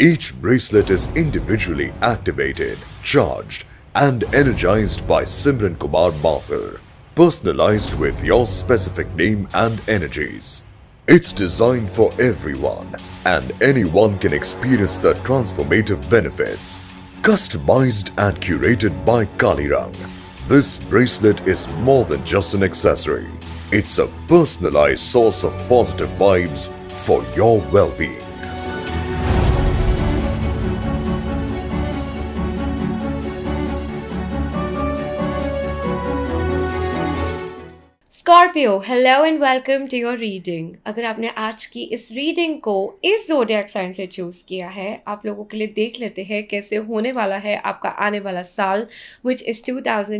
Each bracelet is individually activated, charged and energized by Simran Kumar Mathur, personalized with your specific name and energies. It's designed for everyone and anyone can experience the transformative benefits. Customized and curated by Kalirang, this bracelet is more than just an accessory. It's a personalized source of positive vibes for your well-being. Scorpio hello and welcome to your reading अगर आपने आज की इस reading को इस जोडियाक sign से choose किया है आप लोगों के लिए देख लेते हैं कैसे होने वाला है आपका आने वाला साल which is 2024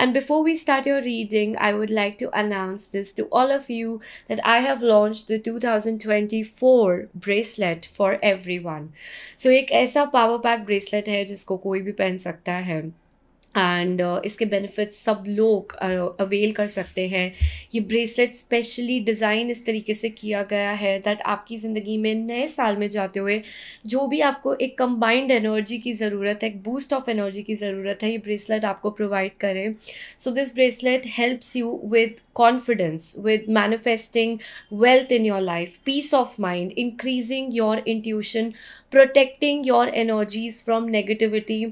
and before we start your reading I would like to announce this to all of you that I have launch the four bracelet for everyone so एक ऐसा पावर पैक ब्रेसलेट है जिसको कोई भी पहन सकता है and uh, इसके बेनिफिट्स सब लोग अवेल uh, कर सकते हैं ये ब्रेसलेट स्पेशली डिज़ाइन इस तरीके से किया गया है दैट आपकी ज़िंदगी में नए साल में जाते हुए जो भी आपको एक कंबाइंड एनर्जी की ज़रूरत है एक बूस्ट ऑफ एनर्जी की ज़रूरत है ये ब्रेसलेट आपको प्रोवाइड करें so this bracelet helps you with confidence with manifesting wealth in your life peace of mind increasing your intuition protecting your energies from negativity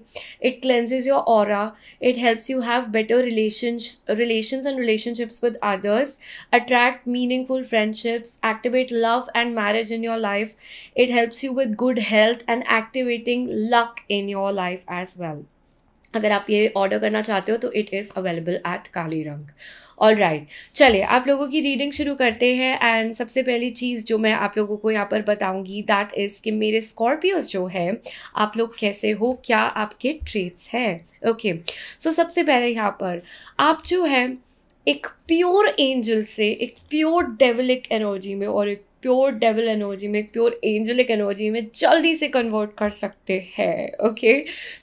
it cleanses your aura it helps you have better relations relations and relationships with others attract meaningful friendships activate love and marriage in your life it helps you with good health and activating luck in your life as well अगर आप ये order करना चाहते हो तो it is available at Kali Rang all right right. चले आप लोगों की रीडिंग शुरू करते हैं एंड सबसे पहली चीज़ जो मैं आप लोगों को यहाँ पर बताऊँगी दैट इज़ कि मेरे स्कॉर्पियोज जो है आप लोग कैसे हो क्या आपके ट्रेट्स हैं ओके सो सबसे पहले यहाँ पर आप जो है एक प्योर एंजल से एक प्योर डेवलिक एनर्जी में और एक प्योर डेवल एनर्जी में प्योर एंजलिक एनर्जी में जल्दी से कन्वर्ट कर सकते हैं ओके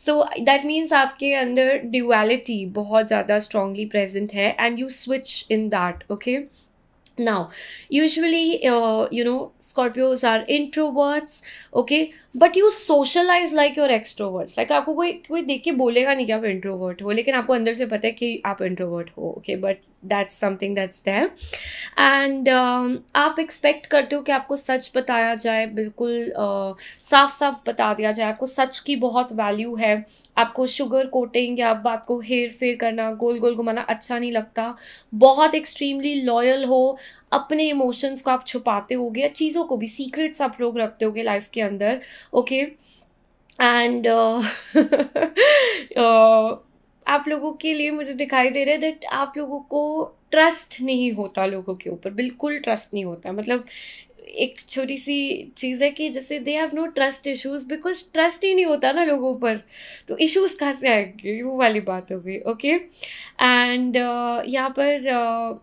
सो दैट मीन्स आपके अंदर ड्यूअलिटी बहुत ज़्यादा स्ट्रांगली प्रेजेंट है and you switch in that okay now usually you know Scorpios are introverts okay but you socialize like your extroverts like आपको कोई कोई देख के बोलेगा नहीं कि आप इंट्रोवर्ट हो लेकिन आपको अंदर से पता है कि आप इंट्रोवर्ट हो okay but that's something that's there and आप एक्सपेक्ट करते हो कि आपको सच बताया जाए बिल्कुल साफ साफ बता दिया जाए आपको सच की बहुत वैल्यू है आपको शुगर कोटिंग या आप बात को हेर फेर करना गोल गोल घुमाना अच्छा नहीं लगता बहुत एक्सट्रीमली लॉयल हो अपने इमोशंस को आप छुपाते होगे या चीज़ों को भी सीक्रेट्स आप लोग रखते होगे लाइफ के अंदर ओके एंड uh, uh, आप लोगों के लिए मुझे दिखाई दे रहा है दैट आप लोगों को ट्रस्ट नहीं होता लोगों के ऊपर बिल्कुल ट्रस्ट नहीं होता मतलब एक छोटी सी चीज़ है कि जैसे they have no trust issues because trust ही नहीं होता ना लोगों पर तो इश्यूज कहाँ से आएंगे वो वाली बात हो गई ओके एंड uh, यहाँ पर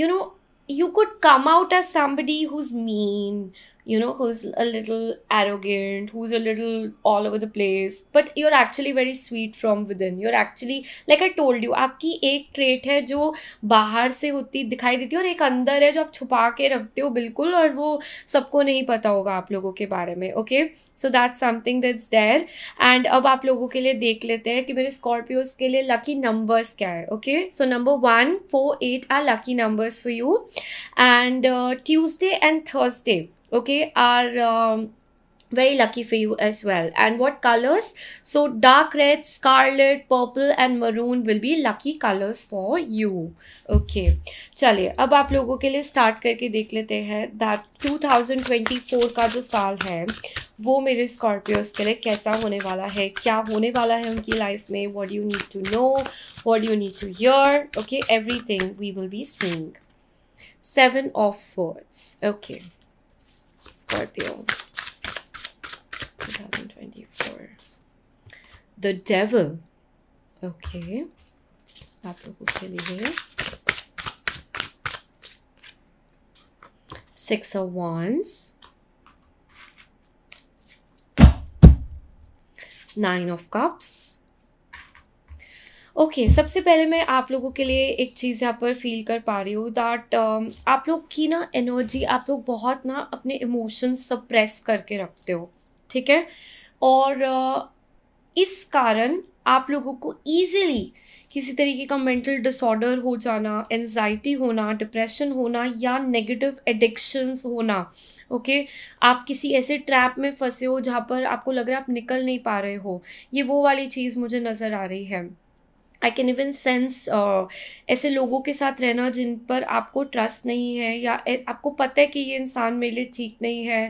you know you could come out as somebody who's mean you know, who's a little arrogant, who's a little all over the place, but you're actually very sweet from within. You're actually, like I told you, आपकी एक trait है जो बाहर से होती दिखाई देती है और एक अंदर है जो आप छुपा के रखते हो बिल्कुल और वो सबको नहीं पता होगा आप लोगों के बारे में okay so that's something that's there and अब आप लोगों के लिए देख लेते हैं कि मेरे स्कॉर्पियोज के लिए लकी नंबर्स क्या है okay so number one four eight are lucky numbers for you and Tuesday and Thursday okay are um, very lucky for you as well and what colors so dark red scarlet purple and maroon will be lucky colors for you okay चलिए अब आप लोगों के लिए start करके देख लेते हैं that 2024 का जो साल है वो मेरे स्कॉर्पियोज के लिए कैसा होने वाला है क्या होने वाला है उनकी लाइफ में what you need to know what you need to hear okay everything we will be seeing seven of swords okay Scorpio 2024. The Devil. Okay. Six of Wands. Nine of Cups. Okay okay, सबसे पहले मैं आप लोगों के लिए एक चीज़ यहाँ पर फील कर पा रही हूँ दैट uh, um, आप लोग की ना एनर्जी आप लोग बहुत ना अपने इमोशंस सप्रेस करके रखते हो ठीक है और uh, इस कारण आप लोगों को ईजिली किसी तरीके का मेंटल डिसऑर्डर हो जाना एनजाइटी होना डिप्रेशन होना या नेगेटिव एडिक्शंस होना ओके okay? आप किसी ऐसे ट्रैप में फंसे हो जहाँ पर आपको लग रहा है आप निकल नहीं पा रहे हो ये वो वाली चीज़ मुझे नज़र आ रही है आई कैन इवन सेंस ऐसे लोगों के साथ रहना जिन पर आपको ट्रस्ट नहीं है या आपको पता है कि ये इंसान मेरे लिए ठीक नहीं है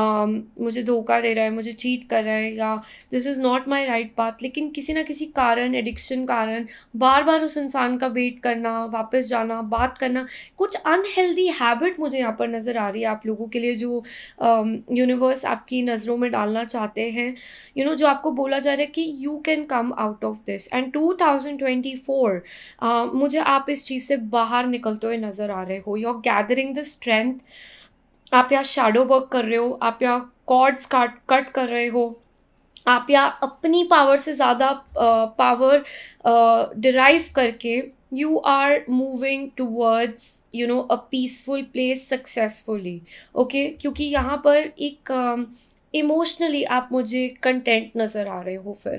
Um, मुझे धोखा दे रहा है मुझे चीट कर रहा है या this is not my right path लेकिन किसी ना किसी कारण एडिक्शन कारण बार बार उस इंसान का वेट करना वापस जाना बात करना कुछ अनहेल्दी हैबिट मुझे यहाँ पर नज़र आ रही है आप लोगों के लिए जो यूनिवर्स um, आपकी नज़रों में डालना चाहते हैं यू you नो know, जो आपको बोला जा रहा है कि you can come out of this and twenty four मुझे आप इस चीज़ से बाहर निकलते हुए नज़र आ रहे हो you are gathering the strength आप या शेडो वर्क कर रहे हो आप या कॉर्ड्स काट कट कर रहे हो आप या अपनी पावर से ज़्यादा पावर डिराइव करके you are moving towards you know a peaceful place successfully okay क्योंकि यहाँ पर एक इमोशनली uh, आप मुझे कंटेंट नज़र आ रहे हो फिर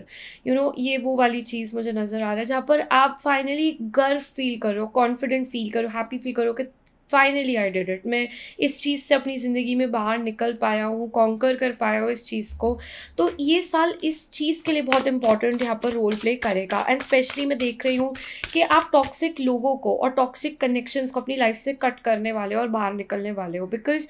यू you नो know, ये वो वाली चीज़ मुझे नज़र आ रहा है जहाँ पर आप फाइनली गर्व फील करो कॉन्फिडेंट फील करो हैप्पी फील करो कि फाइनली आई डिड इट मैं इस चीज़ से अपनी ज़िंदगी में बाहर निकल पाया हूँ कॉन्कर कर पाया हूँ इस चीज़ को तो ये साल इस चीज़ के लिए बहुत इंपॉर्टेंट यहाँ पर रोल प्ले करेगा एंड स्पेशली मैं देख रही हूँ कि आप टॉक्सिक लोगों को और टॉक्सिक कनेक्शंस को अपनी लाइफ से कट करने वाले हो और बाहर निकलने वाले हो बिकॉज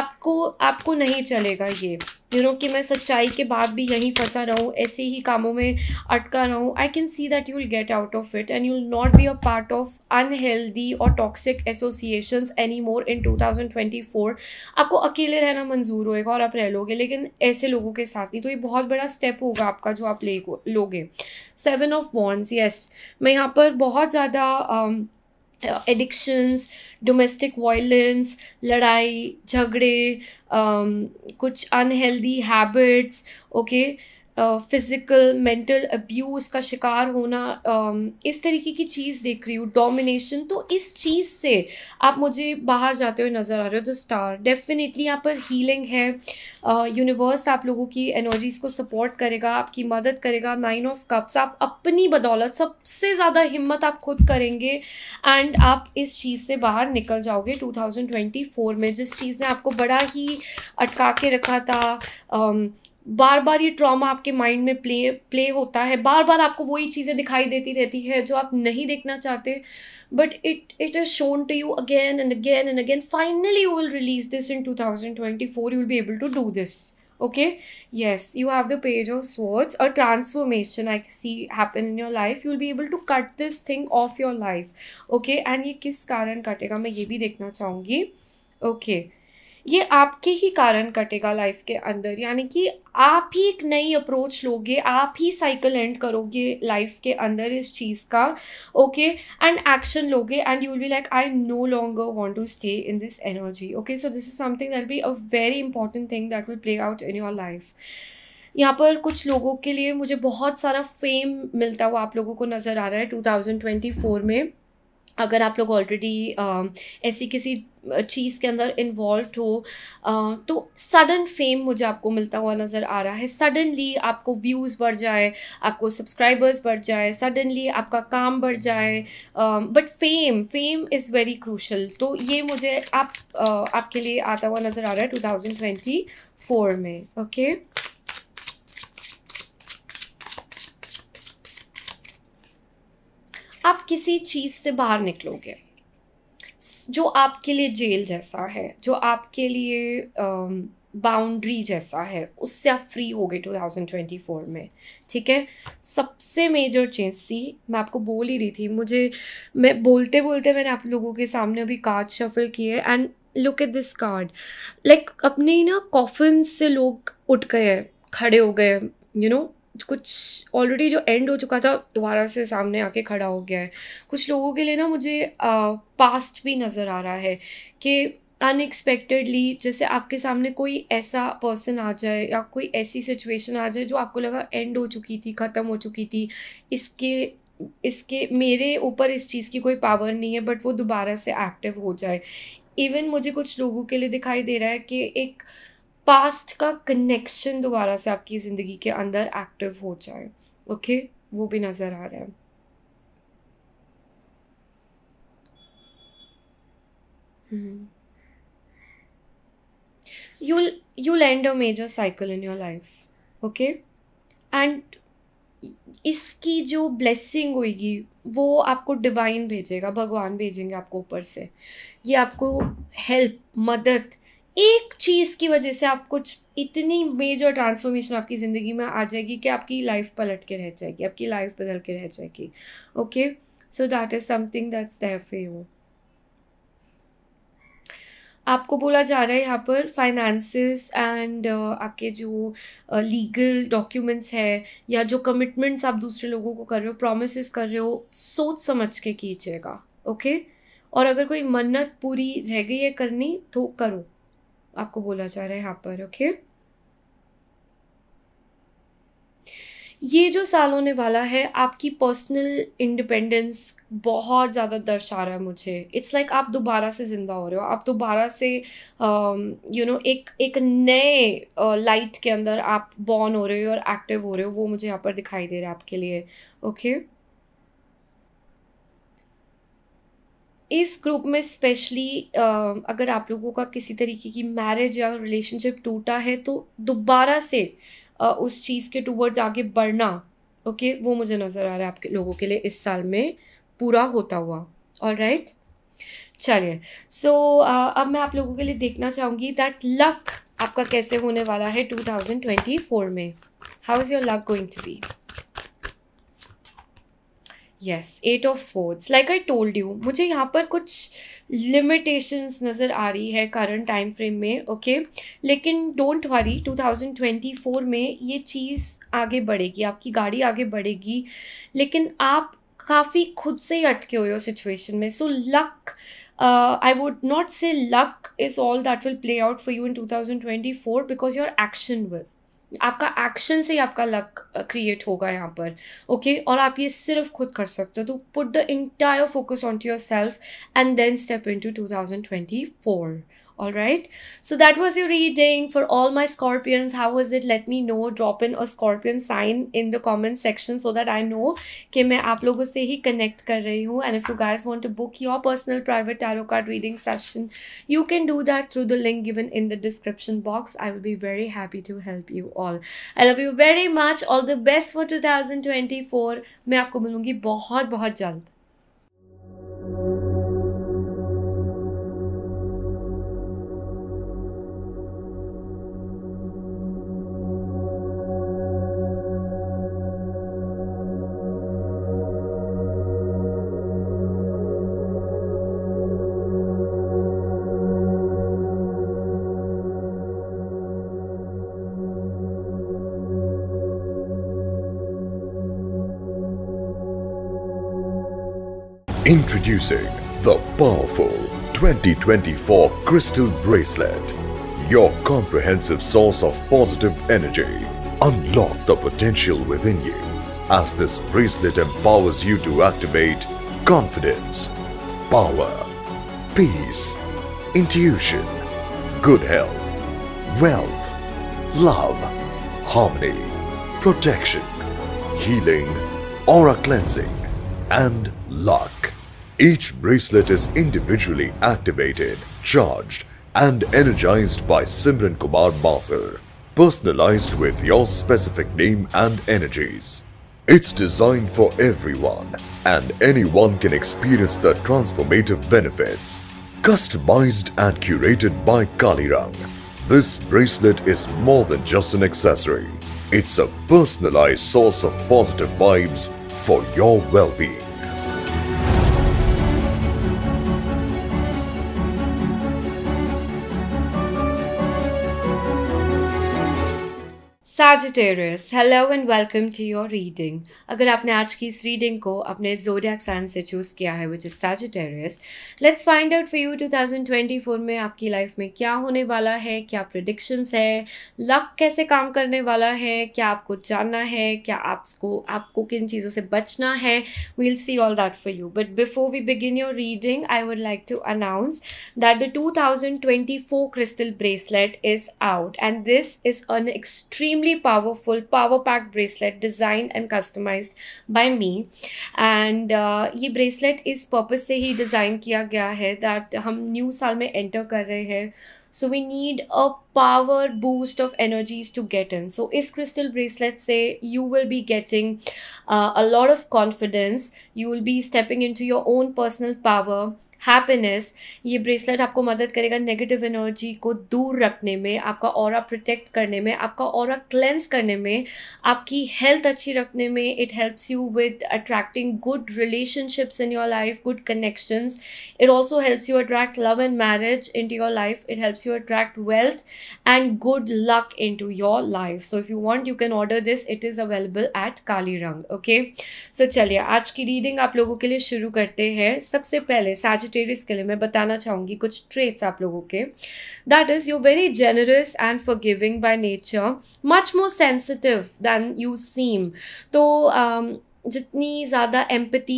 आपको आपको नहीं चलेगा ये जिनों की मैं सच्चाई के बाद भी यहीं फंसा रहूँ ऐसे ही कामों में अटका रहूँ I can see that you will get out of it and you will not be a part of unhealthy और toxic association anymore in two thousand twenty four आपको अकेले रहना मंजूर होएगा और आप रह लोगे लेकिन ऐसे लोगों के साथ नहीं तो ये बहुत बड़ा स्टेप होगा आपका जो आप ले लोगे सेवन ऑफ वॉन्स यस मैं यहाँ पर बहुत ज़्यादा um, एडिक्शंस डोमेस्टिक वायलेंस लड़ाई झगड़े कुछ unhealthy habits okay physical mental abuse का शिकार होना uh, इस तरीके की चीज़ देख रही हूँ डोमिनेशन तो इस चीज़ से आप मुझे बाहर जाते हुए नज़र आ रहे हो द स्टार डेफिनेटली यहाँ पर हीलिंग है यूनिवर्स uh, आप लोगों की एनर्जीज को सपोर्ट करेगा आपकी मदद करेगा नाइन ऑफ कप्स आप अपनी बदौलत सबसे ज़्यादा हिम्मत आप खुद करेंगे एंड आप इस चीज़ से बाहर निकल जाओगे 2024 में जिस चीज़ ने आपको बड़ा ही अटका के रखा था बार बार ये ट्रॉमा आपके माइंड में प्ले प्ले होता है बार बार आपको वही चीज़ें दिखाई देती रहती है जो आप नहीं देखना चाहते but it it is shown to you again and again and again finally you will release this in two thousand twenty four you will be able to do this okay yes you have the page of of swords transformation I see happen in your life you will be able to cut this thing of your life okay and ये किस कारण कटेगा मैं ये भी देखना चाहूँगी okay ये आपके ही कारण कटेगा लाइफ के अंदर यानी कि आप ही एक नई अप्रोच लोगे आप ही साइकिल एंड करोगे लाइफ के अंदर इस चीज़ का ओके एंड एक्शन लोगे and you will be like I no longer want to stay in this energy okay so this is something that be a very important thing that will play out in your life यहाँ पर कुछ लोगों के लिए मुझे बहुत सारा fame मिलता हुआ आप लोगों को नज़र आ रहा है फोर में अगर आप लोग ऑलरेडी um, ऐसी किसी चीज़ के अंदर इन्वॉल्व हो तो सडन फेम मुझे आपको मिलता हुआ नज़र आ रहा है सडनली आपको व्यूज़ बढ़ जाए आपको सब्सक्राइबर्स बढ़ जाए सडनली आपका काम बढ़ जाए but fame fame is very crucial तो ये मुझे आप आपके लिए आता हुआ नज़र आ रहा है 2024 में ओके okay? आप किसी चीज़ से बाहर निकलोगे जो आपके लिए जेल जैसा है जो आपके लिए बाउंड्री जैसा है उससे आप फ्री हो गए टू थाउजेंड ट्वेंटी फोर में ठीक है सबसे मेजर चेंज सी मैं आपको बोल ही रही थी मुझे मैं बोलते बोलते मैंने आप लोगों के सामने अभी कार्ड शफल किए and look at this card like अपने ना कॉफिन से लोग उठ गए खड़े हो गए यू नो कुछ ऑलरेडी जो एंड हो चुका था दोबारा से सामने आके खड़ा हो गया है कुछ लोगों के लिए ना मुझे पास्ट भी नज़र आ रहा है कि अनएक्सपेक्टेडली जैसे आपके सामने कोई ऐसा पर्सन आ जाए या कोई ऐसी सिचुएशन आ जाए जो आपको लगा एंड हो चुकी थी ख़त्म हो चुकी थी इसके इसके मेरे ऊपर इस चीज़ की कोई पावर नहीं है बट वो दोबारा से एक्टिव हो जाए इवन मुझे कुछ लोगों के लिए दिखाई दे रहा है कि एक पास्ट का कनेक्शन दोबारा से आपकी ज़िंदगी के अंदर एक्टिव हो जाए ओके okay? वो भी नज़र आ रहा है you you land a major cycle in your life okay and इसकी जो ब्लेसिंग होगी वो आपको डिवाइन भेजेगा भगवान भेजेंगे आपको ऊपर से ये आपको हेल्प मदद एक चीज़ की वजह से आप कुछ इतनी मेजर ट्रांसफॉर्मेशन आपकी ज़िंदगी में आ जाएगी कि आपकी लाइफ पलट के रह जाएगी आपकी लाइफ बदल के रह जाएगी okay so that is something that's there for you आपको बोला जा रहा है यहाँ पर फाइनेंसेस एंड uh, आपके जो लीगल uh, डॉक्यूमेंट्स है या जो कमिटमेंट्स आप दूसरे लोगों को कर रहे हो प्रोमिस कर रहे हो सोच समझ के कीजिएगा ओके okay? और अगर कोई मन्नत पूरी रह गई है करनी तो करो आपको बोला जा रहा है यहाँ पर ओके ये जो साल होने वाला है आपकी पर्सनल इंडिपेंडेंस बहुत ज़्यादा दर्शा रहा है मुझे इट्स लाइक like आप दोबारा से ज़िंदा हो रहे हो आप दोबारा से you um, no you know, एक एक नए लाइट uh, के अंदर आप बॉर्न हो रहे हो और एक्टिव हो रहे हो वो मुझे यहाँ पर दिखाई दे रहा है आपके लिए ओके okay? इस ग्रुप में स्पेशली अगर आप लोगों का किसी तरीके की मैरिज या रिलेशनशिप टूटा है तो दोबारा से उस चीज़ के टूवर्ड्स आगे बढ़ना ओके वो मुझे नज़र आ रहा है आपके लोगों के लिए इस साल में पूरा होता हुआ और राइट चलिए सो अब मैं आप लोगों के लिए देखना चाहूँगी दैट लक आपका कैसे होने वाला है 2024 में how is your luck going to be yes at of sports like I told you मुझे यहाँ पर कुछ लिमिटेशंस नज़र आ रही है करंट टाइम फ्रेम में ओके okay? लेकिन डोंट वरी 2024 में ये चीज़ आगे बढ़ेगी आपकी गाड़ी आगे बढ़ेगी लेकिन आप काफ़ी खुद से ही अटके हुए हो सिचुएशन में so luck I would not say luck is all that will play out for you in 2024 because your action will आपका एक्शन से ही आपका लक क्रिएट uh, होगा यहाँ पर ओके okay? और आप ये सिर्फ खुद कर सकते हो तो put the entire focus on to your self and then step in to two thousand twenty four all right so that was your reading for all my scorpions how was it let me know drop in a scorpion sign in the comment section so that i know ki main aap logo se hi connect kar rahi hu. and if you guys want to book your personal private tarot card reading session you can do that through the link given in the description box i will be very happy to help you all i love you very much all the best for 2024 main aapko milungi bahut bahut jald Introducing the powerful 2024 Crystal Bracelet, your comprehensive source of positive energy. Unlock the potential within you as this bracelet empowers you to activate confidence, power, peace, intuition, good health, wealth, love, harmony, protection, healing, aura cleansing, and luck. Each bracelet is individually activated, charged, and energized by Simran Kumar Mathur, personalized with your specific name and energies. It's designed for everyone, and anyone can experience the transformative benefits. Customized and curated by Kalirang, this bracelet is more than just an accessory. It's a personalized source of positive vibes for your well-being. Sagittarius hello and welcome to your reading अगर आपने आज की इस reading को अपने zodiac sign से choose किया है which is Sagittarius let's find out for you 2024 में आपकी लाइफ में क्या होने वाला है क्या प्रडिक्शंस है लक कैसे काम करने वाला है क्या आपको जानना है क्या आपको आपको किन चीज़ों से बचना है we'll see all that for you but before we begin your reading I would like to announce that the two thousand twenty four crystal bracelet is out and this is an extremely very powerful power pack bracelet designed and customized by me and uh, ये bracelet इस purpose से ही design किया गया है that हम new साल में enter कर रहे हैं so we need a power boost of energies to get in so इस क्रिस्टल ब्रेसलेट से you will be getting a lot of confidence you will be stepping in to your own personal power happiness ये bracelet आपको मदद करेगा negative energy को दूर रखने में आपका और प्रोटेक्ट करने में आपका और क्लेंस करने में आपकी हेल्थ अच्छी रखने में it helps you with attracting good relationships in your life good connections it also helps you attract love and marriage in to your life it helps you attract wealth and good luck in to your life so if you want you can order this it is available at Kali Rang okay सो चलिए आज की reading आप लोगों के लिए शुरू करते हैं सबसे पहले सैजिट सजिटेरियस के लिए मैं बताना चाहूँगी कुछ ट्रेट्स आप लोगों के that is you very generous and forgiving by nature much more sensitive than you seem तो um, जितनी ज़्यादा एम्पति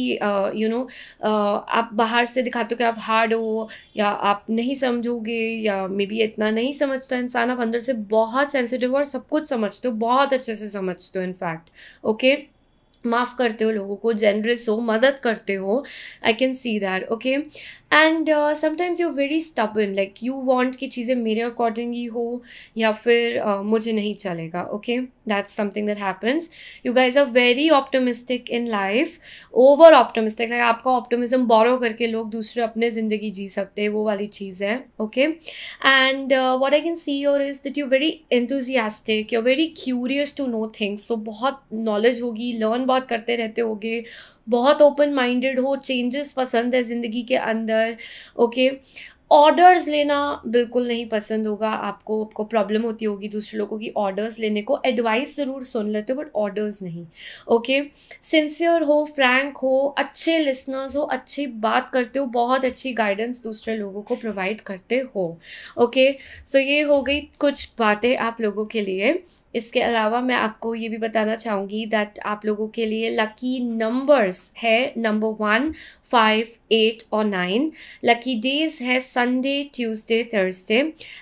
यू नो आप बाहर से दिखाते हो कि आप हार्ड हो या आप नहीं समझोगे या मे बी इतना नहीं समझता इंसान आप अंदर से बहुत सेंसिटिव और सब कुछ समझते हो बहुत अच्छे से समझते हो इनफैक्ट ओके okay? माफ़ करते हो लोगों को जेनरस हो मदद करते हो I can see that okay and sometimes you very stubborn like you want कि चीज़ें मेरे अकॉर्डिंग ही हो या फिर uh, मुझे नहीं चलेगा okay that's something that happens you guys are very optimistic in life over optimistic like आपका ऑप्टोमिज्म बोरो करके लोग दूसरे अपने ज़िंदगी जी सकते हैं वो वाली चीज़ है okay and what I can see your is that you very enthusiastic you very curious to know things so बहुत नॉलेज होगी लर्न बहुत करते रहते होगे बहुत ओपन माइंडेड हो चेंजेस पसंद है ज़िंदगी के अंदर ओके ऑर्डर्स लेना बिल्कुल नहीं पसंद होगा आपको आपको प्रॉब्लम होती होगी दूसरे लोगों की ऑर्डर्स लेने को एडवाइस ज़रूर सुन लेते हो बट ऑर्डर्स नहीं ओके सिंसियर हो फ्रैंक हो अच्छे लिसनर्स हो अच्छी बात करते हो बहुत अच्छी गाइडेंस दूसरे लोगों को प्रोवाइड करते हो ओके सो so ये हो गई कुछ बातें आप लोगों के लिए इसके अलावा मैं आपको ये भी बताना चाहूँगी दैट आप लोगों के लिए लकी नंबर्स है नंबर वन फाइव एट और नाइन लकी डेज है Sunday Tuesday Thursday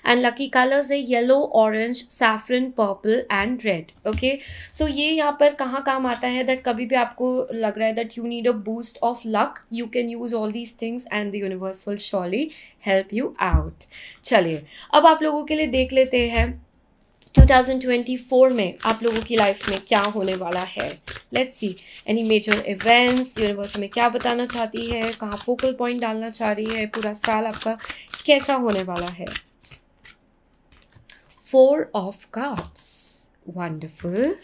and lucky colours है yellow orange saffron purple and red okay so ये यहाँ पर कहाँ काम आता है दैट कभी भी आपको लग रहा है that you need a boost of luck you can use all these things and the universe will surely help you out चलिए अब आप लोगों के लिए देख लेते हैं 2024 में आप लोगों की लाइफ में क्या होने वाला है let's see any major events universe में क्या बताना चाहती है कहाँ फोकल पॉइंट डालना चाह रही है पूरा साल आपका कैसा होने वाला है four of cups wonderful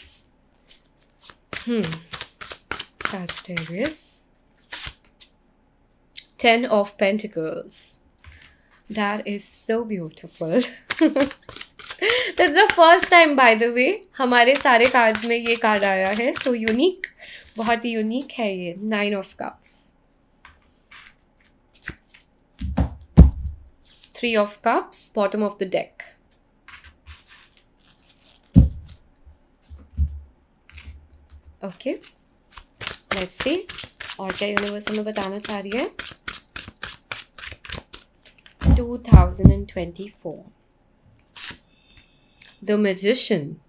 ten of pentacles that is so beautiful this the first time by the way हमारे सारे कार्ड्स में ये कार्ड आया है सो so यूनिक बहुत ही यूनिक है ये nine of cups three of cups bottom of the deck okay let's see और क्या यूनिवर्स हमें बताना चाह रही है two thousand and twenty four The Magician.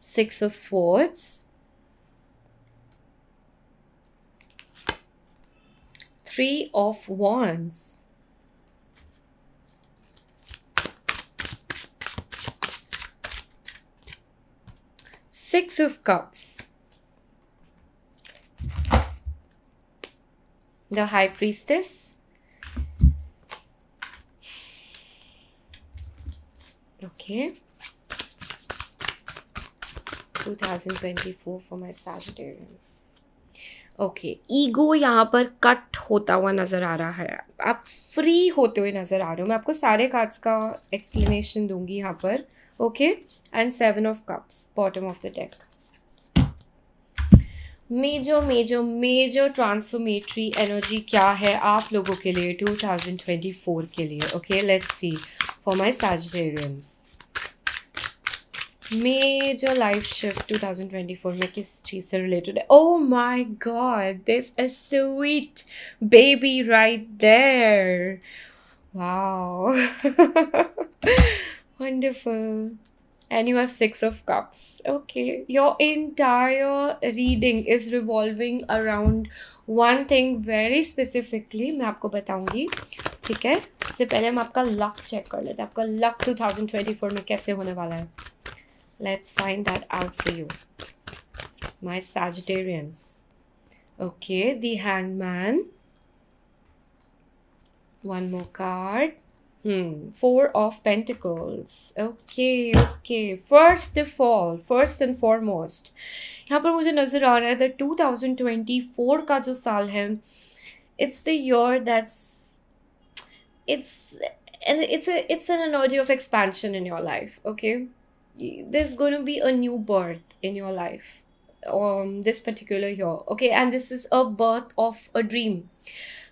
Six of Swords. Three of Wands. Six of Cups. The High Priestess. Okay. 2024 for my Sagittarians. Okay okay, ego यहाँ पर cut होता हुआ नज़र आ रहा है आप फ्री होते हुए नज़र आ रहे हो मैं आपको सारे कार्ड्स का एक्सप्लेनेशन दूंगी यहाँ पर okay and seven of cups bottom of the deck major major major transformatory energy क्या है आप लोगों के लिए 2024 के लिए okay let's see for my Sagittarians. Major life shift 2024 में किस related Oh my God, there's a sweet baby right there. Wow, wonderful. and you have six of cups okay your entire reading is revolving around one thing very specifically I'll tell you. ठीक है इससे पहले हम आपका luck check कर लेते हैं आपका लक 2024 में कैसे होने वाला है let's find that out for you my Sagittarians okay the hangman one more card four of pentacles okay okay first of all first and foremost यहाँ पर मुझे नज़र आ रहा है द 2024 का जो साल है it's the year that's it's and it's a it's an energy of expansion in your life okay there's going to be a new birth in your life um this particular year okay and this is a birth of a dream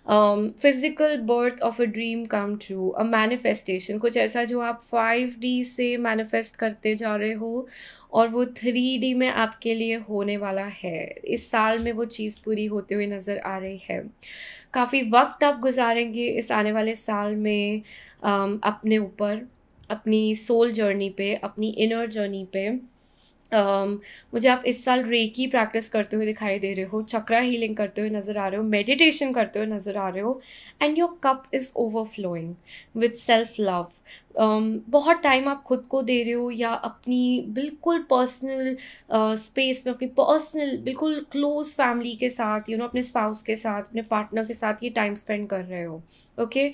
um physical birth of a dream come true a manifestation kuch aisa jo aap 5D se manifest karte ja rahe ho और वो 3D में आपके लिए होने वाला है इस साल में वो चीज़ पूरी होते हुए नज़र आ रही है काफ़ी वक्त आप गुजारेंगे इस आने वाले साल में अपने ऊपर अपनी सोल जर्नी पे अपनी इनर जर्नी पे Um, मुझे आप इस साल रेकी प्रैक्टिस करते हुए दिखाई दे रहे हो चक्रा हीलिंग करते हुए नज़र आ रहे हो मेडिटेशन करते हुए नज़र आ रहे हो and your cup is overflowing with self love बहुत टाइम आप खुद को दे रहे हो या अपनी बिल्कुल पर्सनल स्पेस uh, में अपनी पर्सनल बिल्कुल क्लोज फैमिली के साथ यू you नो know, अपने स्पाउस के साथ अपने पार्टनर के साथ ये टाइम स्पेंड कर रहे हो okay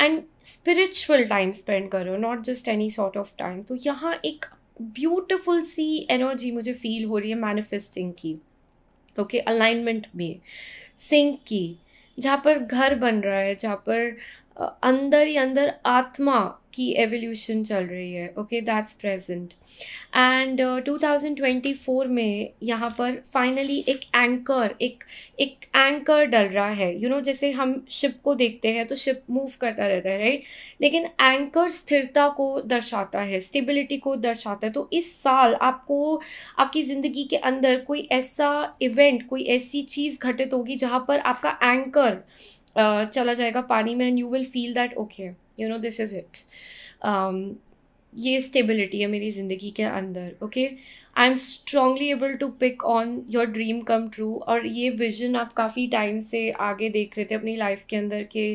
and spiritual time spend कर रहे हो not just any sort of time तो यहाँ एक ब्यूटिफुल सी एनर्जी मुझे फील हो रही है मैनिफेस्टिंग की ओके okay, अलाइनमेंट में सिंक की जहाँ पर घर बन रहा है जहाँ पर अंदर ही अंदर आत्मा की एवोल्यूशन चल रही है ओके दैट्स प्रेजेंट एंड 2024 में यहाँ पर फाइनली एक एंकर एक एक एंकर डल रहा है यू you नो know, जैसे हम शिप को देखते हैं तो शिप मूव करता रहता है राइट लेकिन एंकर स्थिरता को दर्शाता है स्टेबिलिटी को दर्शाता है तो इस साल आपको आपकी ज़िंदगी के अंदर कोई ऐसा इवेंट कोई ऐसी चीज़ घटित होगी जहाँ पर आपका एंकर uh, चला जाएगा पानी में and you will feel that okay you know this is it ये स्टेबिलिटी है मेरी ज़िंदगी के अंदर ओके I am strongly able to pick on your dream come true और ये विजन आप काफ़ी टाइम से आगे देख रहे थे अपनी लाइफ के अंदर कि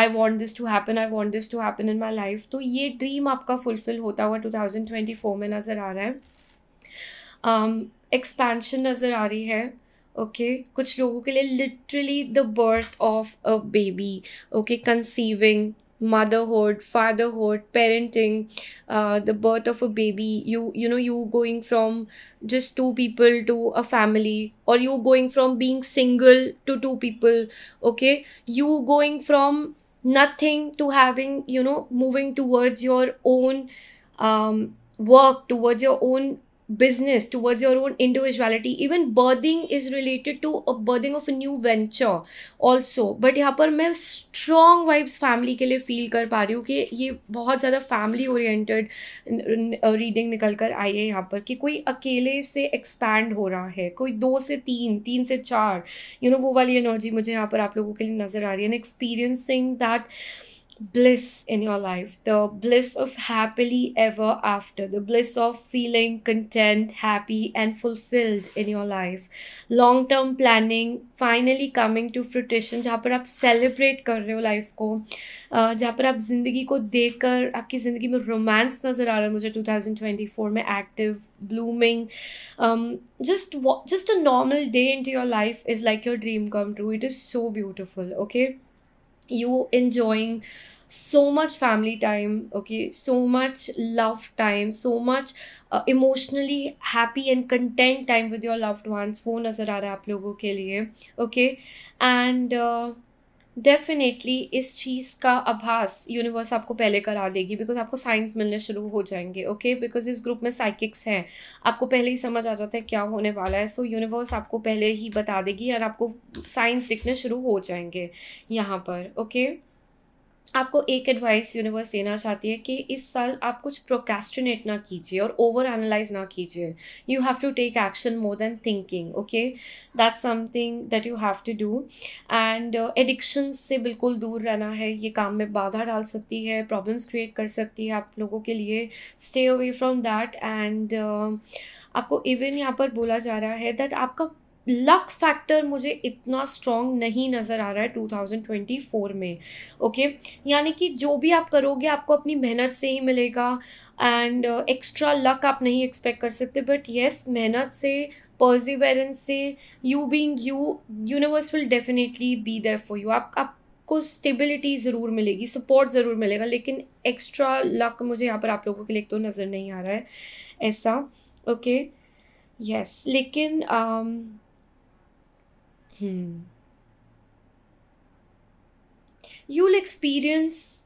I want this to happen I want this to happen in my life तो ये ड्रीम आपका फुलफिल होता हुआ टू थाउजेंड ट्वेंटी फोर में नज़र आ रहा है एक्सपेंशन um, नज़र आ रही है ओके okay? कुछ लोगों के लिए literally the birth of a baby okay conceiving motherhood fatherhood parenting uh, the birth of a baby you you know you going from just two people to a family or you going from being single to two people okay you going from nothing to having you know moving towards your own um, work towards your own business towards your own individuality even birthing is related to a birthing of a new venture also but yahan par main strong vibes family ke liye feel kar pa rahi hu ki ye bahut zyada family oriented reading nikal kar aayi hai yahan par ki koi akele se expand ho raha hai koi do se teen teen se char you know, wo wali energy mujhe yahan par aap logo ke liye nazar aa rahi hai and experiencing that bliss in your life the bliss of happily ever after the bliss of feeling content happy and fulfilled in your life long term planning finally coming to fruition. जहाँ पर celebrate, celebrate कर रहे हो life को uh, जहाँ पर आप ज़िंदगी को देख कर आपकी ज़िंदगी में romance नज़र आ रहा है मुझे 2024 में active blooming um, just just a normal day into your life is like your dream come true it is so beautiful okay you enjoying so much family time okay so much love time so much uh, emotionally happy and content time with your loved ones वो नज़र आ रहा है आप लोगों के लिए okay and uh, definitely इस चीज़ का आभास यूनिवर्स आपको पहले करा देगी बिकॉज आपको साइंस मिलने शुरू हो जाएंगे ओके बिकॉज इस ग्रुप में साइकिक्स हैं आपको पहले ही समझ आ जाता है क्या होने वाला है सो so, यूनिवर्स आपको पहले ही बता देगी और आपको साइंस दिखने शुरू हो जाएंगे यहाँ पर ओके okay? आपको एक एडवाइस यूनिवर्स देना चाहती है कि इस साल आप कुछ प्रोकेस्टिनेट ना कीजिए और ओवर एनालाइज ना कीजिए you have to take action more than thinking okay that something that you have to do and addiction से बिल्कुल दूर रहना है ये काम में बाधा डाल सकती है प्रॉब्लम्स क्रिएट कर सकती है आप लोगों के लिए stay away from that and आपको इवन यहाँ पर बोला जा रहा है दैट आपका लक फैक्टर मुझे इतना स्ट्रॉन्ग नहीं नज़र आ रहा है 2024 में ओके okay? यानी कि जो भी आप करोगे आपको अपनी मेहनत से ही मिलेगा एंड एक्स्ट्रा लक आप नहीं एक्सपेक्ट कर सकते बट येस मेहनत से पर्जिवेरेंस से you being you universe will definitely be there for you आप आपको स्टेबिलिटी ज़रूर मिलेगी सपोर्ट ज़रूर मिलेगा लेकिन एक्स्ट्रा लक मुझे यहाँ पर आप लोगों के लिए तो नज़र नहीं आ रहा है ऐसा ओके okay? यस yes, लेकिन um, Hmm. You'll experience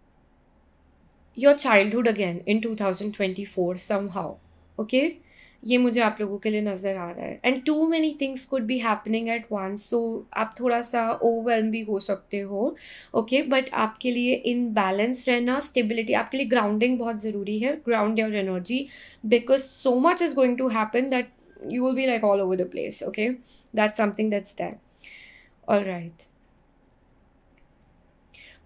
your childhood again in 2024 somehow. Okay? ये मुझे आप लोगों के लिए नज़र आ रहा है and too many things could be happening at once so आप थोड़ा सा ओवरवेलम भी हो सकते हो ओके okay? बट आपके लिए इन बैलेंस रहना स्टेबिलिटी आपके लिए ग्राउंडिंग बहुत ज़रूरी है ground your energy because so much is going to happen that you will be like all over the place okay that something that's that right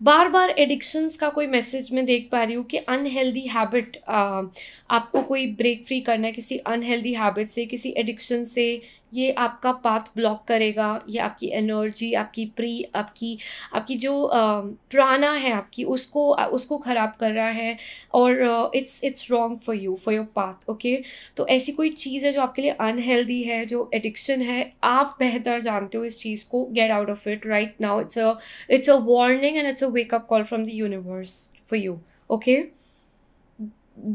बार बार एडिक्शंस का कोई मैसेज मैं देख पा रही हूँ कि अनहेल्दी हैबिट आपको कोई ब्रेक फ्री करना है किसी अनहेल्दी हैबिट से किसी एडिक्शन से ये आपका पाथ ब्लॉक करेगा ये आपकी एनर्जी आपकी प्री आपकी आपकी जो प्राणा है आपकी उसको उसको ख़राब कर रहा है और it's it's wrong for you for your path okay तो ऐसी कोई चीज़ है जो आपके लिए अनहेल्दी है जो एडिक्शन है आप बेहतर जानते हो इस चीज़ को get out of it right now it's a it's a warning and it's a wake up call from the universe for you okay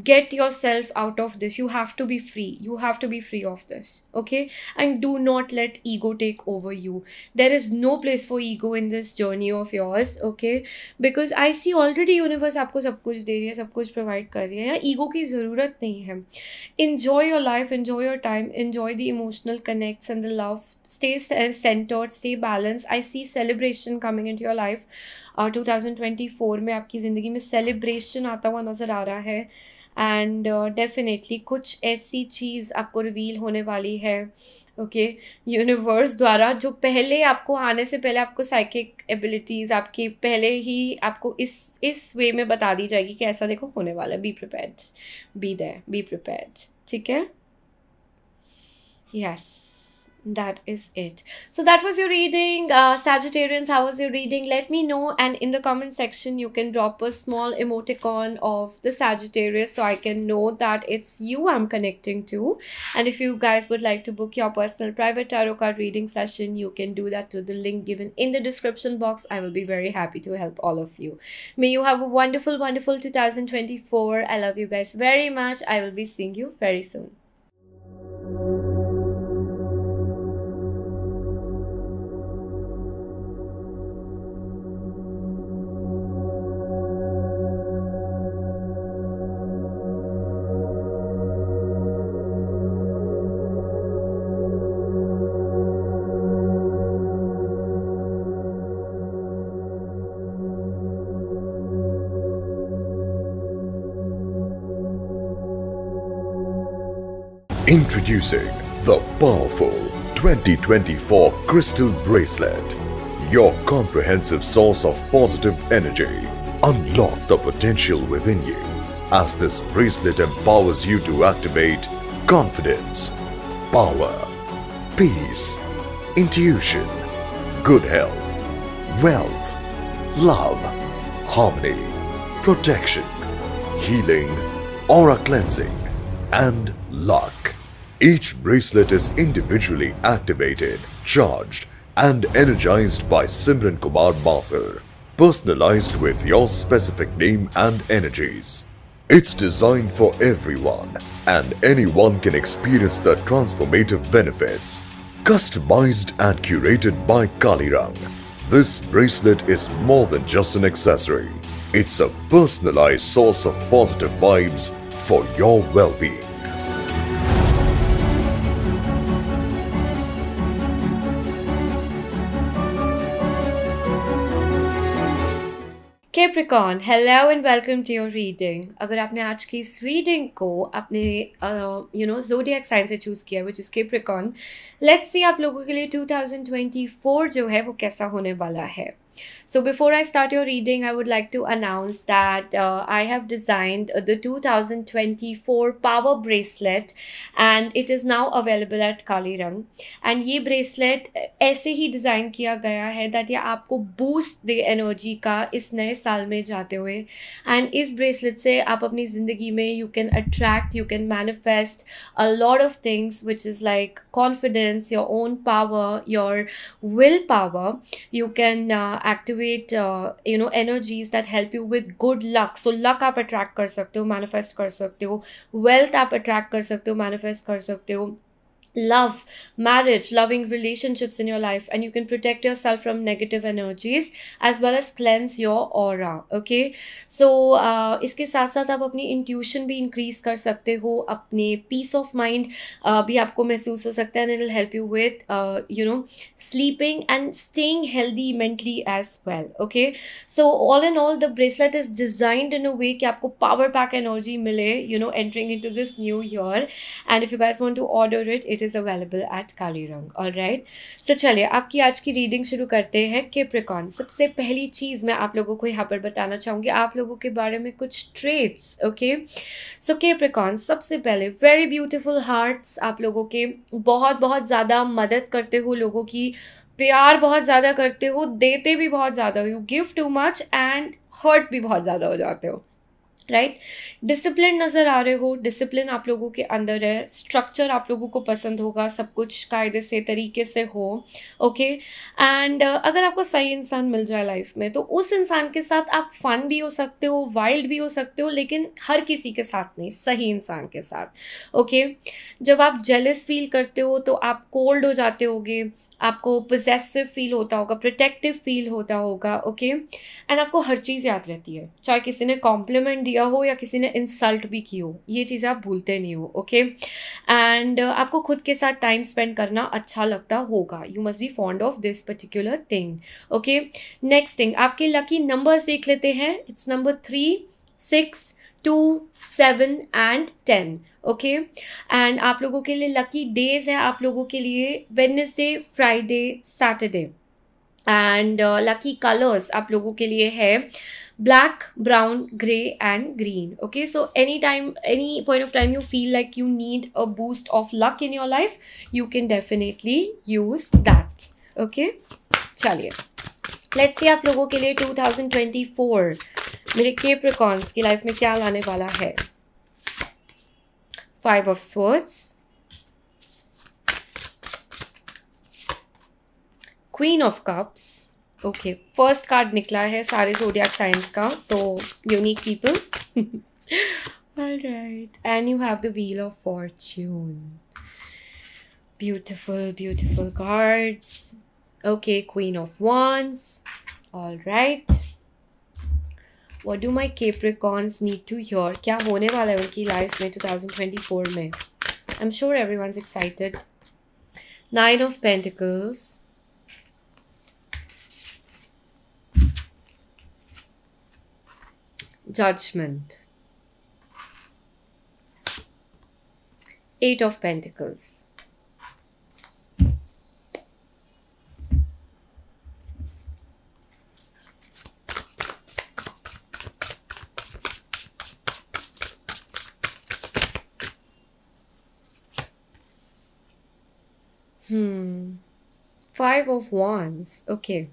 get yourself out of this you have to be free you have to be free of this okay and do not let ego take over you there is no place for ego in this journey of yours okay because i see already universe aapko sab kuch de rahi hai sab kuch provide kar rahi hai yahan ego ki zarurat nahi hai enjoy your life enjoy your time enjoy the emotional connects and the love stay centered stay balanced i see celebration coming into your life uh, 2024 में आपकी ज़िंदगी में celebration आता हुआ नज़र आ रहा है एंड डेफिनेटली uh, कुछ ऐसी चीज़ आपको रिवील होने वाली है ओके okay, यूनिवर्स द्वारा जो पहले आपको आने से पहले आपको साइकिक एबिलिटीज़ आपकी पहले ही आपको इस इस वे में बता दी जाएगी कि ऐसा देखो होने वाला है be prepared be they be prepared ठीक है yes yes. that is it so that was your reading uh, sagittarians how was your reading let me know and in the comment section you can drop a small emoticon of the sagittarius so i can know that it's you i'm connecting to and if you guys would like to book your personal private tarot card reading session you can do that to the link given in the description box i will be very happy to help all of you may you have a wonderful wonderful 2024 i love you guys very much i will be seeing you very soon Introducing the powerful 2024 Crystal Bracelet, your comprehensive source of positive energy. Unlock the potential within you as this bracelet empowers you to activate confidence, power, peace, intuition, good health, wealth, love, harmony, protection, healing, aura cleansing, and luck. Each bracelet is individually activated, charged and energized by Simran Kumar Mathur, personalized with your specific name and energies. It's designed for everyone and anyone can experience the transformative benefits. Customized and curated by Kalirang, this bracelet is more than just an accessory. It's a personalized source of positive vibes for your well-being. Capricorn, hello and welcome to your reading. अगर आपने आज की इस reading को अपने you know zodiac sign से choose किया which is Capricorn let's see आप लोगों के लिए 2024 जो है वो कैसा होने वाला है So before I start your reading, I would like to announce that uh, I have designed uh, the 2024 Power Bracelet and it is now available at Kali Rang. And this bracelet uh, is designed design किया गया है that ये आपको boost the energy का इस नए साल and this bracelet से आप अपनी you can attract, you can manifest a lot of things which is like confidence, your own power, your willpower. You can uh, activate activate uh, you know energies that help you with good luck so luck up attract कर सकते हो manifest कर सकते हो wealth up attract कर सकते हो manifest कर सकते हो love marriage loving relationships in your life and you can protect yourself from negative energies as well as cleanse your aura okay so uh, इसके साथ साथ आप अपनी intuition भी increase कर सकते ho अपने peace of mind uh, भी आपको महसूस हो सकता है and it'll help you with uh, you know sleeping and staying healthy mentally as well okay so all in all the bracelet is designed in a way कि आपको power pack energy मिले you know entering into this new year and if you guys want to order it it is available at Kali Rang all right सो चलिए आपकी आज की reading शुरू करते हैं के प्रकॉन सबसे पहली चीज़ मैं आप लोगों को यहाँ पर बताना चाहूंगी आप लोगों के बारे में कुछ ट्रेड्स ओके सो के प्रकॉन सबसे पहले वेरी ब्यूटिफुल हार्ट्स आप लोगों के बहुत बहुत ज़्यादा मदद करते हो लोगों की प्यार बहुत ज़्यादा करते हो देते भी बहुत ज़्यादा हो you give too much and hurt भी बहुत ज़्यादा हो जाते हो राइट डिसिप्लिन नज़र आ रहे हो डिसिप्लिन आप लोगों के अंदर है स्ट्रक्चर आप लोगों को पसंद होगा सब कुछ कायदे से तरीके से हो ओके okay? एंड uh, अगर आपको सही इंसान मिल जाए लाइफ में तो उस इंसान के साथ आप फन भी हो सकते हो वाइल्ड भी हो सकते हो लेकिन हर किसी के साथ नहीं सही इंसान के साथ ओके okay? जब आप जेलस फील करते हो तो आप कोल्ड हो जाते होगे आपको पोजेसिव फील होता होगा प्रोटेक्टिव फील होता होगा ओके okay? एंड आपको हर चीज़ याद रहती है चाहे किसी ने कॉम्प्लीमेंट दिया हो या किसी ने इंसल्ट भी की हो ये चीज़ें आप भूलते नहीं हो ओके okay? एंड uh, आपको खुद के साथ टाइम स्पेंड करना अच्छा लगता होगा you must be fond of this particular thing okay next thing आपके लकी नंबर्स देख लेते हैं it's number three six two seven and ten okay and आप लोगों के लिए लकी डेज है आप लोगों के लिए Wednesday Friday Saturday and lucky colours आप लोगों के लिए है black brown grey and green okay so any time any point of time you feel like you need a boost of luck in your life you can definitely use that okay चलिए let's see आप लोगों के लिए 2024 मेरे केप्रकॉन्स की life में क्या लाने वाला है Five of Swords, Queen of Cups. Okay, first card nikla hai sare zodiac signs ka, so unique people. All right, and you have the Wheel of Fortune. Beautiful, beautiful cards. Okay, Queen of Wands. All right. What do my Capricorns need to hear? क्या होने वाला है उनकी life में 2024 में? I'm sure everyone's excited. Nine of Pentacles. Judgment. Eight of Pentacles. Five of Wands. Okay.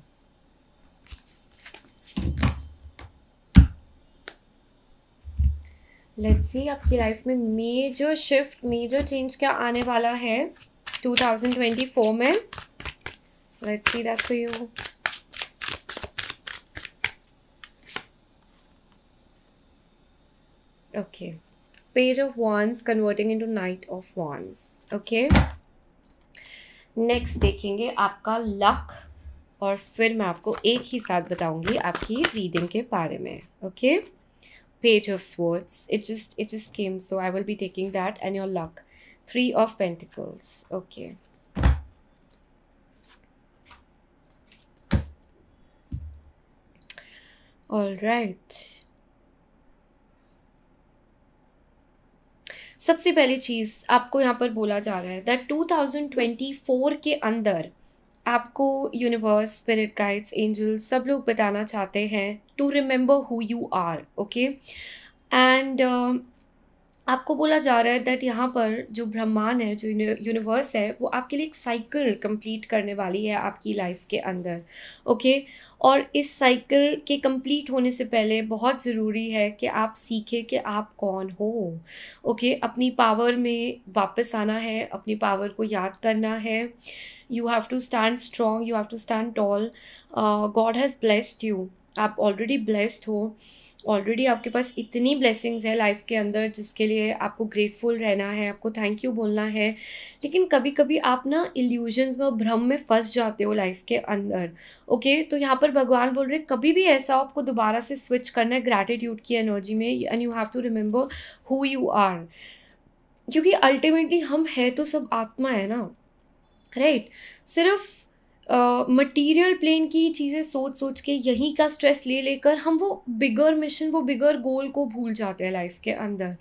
Let's see आपकी life में major shift major change क्या आने वाला है two thousand twenty four that for you okay page of wands converting into knight of wands okay next देखेंगे आपका luck और फिर मैं आपको एक ही साथ बताऊंगी आपकी रीडिंग के बारे में okay page of swords it just it just came so I will be taking that and your luck three of pentacles okay all right सबसे पहली चीज़ आपको यहाँ पर बोला जा रहा है दैट 2024 के अंदर आपको यूनिवर्स स्पिरिट गाइड्स एंजल्स सब लोग बताना चाहते हैं to remember who you are okay and आपको बोला जा रहा है दैट यहाँ पर जो ब्रह्मांड है जो यूनिवर्स है वो आपके लिए एक साइकिल कंप्लीट करने वाली है आपकी लाइफ के अंदर ओके और इस साइकिल के कंप्लीट होने से पहले बहुत ज़रूरी है कि आप सीखें कि आप कौन हो ओके अपनी पावर में वापस आना है अपनी पावर को याद करना है you have to stand strong you have to stand tall God has blessed you आप ऑलरेडी ब्लेस्ड हो ऑलरेडी आपके पास इतनी ब्लेसिंग्स है लाइफ के अंदर जिसके लिए आपको ग्रेटफुल रहना है आपको थैंक यू बोलना है लेकिन कभी कभी आप ना इल्यूजन्स में भ्रम में फंस जाते हो लाइफ के अंदर ओके तो यहाँ पर भगवान बोल रहे कभी भी ऐसा हो आपको दोबारा से स्विच करना है ग्रैटिट्यूड की एनर्जी में and you have to remember who you are क्योंकि अल्टीमेटली हम है तो सब आत्मा है ना राइट right? सिर्फ मटेरियल uh, प्लेन की चीज़ें सोच सोच के यहीं का स्ट्रेस ले लेकर हम वो बिगर मिशन वो बिगर गोल को भूल जाते हैं लाइफ के अंदर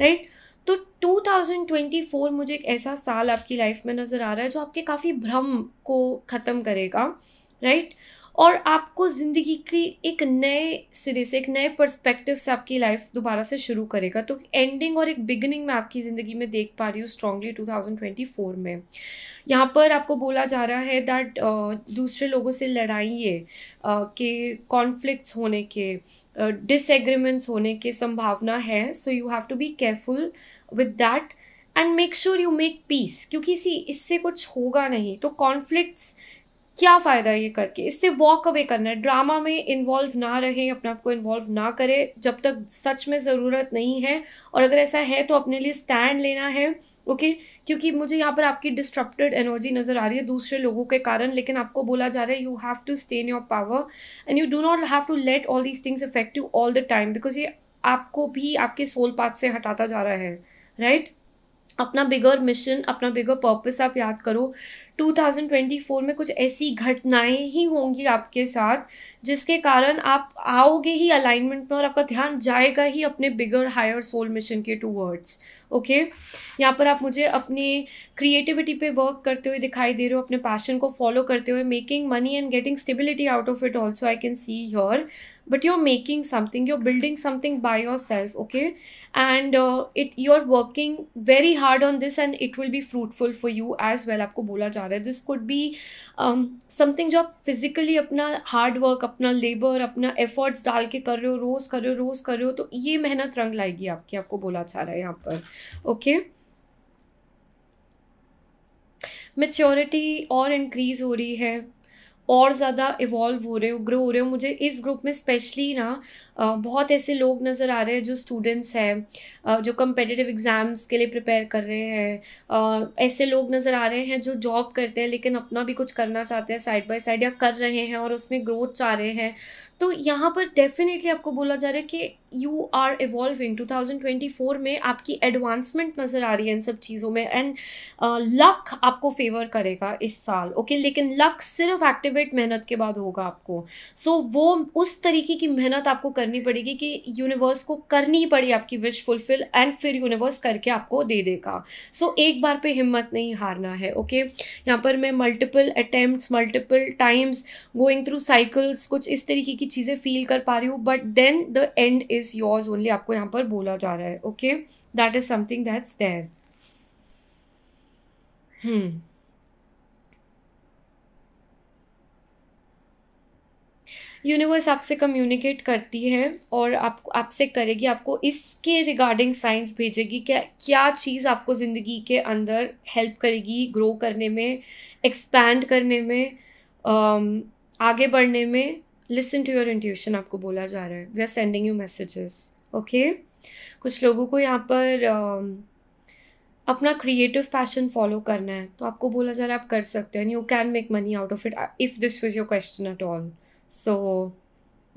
राइट right? तो 2024 मुझे एक ऐसा साल आपकी लाइफ में नज़र आ रहा है जो आपके काफ़ी भ्रम को ख़त्म करेगा राइट right? और आपको ज़िंदगी की एक नए सिरे से एक नए पर्सपेक्टिव से आपकी लाइफ दोबारा से शुरू करेगा तो एंडिंग और एक बिगनिंग मैं आपकी ज़िंदगी में देख पा रही हूँ स्ट्रांगली 2024 में यहाँ पर आपको बोला जा रहा है दैट दूसरे लोगों से लड़ाई है के कॉन्फ्लिक्ट्स होने के डिसएग्रीमेंट्स होने के संभावना है so you have to be careful with that and make sure you make peace क्योंकि इसी इससे कुछ होगा नहीं तो कॉन्फ्लिक्ट्स क्या फ़ायदा ये करके इससे वॉक अवे करना है ड्रामा में इन्वॉल्व ना रहें अपने आप को इन्वॉल्व ना करें जब तक सच में ज़रूरत नहीं है और अगर ऐसा है तो अपने लिए स्टैंड लेना है ओके okay? क्योंकि मुझे यहाँ पर आपकी डिस्ट्रप्टेड एनर्जी नज़र आ रही है दूसरे लोगों के कारण लेकिन आपको बोला जा रहा है you have to stay in your power and you do not have to let all these things effective all the time because ये आपको भी आपके सोल पाथ से हटाता जा रहा है राइट right? अपना बिगर मिशन अपना बिगर पर्पस आप याद करो 2024 में कुछ ऐसी घटनाएं ही होंगी आपके साथ जिसके कारण आप आओगे ही अलाइनमेंट में और आपका ध्यान जाएगा ही अपने बिगर हायर सोल मिशन के टू वर्ड्स ओके यहाँ पर आप मुझे अपने क्रिएटिविटी पे वर्क करते हुए दिखाई दे रहे हो अपने पैशन को फॉलो करते हुए making money and getting stability out of it also I can see your but you're making something you're building something by yourself okay and uh, it you're working very hard on this and it will be fruitful for you as well आपको बोला जा रहा है this could be something जो आप physically अपना hard work अपना labour अपना एफर्ट्स डाल के कर रहे हो रोज़ कर रहे हो रोज़ कर रहे हो तो ये मेहनत रंग लाएगी आपकी आपको बोला जा रहा है यहाँ पर ओके okay? मेच्योरिटी और इंक्रीज़ हो रही है और ज़्यादा इवॉल्व हो रहे हो ग्रो हो रहे हो मुझे इस ग्रुप में स्पेशली ना बहुत ऐसे लोग नज़र आ रहे हैं जो स्टूडेंट्स हैं जो कम्पिटिटिव एग्ज़ाम्स के लिए प्रिपेयर कर रहे हैं ऐसे लोग नज़र आ रहे हैं जो जॉब करते हैं लेकिन अपना भी कुछ करना चाहते हैं साइड बाय साइड या कर रहे हैं और उसमें ग्रोथ चाह रहे हैं तो यहाँ पर डेफिनेटली आपको बोला जा रहा है कि यू आर इवॉल्विंग 2024 में आपकी एडवांसमेंट नज़र आ रही है इन सब चीज़ों में एंड लक uh, आपको फेवर करेगा इस साल ओके okay? लेकिन लक सिर्फ एक्टिवेट मेहनत के बाद होगा आपको सो so, वो उस तरीके की मेहनत आपको करनी पड़ेगी कि यूनिवर्स को करनी पड़ी आपकी विश फुलफिल एंड फिर यूनिवर्स करके आपको दे देगा सो so, एक बार पे हिम्मत नहीं हारना है ओके okay? यहाँ पर मैं multiple attempt multiple times going through cycles कुछ इस तरीके की चीज़ें फील कर पा रही हूँ but then the end is is yours only आपको यहाँ पर बोला जा रहा है okay that is something that's there hmm universe आपसे कम्युनिकेट करती है और आप आपसे करेगी आपको इसके रिगार्डिंग साइंस भेजेगी क्या क्या चीज़ आपको ज़िंदगी के अंदर हेल्प करेगी ग्रो करने में एक्सपैंड करने में um, आगे बढ़ने में लिसन टू योर इंट्यूशन आपको बोला जा रहा है we are sending you messages okay कुछ लोगों को यहाँ पर uh, अपना क्रिएटिव पैशन फॉलो करना है तो आपको बोला जा रहा है आप कर सकते हो and you can make money out of it if this was your question at all so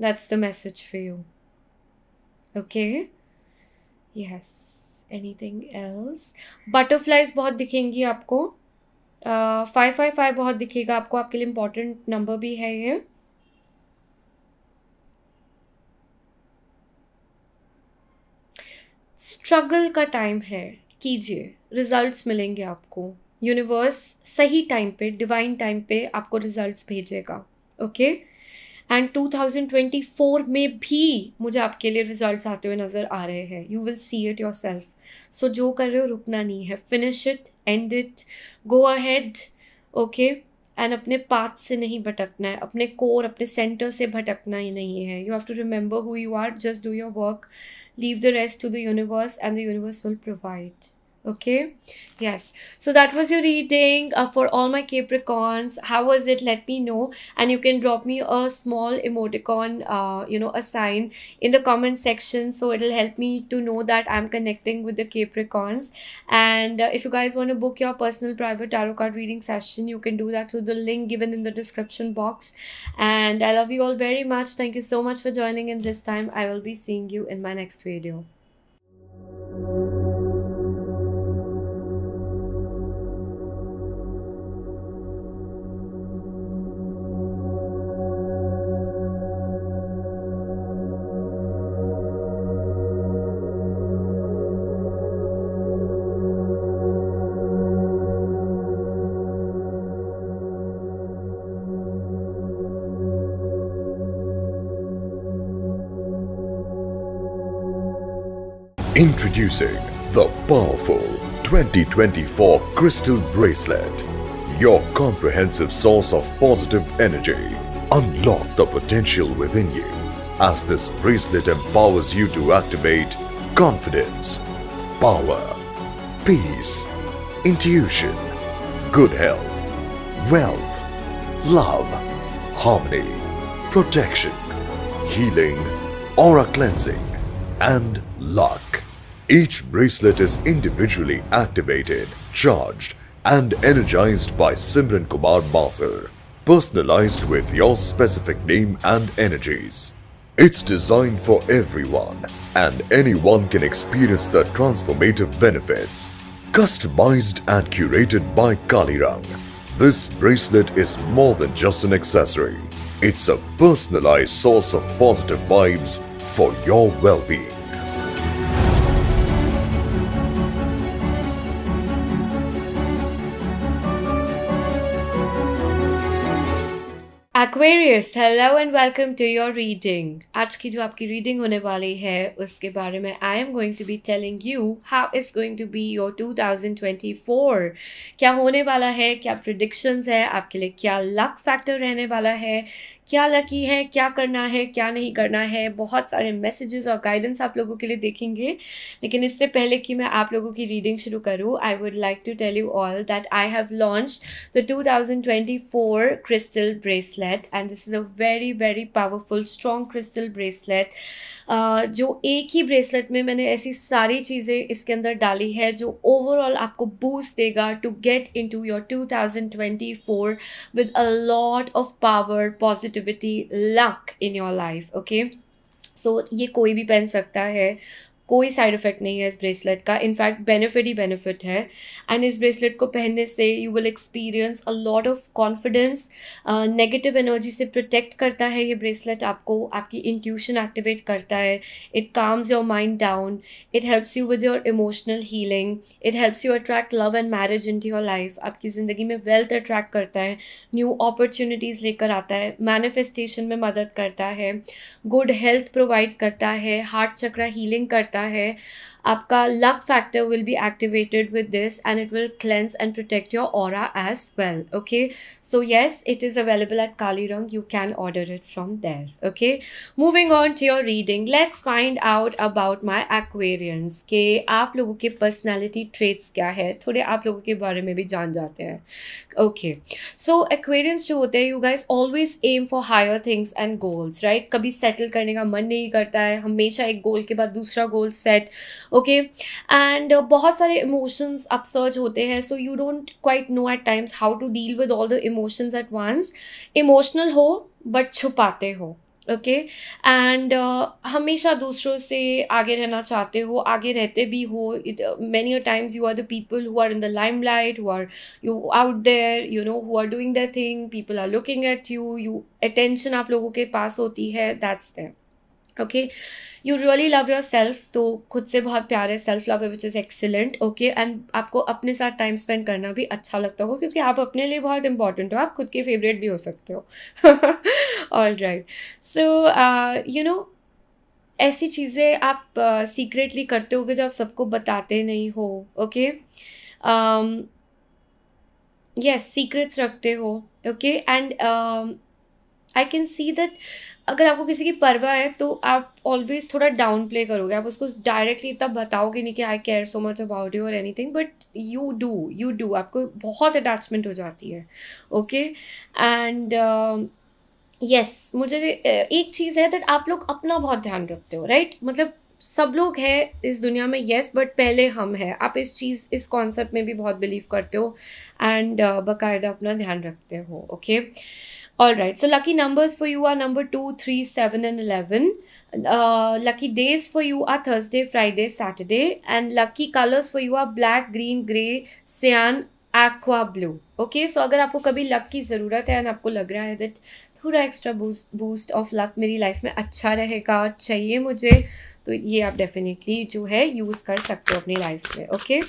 that's the message for you okay yes anything else butterflies बहुत दिखेंगी आपको फाइव फाइव फाइव बहुत दिखेगा आपको आपके लिए इम्पोर्टेंट नंबर भी है ये स्ट्रगल का टाइम है कीजिए रिजल्ट्स मिलेंगे आपको यूनिवर्स सही टाइम पे डिवाइन टाइम पे आपको रिजल्ट्स भेजेगा ओके एंड 2024 में भी मुझे आपके लिए रिजल्ट्स आते हुए नज़र आ रहे हैं you will see it yourself so जो कर रहे हो रुकना नहीं है finish it and it go ahead okay and अपने पाथ से नहीं भटकना है अपने कोर अपने सेंटर से भटकना ही नहीं है you have to remember who you are just do your work Leave the rest to the universe, and the universe will provide okay yes so that was your reading uh, for all my capricorns how was it let me know and you can drop me a small emoticon uh, you know a sign in the comment section so it'll help me to know that i'm connecting with the capricorns and uh, if you guys want to book your personal private tarot card reading session you can do that through the link given in the description box and i love you all very much thank you so much for joining in this time i will be seeing you in my next video Introducing the powerful 2024 Crystal Bracelet, your comprehensive source of positive energy. Unlock the potential within you as this bracelet empowers you to activate confidence, power, peace, intuition, good health, wealth, love, harmony, protection, healing, aura cleansing, and luck. Each bracelet is individually activated, charged, and energized by Simran Kumar Mathur, personalized with your specific name and energies. It's designed for everyone, and anyone can experience the transformative benefits. Customized and curated by Kalirang, this bracelet is more than just an accessory. It's a personalized source of positive vibes for your well-being. at Aquarius, hello and welcome to your reading आज की जो आपकी reading होने वाली है उसके बारे में I am going to be telling you how is going to be your 2024 क्या होने वाला है क्या प्रडिक्शंस है आपके लिए क्या लक फैक्टर रहने वाला है क्या लकी है क्या करना है क्या नहीं करना है बहुत सारे मैसेजेस और गाइडेंस आप लोगों के लिए देखेंगे लेकिन इससे पहले कि मैं आप लोगों की रीडिंग शुरू करूँ I would like to tell you all that I have launch the 2024 crystal bracelet and this is a very very powerful strong crystal bracelet जो एक ही ब्रेसलेट में मैंने ऐसी सारी चीज़ें इसके अंदर डाली है जो ओवरऑल आपको बूस्ट देगा to get in to your two thousand twenty four with a lot of power positivity luck in your life okay so ये कोई भी पहन सकता है कोई साइड इफेक्ट नहीं है इस ब्रेसलेट का इनफैक्ट बेनिफिट ही बेनिफिट है एंड इस ब्रेसलेट को पहनने से you will experience a lot of confidence negative energy से प्रोटेक्ट करता है ये ब्रेसलेट आपको आपकी इंट्यूशन एक्टिवेट करता है it calms your mind down it helps you with your emotional healing it helps you attract love and marriage in to your life आपकी ज़िंदगी में वेल्थ अट्रैक्ट करता है न्यू अपॉर्चुनिटीज़ लेकर आता है मैनिफेस्टेशन में मदद करता है गुड हेल्थ प्रोवाइड करता है हार्ट चक्रा हीलिंग करता है आपका luck factor will be activated with this and it will cleanse and protect your aura as well okay so yes it is available at Kali Rang you can order it from there okay moving on to your reading let's find out about my Aquarians के आप लोगों के personality traits क्या है थोड़े आप लोगों के बारे में भी जान जाते हैं ओके सो एक्वेरियंस जो होते हैं you guys always aim for higher things and goals right कभी सेटल करने का मन नहीं करता है हमेशा एक गोल के बाद दूसरा goal set okay and uh, बहुत सारे इमोशंस अपसर्च होते हैं so you don't quite know at times how to deal with all the emotions at once emotional हो बट छुपाते हो ओके okay? एंड uh, हमेशा दूसरों से आगे रहना चाहते हो आगे रहते भी हो many times you are the people who are in the limelight who are you out there you know who are doing the thing people are looking at you you attention आप लोगों के पास होती है that's them okay you really love yourself तो खुद से बहुत प्यार है सेल्फ लव है which is excellent okay and आपको अपने साथ टाइम स्पेंड करना भी अच्छा लगता हो क्योंकि आप अपने लिए बहुत इंपॉर्टेंट हो आप खुद के फेवरेट भी हो सकते हो all right so you know ऐसी चीज़ें आप सीक्रेटली uh, करते होगे जो आप सबको बताते नहीं हो ओके यस सीक्रेट्स रखते हो okay and I can see that अगर आपको किसी की परवाह है तो आप ऑलवेज थोड़ा डाउन प्ले करोगे आप उसको डायरेक्टली इतना बताओगे नहीं कि I care so much about you और anything but you do you do आपको बहुत अटैचमेंट हो जाती है ओके एंड यस मुझे एक चीज़ है दैट आप लोग अपना बहुत ध्यान रखते हो राइट right? मतलब सब लोग हैं इस दुनिया में येस yes, बट पहले हम हैं आप इस चीज़ इस कॉन्सेप्ट में भी बहुत बिलीव करते हो एंड uh, बाकायदा अपना ध्यान रखते हो okay okay? All right, so lucky numbers for you are number two, three, seven, and eleven. Uh, lucky days for you are Thursday, Friday, Saturday. And lucky colors for you are black, green, grey, cyan, aqua blue. Okay, so अगर आपको कभी luck की ज़रूरत है and आपको लग रहा है that थोड़ा extra boost boost of luck मेरी life में अच्छा रहेगा चाहिए मुझे तो ये आप डेफिनेटली जो है यूज़ कर सकते हो अपनी लाइफ में okay?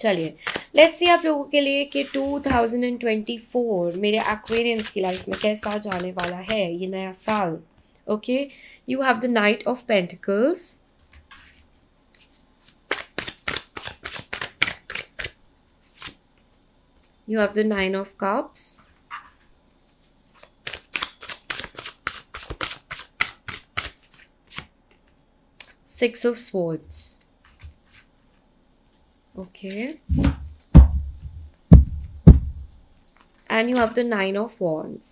चलिए लेट्स सी आप लोगों के लिए कि 2024 मेरे एक्वेरियंस की लाइफ में कैसा जाने वाला है ये नया साल okay you have the knight of pentacles you have the nine of cups six of swords Okay. And you have the Nine of Wands.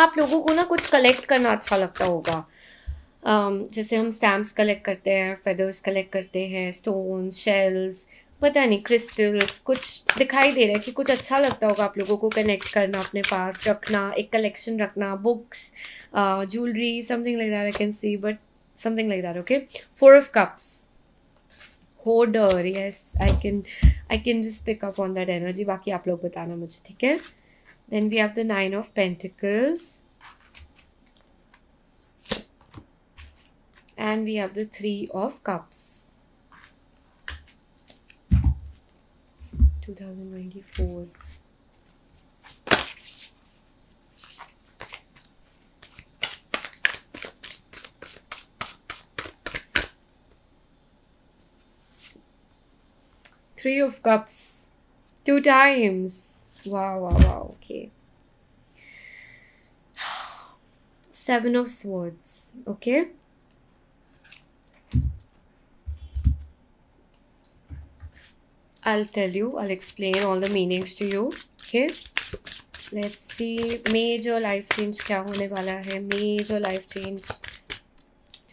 आप लोगों को ना कुछ कलेक्ट करना अच्छा लगता होगा um, जैसे हम स्टैम्प्स कलेक्ट करते हैं फेदर्स कलेक्ट करते हैं स्टोन्स शेल्स पता नहीं क्रिस्टल्स कुछ दिखाई दे रहा है कि कुछ अच्छा लगता होगा आप लोगों को कनेक्ट करना अपने पास रखना एक कलेक्शन रखना books jewellery something like that I can see but something like that okay four of cups hoarder yes I can I can just pick up on that energy बाकी आप लोग बताना मुझे ठीक है then we have the nine of pentacles and we have the three of cups 2094 three of cups two times wow wow wow okay seven of swords okay I'll tell you, I'll explain all the meanings to you. Okay. Let's see. Major life change. क्या होने वाला है Major life change.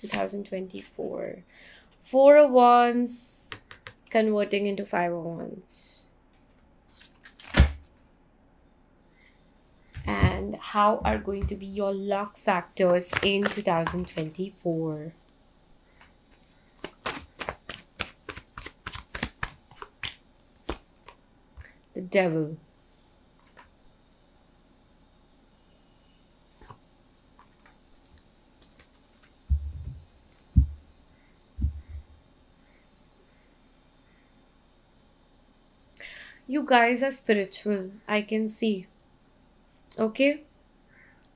2024 four of oh wands converting into five of oh wands and how are going to be your luck factors in 2024 devil. You guys are spiritual, I can see. Okay?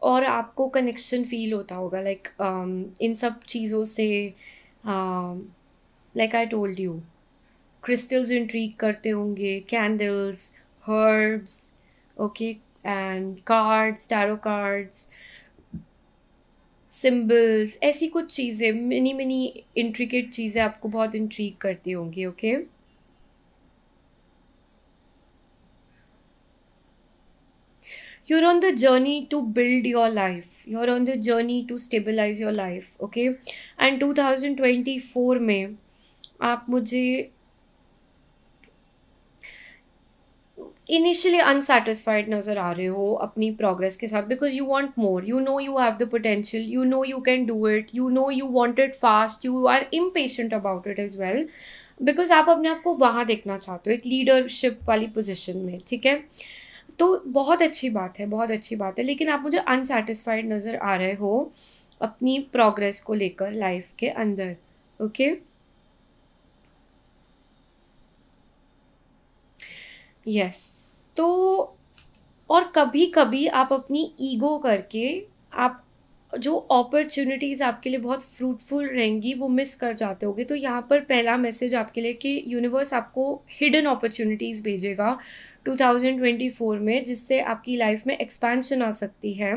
और आपको connection feel होता होगा like like, um, इन सब चीज़ों से like I told you crystals intrigue करते होंगे candles herbs, okay, and cards, tarot cards, symbols ऐसी कुछ चीज़ें मिनी मिनी इंट्रिकेट चीज़ें आपको बहुत इंट्रीक करती होंगी okay okay? you're on the journey to build your life you're on the journey to stabilize your life okay and 2024 में आप मुझे इनिशियली अनसेटिस्फाइड नज़र आ रहे हो अपनी प्रोग्रेस के साथ because you want more you know you have the potential you know you can do it you know you want it fast you are impatient about it is well because आप अपने आप को वहाँ देखना चाहते हो एक लीडरशिप वाली पोजिशन में ठीक है तो बहुत अच्छी बात है बहुत अच्छी बात है लेकिन आप मुझे अनसेटिस्फाइड नज़र आ रहे हो अपनी प्रोग्रेस को लेकर लाइफ के अंदर ओके okay? यस तो और कभी कभी आप अपनी ईगो करके आप जो अपॉर्चुनिटीज़ आपके लिए बहुत फ्रूटफुल रहेंगी वो मिस कर जाते होगे तो यहाँ पर पहला मैसेज आपके लिए कि यूनिवर्स आपको हिडन अपॉर्चुनिटीज़ भेजेगा 2024 में जिससे आपकी लाइफ में एक्सपेंशन आ सकती है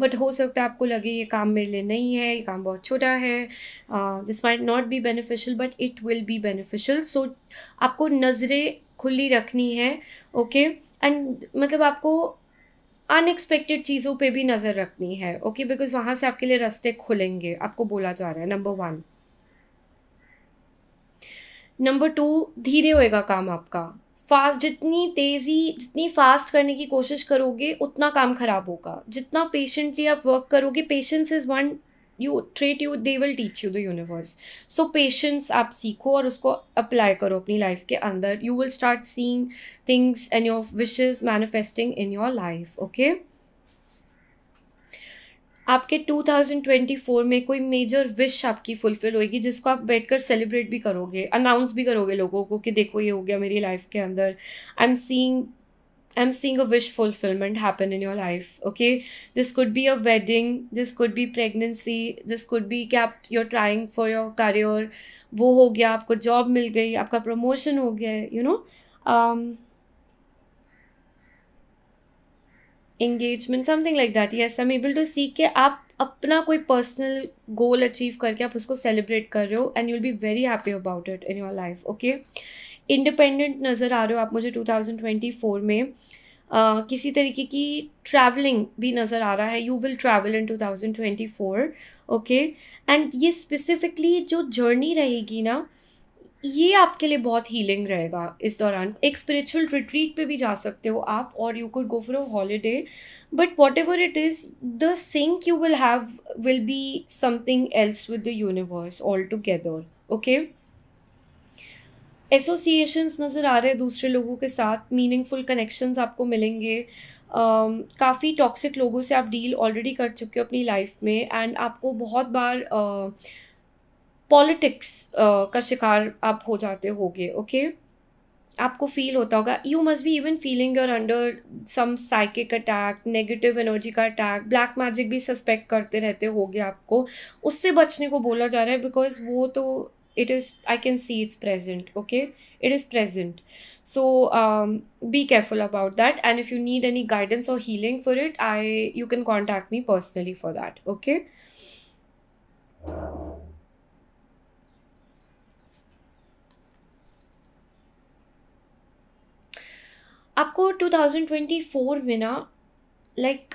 बट हो सकता है आपको लगे ये काम मेरे लिए नहीं है ये काम बहुत छोटा है this might not be beneficial but it will be beneficial so आपको नज़रें खुली रखनी है ओके okay? एंड मतलब आपको अनएक्सपेक्टेड चीज़ों पे भी नज़र रखनी है ओके बिकॉज वहाँ से आपके लिए रास्ते खुलेंगे आपको बोला जा रहा है नंबर वन नंबर टू धीरे होएगा काम आपका फास्ट जितनी तेज़ी जितनी फास्ट करने की कोशिश करोगे उतना काम ख़राब होगा जितना पेशेंटली आप वर्क करोगे patience is one you treat you they will teach you the universe so patience आप सीखो और उसको अप्लाई करो अपनी लाइफ के अंदर you will start seeing things and your wishes manifesting in your life okay आपके 2024 में कोई मेजर विश आपकी फुलफिल होएगी जिसको आप बैठकर सेलिब्रेट भी करोगे अनाउंस भी करोगे लोगों को कि देखो ये हो गया मेरी लाइफ के अंदर I am seeing I'm seeing a wish fulfillment happen in your life. Okay, this could be a wedding, this could be pregnancy, this could be cap. you're trying for your career, वो हो गया आपको job Mil gayi. आपका promotion हो गया, you know, um, engagement, something like that. Yes, I'm able to see कि आप अपना कोई personal goal achieve करके आप उसको celebrate कर रहे हो and you'll be very happy about it in your life. Okay. Independent नज़र आ रहे हो आप मुझे 2024 में Uh, किसी तरीके की ट्रैवलिंग भी नज़र आ रहा है you will travel in 2024 okay and ये स्पेसिफिकली जो जर्नी रहेगी ना ये आपके लिए बहुत हीलिंग रहेगा इस दौरान एक स्पिरिचुअल रिट्रीट पे भी जा सकते हो आप और you could go for a holiday but whatever it is the sync you will have will be something else with the universe altogether okay associations नज़र आ रहे हैं दूसरे लोगों के साथ मीनिंगफुल कनेक्शंस आपको मिलेंगे um, काफ़ी टॉक्सिक लोगों से आप डील ऑलरेडी कर चुके हो अपनी लाइफ में एंड आपको बहुत बार पॉलिटिक्स uh, uh, का शिकार आप हो जाते होगे ओके okay? आपको फील होता होगा you must be even feeling your under some psychic attack negative energy का अटैक ब्लैक मैजिक भी सस्पेक्ट करते रहते होगे आपको उससे बचने को बोला जा रहा है बिकॉज वो तो it is i can see it's present okay it is present so um, be careful about that and if you need any guidance or healing for it i you can contact me personally for that okay आपको 2024 में ना like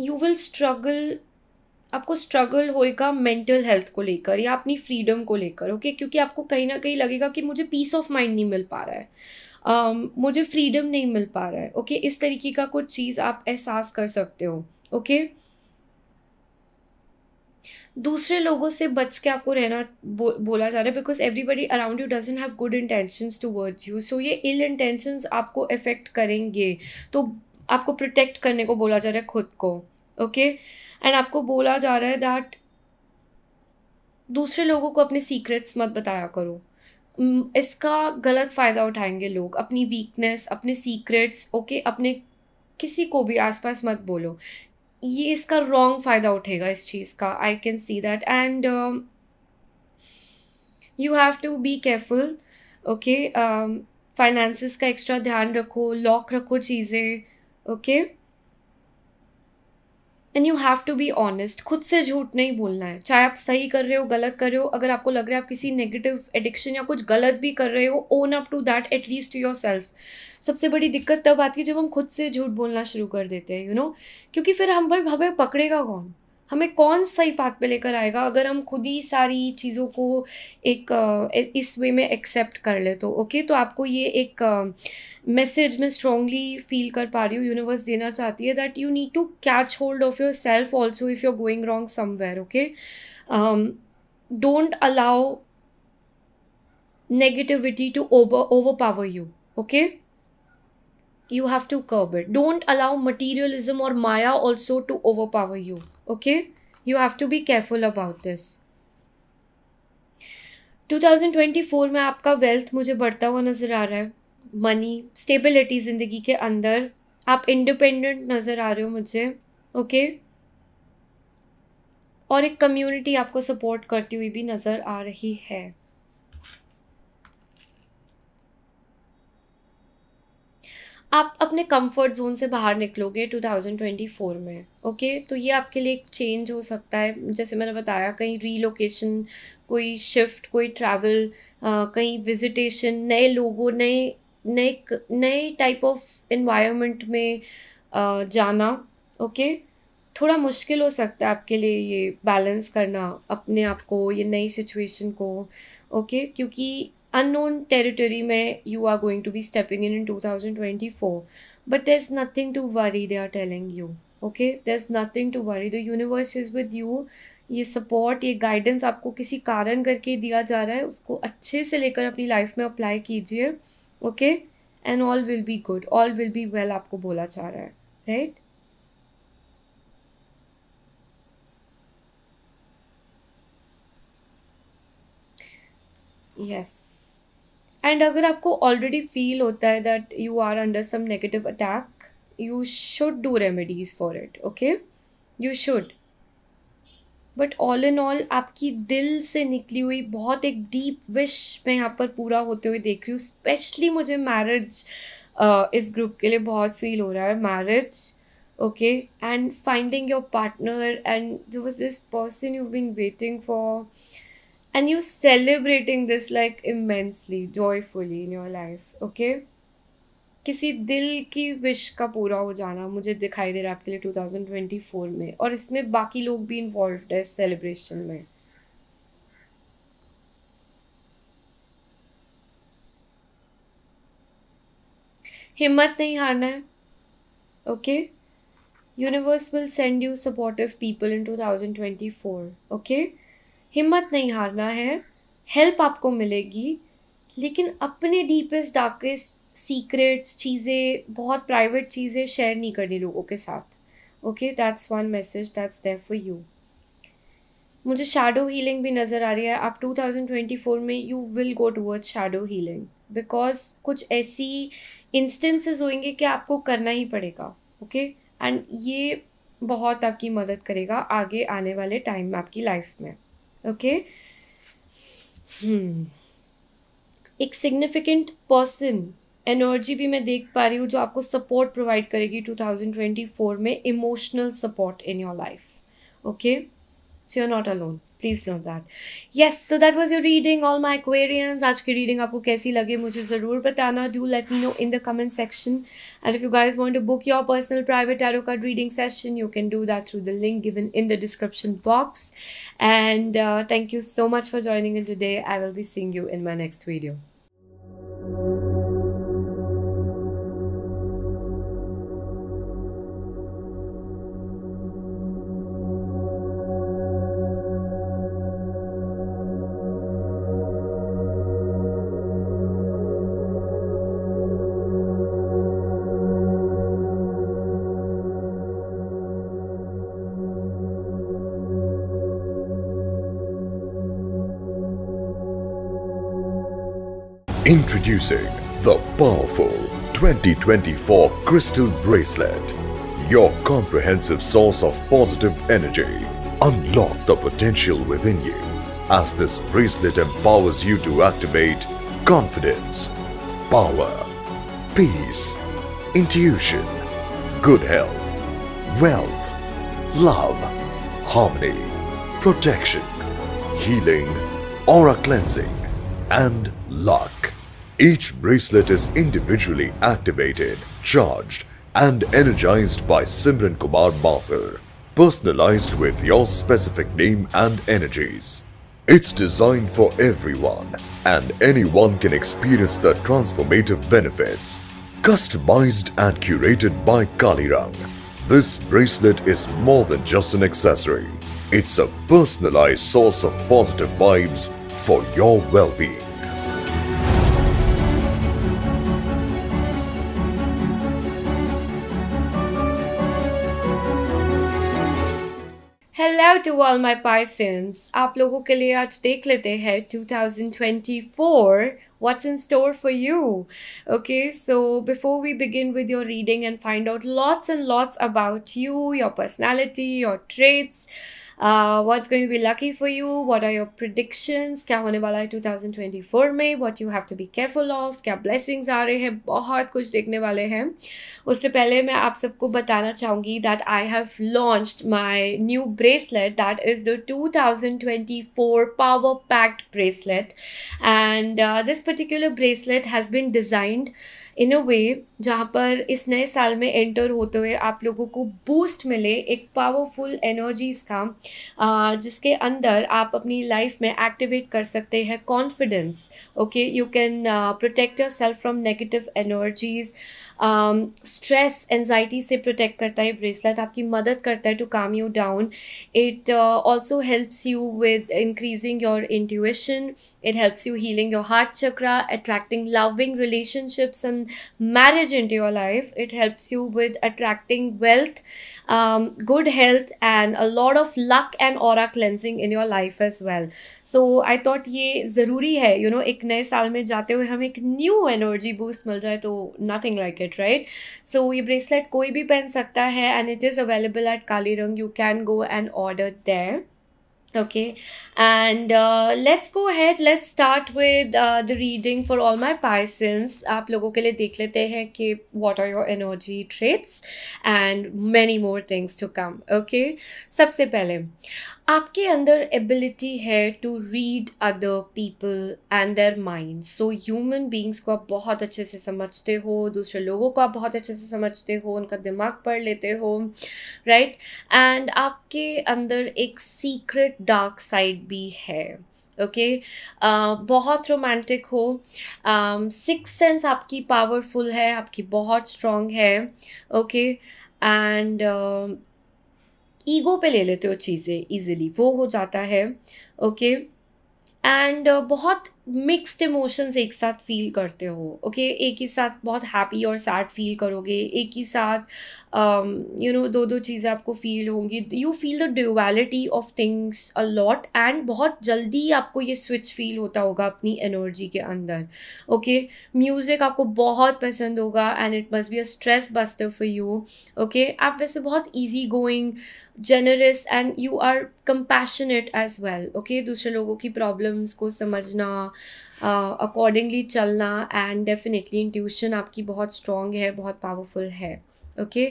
you will struggle आपको struggle होएगा mental health को लेकर या अपनी freedom को लेकर ओके okay? क्योंकि आपको कहीं ना कहीं लगेगा कि मुझे पीस ऑफ माइंड नहीं मिल पा रहा है um, मुझे फ्रीडम नहीं मिल पा रहा है ओके okay? इस तरीके का कुछ चीज़ आप एहसास कर सकते हो ओके okay? दूसरे लोगों से बच के आपको रहना बो, बोला जा रहा है because everybody around you doesn't have good intentions towards you so ये इल इंटेंशंस आपको अफेक्ट करेंगे तो आपको प्रोटेक्ट करने को बोला जा रहा है खुद को ओके okay? एंड आपको बोला जा रहा है दैट दूसरे लोगों को अपने सीक्रेट्स मत बताया करो इसका गलत फ़ायदा उठाएंगे लोग अपनी वीकनेस अपने सीक्रेट्स ओके okay, अपने किसी को भी आसपास मत बोलो ये इसका रॉन्ग फ़ायदा उठेगा इस चीज़ का I can see that and you have to be careful okay finances का एक्स्ट्रा ध्यान रखो लॉक रखो चीज़ें okay okay? And you have to be honest खुद से झूठ नहीं बोलना है चाहे आप सही कर रहे हो गलत कर रहे हो अगर आपको लग रहा है आप किसी नेगेटिव एडिक्शन या कुछ गलत भी कर रहे हो own up to that at least to your self सबसे बड़ी दिक्कत तब आती है जब हम खुद से झूठ बोलना शुरू कर देते हैं यू you नो know? क्योंकि फिर हम भाई हमें पकड़ेगा कौन हमें कौन सही पाथ पे लेकर आएगा अगर हम खुद ही सारी चीज़ों को एक इस वे में एक्सेप्ट कर ले तो ओके तो आपको ये एक मैसेज मैं स्ट्रांगली फील कर पा रही हूँ यूनिवर्स देना चाहती है that you need to catch hold of your self also if you are going wrong somewhere okay don't allow to over overpower you okay you have to curb it don't allow materialism or maya also to overpower you okay you have to be careful about this 2024 में आपका wealth मुझे बढ़ता हुआ नज़र आ रहा है money stability ज़िंदगी के अंदर आप इंडिपेंडेंट नज़र आ रहे हो मुझे ओके okay? और एक कम्युनिटी आपको सपोर्ट करती हुई भी नज़र आ रही है आप अपने कंफर्ट जोन से बाहर निकलोगे 2024 में ओके तो ये आपके लिए एक चेंज हो सकता है जैसे मैंने बताया कहीं रीलोकेशन कोई शिफ्ट कोई ट्रैवल कहीं विजिटेशन नए लोगों नए नए नए टाइप ऑफ इन्वायरमेंट में आ, जाना ओके थोड़ा मुश्किल हो सकता है आपके लिए ये बैलेंस करना अपने आप को ये नई सिचुएशन को ओके क्योंकि unknown territory mein you are going to be stepping in in 2024 but there's nothing to worry they are telling you okay there's nothing to worry the universe is with you ये support ये guidance आपको किसी कारण करके दिया जा रहा है उसको अच्छे से लेकर अपनी लाइफ में अप्लाई कीजिए okay and all will be good all will be well आपको बोला जा रहा है राइट right? yes एंड अगर आपको ऑलरेडी फील होता है that you are under some negative attack you should do remedies for it okay you should but all in all आपकी दिल से निकली हुई बहुत एक डीप विश मैं यहाँ पर पूरा होते हुए देख रही हूँ स्पेशली मुझे मैरिज uh, इस ग्रुप के लिए बहुत फील हो रहा है marriage okay and finding your partner and this person you been waiting for and you celebrating this like immensely joyfully in your life okay किसी दिल की विश का पूरा हो जाना मुझे दिखाई दे रहा है आपके लिए 2024 में और इसमें बाकी लोग भी इन्वॉल्व है सेलिब्रेशन में हिम्मत नहीं हारना है okay universe will send you supportive people in 2024 okay okay? हिम्मत नहीं हारना है हेल्प आपको मिलेगी लेकिन अपने डीपेस्ट डार्केस्ट सीक्रेट्स चीज़ें बहुत प्राइवेट चीज़ें शेयर नहीं करनी लोगों के साथ okay that's one message that's there for you मुझे शैडो हीलिंग भी नज़र आ रही है आप 2024 में you will go towards shadow healing because कुछ ऐसी इंस्टेंसेस होंगे कि आपको करना ही पड़ेगा ओके एंड ये बहुत आपकी मदद करेगा आगे आने वाले टाइम में आपकी लाइफ में ओके hmm. एक सिग्निफिकेंट पर्सन एनर्जी भी मैं देख पा रही हूँ जो आपको सपोर्ट प्रोवाइड करेगी 2024 में emotional support in your life okay so you are not alone please know that yes so that was your reading all my Aquarians आज की रीडिंग आपको कैसी लगे मुझे ज़रूर बताना do let me know in the comment section and if you guys want to book your personal private एरो card reading session you can do that through the link given in the description box and thank you so much for joining in today I will be seeing you in my next video Introducing the powerful 2024 Crystal Bracelet, your comprehensive source of positive energy. Unlock the potential within you as this bracelet empowers you to activate confidence, power, peace, intuition, good health, wealth, love, harmony, protection, healing, aura cleansing, and luck. Each bracelet is individually activated, charged and energized by Simran Kumar Mathur, personalized with your specific name and energies. It's designed for everyone and anyone can experience the transformative benefits. Customized and curated by Kalirang, this bracelet is more than just an accessory. It's a personalized source of positive vibes for your well-being. To all my Pisces, आप लोगों के लिए आज देख लेते हैं 2024 what's in store for you. Okay, so before we begin with your reading and find out lots and lots about you, your personality, your traits, uh, what's going to be lucky for you what are your predictions क्या होने वाला है 2024 में what you have to be careful of क्या blessings आ रहे हैं बहुत कुछ देखने वाले हैं उससे पहले मैं आप सबको बताना चाहूँगी that I have launched my new bracelet that is the 2024 power packed bracelet and uh, this particular bracelet has been designed इन अ वे जहाँ पर इस नए साल में एंटर होते हुए आप लोगों को बूस्ट मिले एक पावरफुल एनर्जीज का जिसके अंदर आप अपनी लाइफ में एक्टिवेट कर सकते हैं confidence okay you can protect your self from negative energies stress um, anxiety से प्रोटेक्ट करता है ब्रेसलेट आपकी मदद करता है to calm you down it also helps you with increasing your intuition it helps you healing your heart chakra attracting loving relationships and marriage in your life it helps you with attracting wealth good health and a lot of luck and और cleansing in your life as well so I thought ये ज़रूरी है you you no know, एक नए साल में जाते हुए हमें एक न्यू एनर्जी बूस्ट मिल जाए तो nothing like it right so ये ब्रेसलेट कोई भी पहन सकता है and it is available at Kali Rang you can go and order there okay and let's go ahead let's start with the reading for all my Pisces आप लोगों के लिए देख लेते हैं कि what are your energy traits and many more things to come okay सबसे पहले आपके अंदर एबिलिटी है to read other people and their mind so human beings को आप बहुत अच्छे से समझते हो दूसरे लोगों को आप बहुत अच्छे से समझते हो उनका दिमाग पढ़ लेते हो राइट right? एंड आपके अंदर एक सीक्रेट डार्क साइड भी है ओके okay? uh, बहुत रोमांटिक हो सिक्स um, सेंस आपकी पावरफुल है आपकी बहुत स्ट्रांग है ओके okay? एंड ईगो पे ले लेते हो चीज़ें ईजिली वो हो जाता है ओके okay? एंड uh, बहुत मिक्स्ड इमोशंस एक साथ फील करते हो ओके okay? एक ही साथ बहुत हैप्पी और सैड फील करोगे एक ही साथ यू um, नो दो दो चीज़ें आपको फील होंगी you feel the duality of things a lot and बहुत जल्दी आपको ये स्विच फील होता होगा अपनी एनर्जी के अंदर ओके okay? म्यूज़िक आपको बहुत पसंद होगा and it must be a stress buster for you okay आप वैसे बहुत easy going generous and you are compassionate as well okay दूसरे लोगों की प्रॉब्लम्स को समझना अकॉर्डिंगली uh, चलना एंड डेफिनेटली इंट्यूशन आपकी बहुत स्ट्रॉन्ग है बहुत पावरफुल है ओके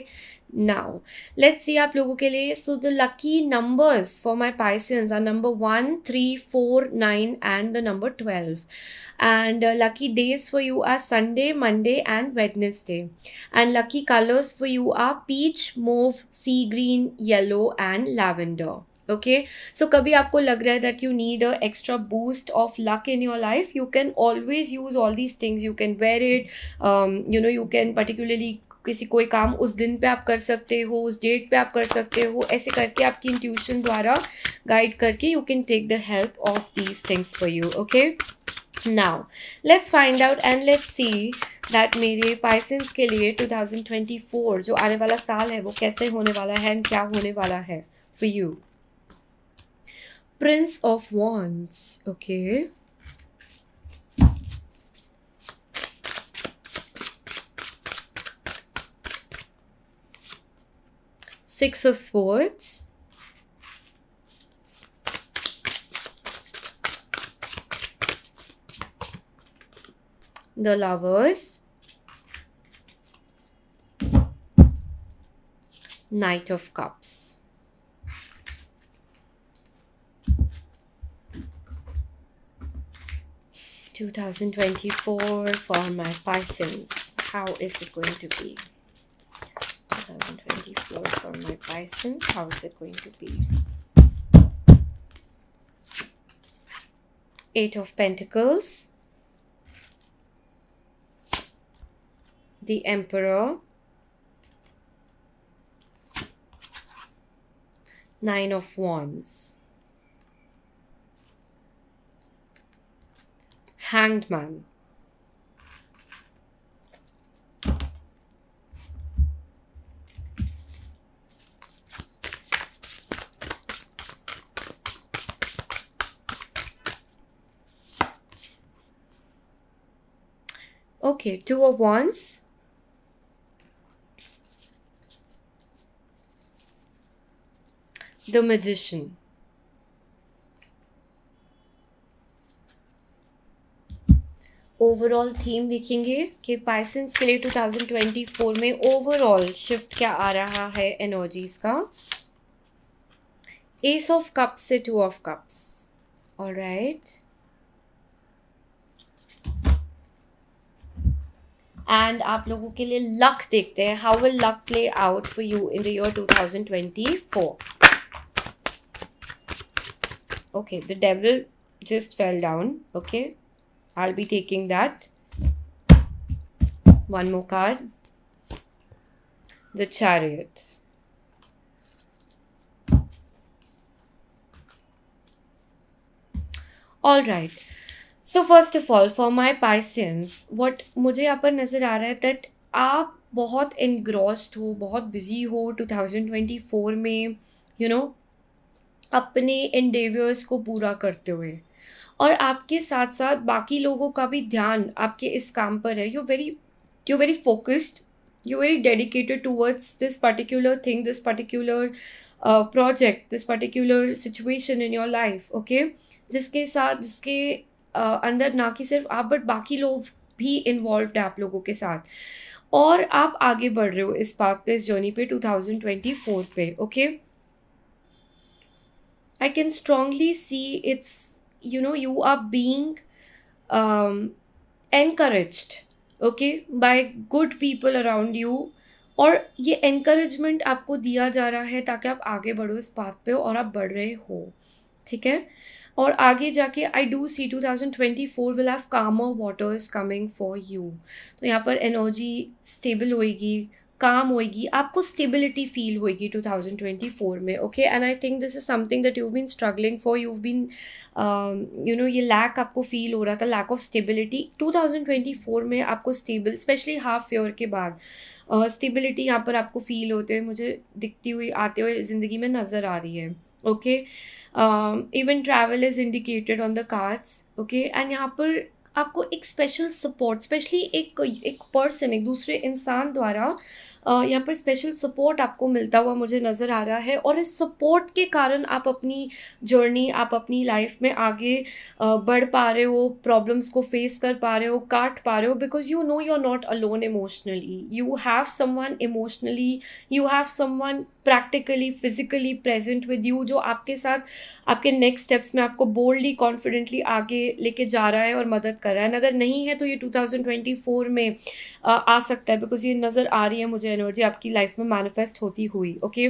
नाउ लेट्स सी आप लोगों के लिए so the lucky numbers for my Pisces are number one three four nine and the number twelve and lucky days for you are Sunday Monday and Wednesday and lucky colours for you are peach mauve sea green yellow and lavender okay so कभी आपको लग रहा है that you need a extra boost of luck in your life you can always use all these things you can wear it you know you can particularly किसी कोई काम उस दिन पे आप कर सकते हो उस डेट पे आप कर सकते हो ऐसे करके आपकी इंट्यूशन द्वारा गाइड करके you can take the help of these things for you okay now let's find out and let's see that मेरे पाइसेंस के लिए 2024 जो आने वाला साल है वो कैसे होने वाला है एंड क्या होने वाला है for you Prince of Wands. Okay. Six of Swords. The Lovers. Knight of Cups. 2024 for my Pisces. How is it going to be? 2024 for my Pisces. How is it going to be? Eight of Pentacles. The Emperor. Nine of Wands. Hanged Man. Okay, two of wands. The magician. Overall theme देखेंगे कि पाइसेंस के लिए 2024 में overall shift क्या आ रहा है energies का ace of cups से टू ऑफ कप्स और राइट एंड आप लोगों के लिए लक देखते हैं how will luck play out for you in the year 2024 okay the devil just fell down okay I'll be taking that. One more card. The Chariot. All right. So first of all, for my Pisces, what मुझे यहाँ पर नज़र आ रहा है that आप बहुत engrossed हो बहुत busy हो 2024 में you know, अपने endeavors को पूरा करते हुए और आपके साथ साथ बाकी लोगों का भी ध्यान आपके इस काम पर है you very you very focused you very dedicated towards this particular thing this particular project this particular situation in your life okay जिसके साथ जिसके uh, अंदर ना कि सिर्फ आप बट बाकी लोग भी इन्वॉल्व है आप लोगों के साथ और आप आगे बढ़ रहे हो इस पार्क इस जर्नी पे 2024 पे okay I can strongly see it's you know you are being um, okay by good people around you और ये एनकरेजमेंट आपको दिया जा रहा है ताकि आप आगे बढ़ो इस बात पे और आप बढ़ रहे हो ठीक है और आगे जाके I do see two thousand twenty four will have calmer waters coming for you तो यहाँ पर एनर्जी स्टेबल होएगी काम होएगी आपको स्टेबिलिटी फील होएगी 2024 में okay and I think this is something that you been struggling for you been you know ये लैक आपको फील हो रहा था लैक ऑफ स्टेबिलिटी 2024 में आपको स्टेबल स्पेशली हाफ ईयर के बाद स्टेबिलिटी uh, यहाँ पर आपको फील होते हुए मुझे दिखती हुई आते हुए ज़िंदगी में नज़र आ रही है okay even travel is indicated on the cards okay and यहाँ पर आपको एक स्पेशल सपोर्ट स्पेशली एक एक पर्सन एक दूसरे इंसान द्वारा यहाँ पर स्पेशल सपोर्ट आपको मिलता हुआ मुझे नज़र आ रहा है और इस सपोर्ट के कारण आप अपनी जर्नी आप अपनी लाइफ में आगे बढ़ पा रहे हो प्रॉब्लम्स को फेस कर पा रहे हो काट पा रहे हो because you know you are not alone emotionally you have someone emotionally you have someone practically physically present with you जो आपके साथ आपके नेक्स्ट स्टेप्स में आपको बोल्डली कॉन्फिडेंटली आगे लेके जा रहा है और मदद कर रहा है अगर नहीं है तो ये 2024 में आ, आ सकता है बिकॉज ये नज़र आ रही है मुझे एनर्जी आपकी लाइफ में मैनिफेस्ट होती हुई okay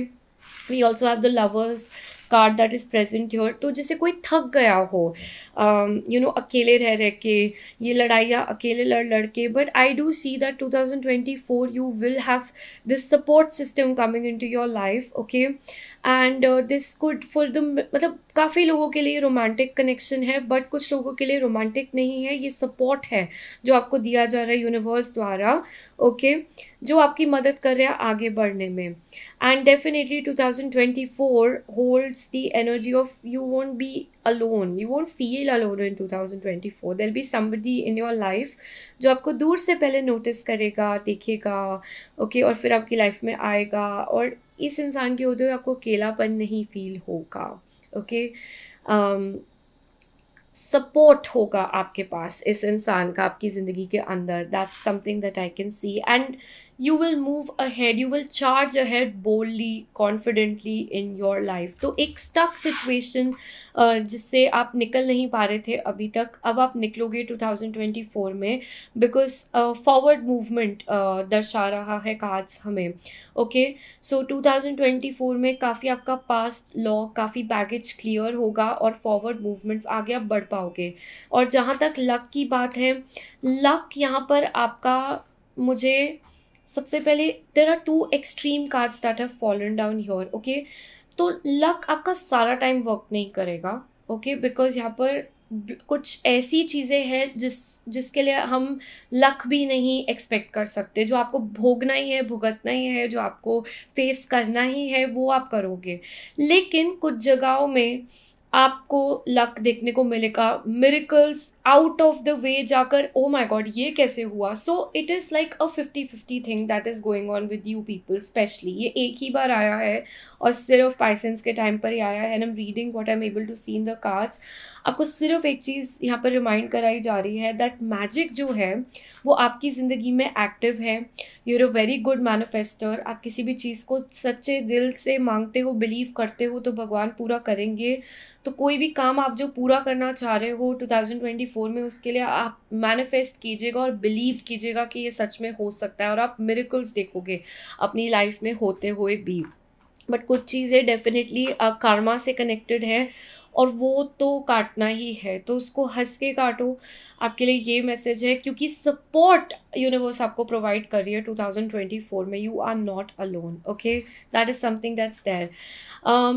we also have the lovers card that is present your तो जैसे कोई थक गया हो यू um, नो अकेले रह रह के ये लड़ाइयाँ अकेले लड़ लड़ के but I do see that two thousand twenty four you will have this support system coming in to your life okay and this good for the मतलब काफ़ी लोगों के लिए रोमांटिक कनेक्शन है बट कुछ लोगों के लिए रोमांटिक नहीं है ये सपोर्ट है जो आपको दिया जा रहा है यूनिवर्स द्वारा ओके okay? जो आपकी मदद कर रहा है आगे बढ़ने में and definitely 2024 holds the energy of you won't be alone you won't feel alone in 2024 there be somebody in your life जो आपको दूर से पहले नोटिस करेगा देखेगा ओके okay? और फिर आपकी लाइफ में आएगा और इस इंसान के होते हुए आपको अकेलापन नहीं फील होगा ओके सपोर्ट um, होगा आपके पास इस इंसान का आपकी ज़िंदगी के अंदर that's something that I can see and move a move you will charge a ahead boldly confidently in your life तो एक स्टक सिचुएशन जिससे आप निकल नहीं पा रहे थे अभी तक अब आप निकलोगे 2024 में बिकॉज फॉरवर्ड मूवमेंट दर्शा रहा है कार्ड्स हमें ओके सो 2024 में काफ़ी आपका पास्ट लॉ काफ़ी बैगेज क्लियर होगा और फॉरवर्ड मूवमेंट आगे आप बढ़ पाओगे और जहाँ तक लक की बात है लक यहाँ पर आपका मुझे सबसे पहले there are two extreme cards that have fallen down your okay तो लक आपका सारा टाइम वर्क नहीं करेगा ओके okay? बिकॉज यहाँ पर कुछ ऐसी चीज़ें हैं जिस जिसके लिए हम लक भी नहीं एक्सपेक्ट कर सकते जो आपको भोगना ही है भुगतना ही है जो आपको फेस करना ही है वो आप करोगे लेकिन कुछ जगहों में आपको लक देखने को मिलेगा miracles out of the way जाकर ओ माय गॉड ये कैसे हुआ so it is like a fifty fifty thing that is going on with you people specially ये एक ही बार आया है और सिर्फ पाइसेंस के टाइम पर ही आया है and am reading what I am able to see in the cards आपको सिर्फ एक चीज़ यहाँ पर रिमाइंड कराई जा रही है दैट मैजिक जो है वो आपकी ज़िंदगी में एक्टिव है you're a very good manifester आप किसी भी चीज़ को सच्चे दिल से मांगते हो बिलीव करते हो तो भगवान पूरा करेंगे तो कोई भी काम आप जो पूरा करना चाह रहे हो 2024 में उसके लिए आप मैनिफेस्ट कीजिएगा और बिलीव कीजिएगा कि ये सच में हो सकता है और आप मेरिकल्स देखोगे अपनी लाइफ में होते हुए भी बट कुछ चीज़ें डेफिनेटली कारमा से कनेक्टेड है और वो तो काटना ही है तो उसको हंस के काटो आपके लिए ये मैसेज है क्योंकि सपोर्ट यूनिवर्स आपको प्रोवाइड कर रही है 2024 में you are not alone okay that is something that's there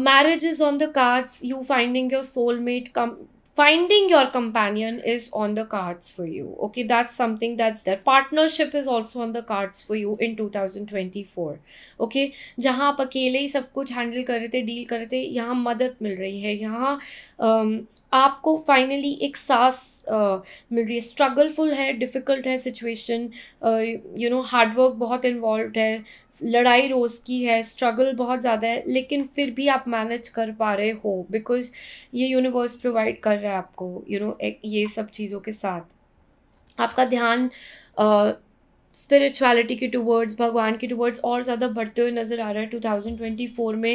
marriage is on the cards you finding your soulmate come finding your companion is on the cards for you okay that's something that's there partnership is also on the cards for you in 2024 okay जहाँ आप अकेले ही सब कुछ handle कर रहे थे deal कर रहे थे यहाँ मदद मिल रही है यहाँ आपको फाइनली एक सांस मिल रही है स्ट्रगलफुल है डिफ़िकल्ट है सिचुएशन यू नो हार्डवर्क बहुत इन्वॉल्व है लड़ाई रोज़ की है स्ट्रगल बहुत ज़्यादा है लेकिन फिर भी आप मैनेज कर पा रहे हो बिकॉज ये यूनिवर्स प्रोवाइड कर रहा है आपको यू you नो know, ये सब चीज़ों के साथ आपका ध्यान स्पिरिचुअलिटी के टूवर्ड्स भगवान के टूवर्ड्स और ज़्यादा बढ़ते हुए नज़र आ रहा है टू में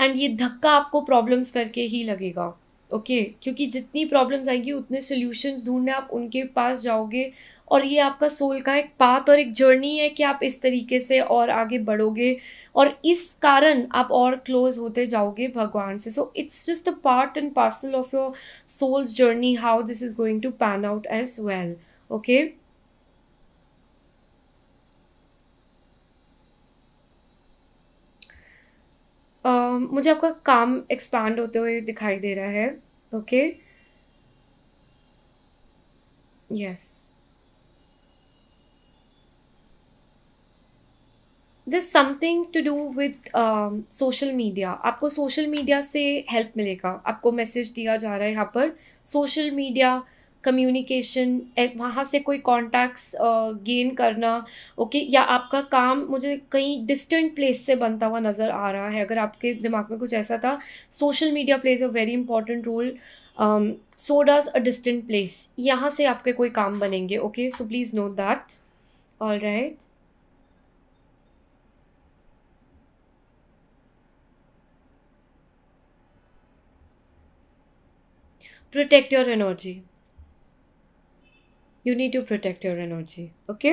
एंड ये धक्का आपको प्रॉब्लम्स करके ही लगेगा ओके okay? क्योंकि जितनी प्रॉब्लम्स आएंगी उतने सोल्यूशंस ढूंढने आप उनके पास जाओगे और ये आपका सोल का एक पाथ और एक जर्नी है कि आप इस तरीके से और आगे बढ़ोगे और इस कारण आप और क्लोज होते जाओगे भगवान से so it's just a part and parcel of your soul's journey how this is going to pan out as well okay Uh, मुझे आपका काम एक्सपांड होते हुए दिखाई दे रहा है okay yes this something to do with social media आपको सोशल मीडिया से हेल्प मिलेगा आपको मैसेज दिया जा रहा है यहाँ पर सोशल मीडिया कम्युनिकेशन वहाँ से कोई कॉन्टैक्ट्स गेन uh, करना ओके okay? या आपका काम मुझे कहीं डिस्टेंट प्लेस से बनता हुआ नज़र आ रहा है अगर आपके दिमाग में कुछ ऐसा था social media plays a very important role so does a distant place यहाँ से आपके कोई काम बनेंगे okay so please know that all right protect your energy you need to protect your energy okay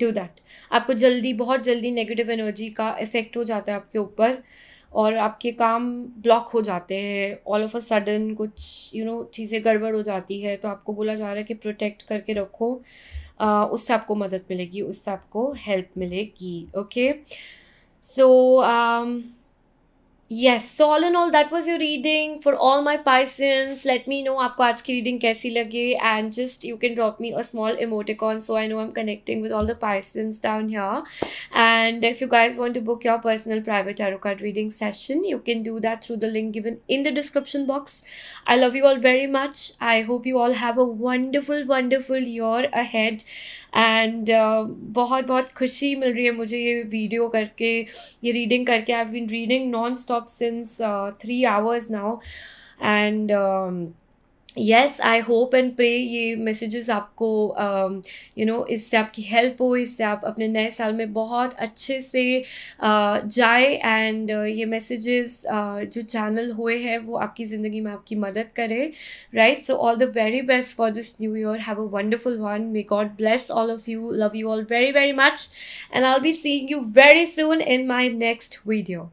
do that आपको जल्दी बहुत जल्दी नेगेटिव एनर्जी का इफेक्ट हो जाता है आपके ऊपर और आपके काम ब्लॉक हो जाते हैं ऑल ऑफ अ सडन कुछ यू नो चीज़ें गड़बड़ हो जाती है तो आपको बोला जा रहा है कि प्रोटेक्ट करके रखो uh, उससे आपको मदद मिलेगी उससे आपको हेल्प मिलेगी okay so um, yes so all and all that was your reading for all my Pisceans let me know आपको आज की रीडिंग कैसी लगे and just you can drop me a small emoticon so I know I am connecting with all the Pisceans down here and if you guys want to book your personal private एरो card reading session you can do that through the link given in the description box I love you all very much. I hope you all have a wonderful, wonderful year ahead. And uh, बहुत बहुत खुशी मिल रही है मुझे ये video करके ये reading करके I've been reading non-stop since uh, three hours now. And um, yes I hope and pray ये मैसेजेस आपको यू um, नो इससे आपकी हेल्प हो इससे आप अपने नए साल में बहुत अच्छे से uh, जाए एंड uh, ये मैसेजेस uh, जो चैनल हुए हैं वो आपकी ज़िंदगी में आपकी मदद करे right so all the very best for this new year have a wonderful one may God bless all of you love you all very very much and I be seeing you very soon in my next video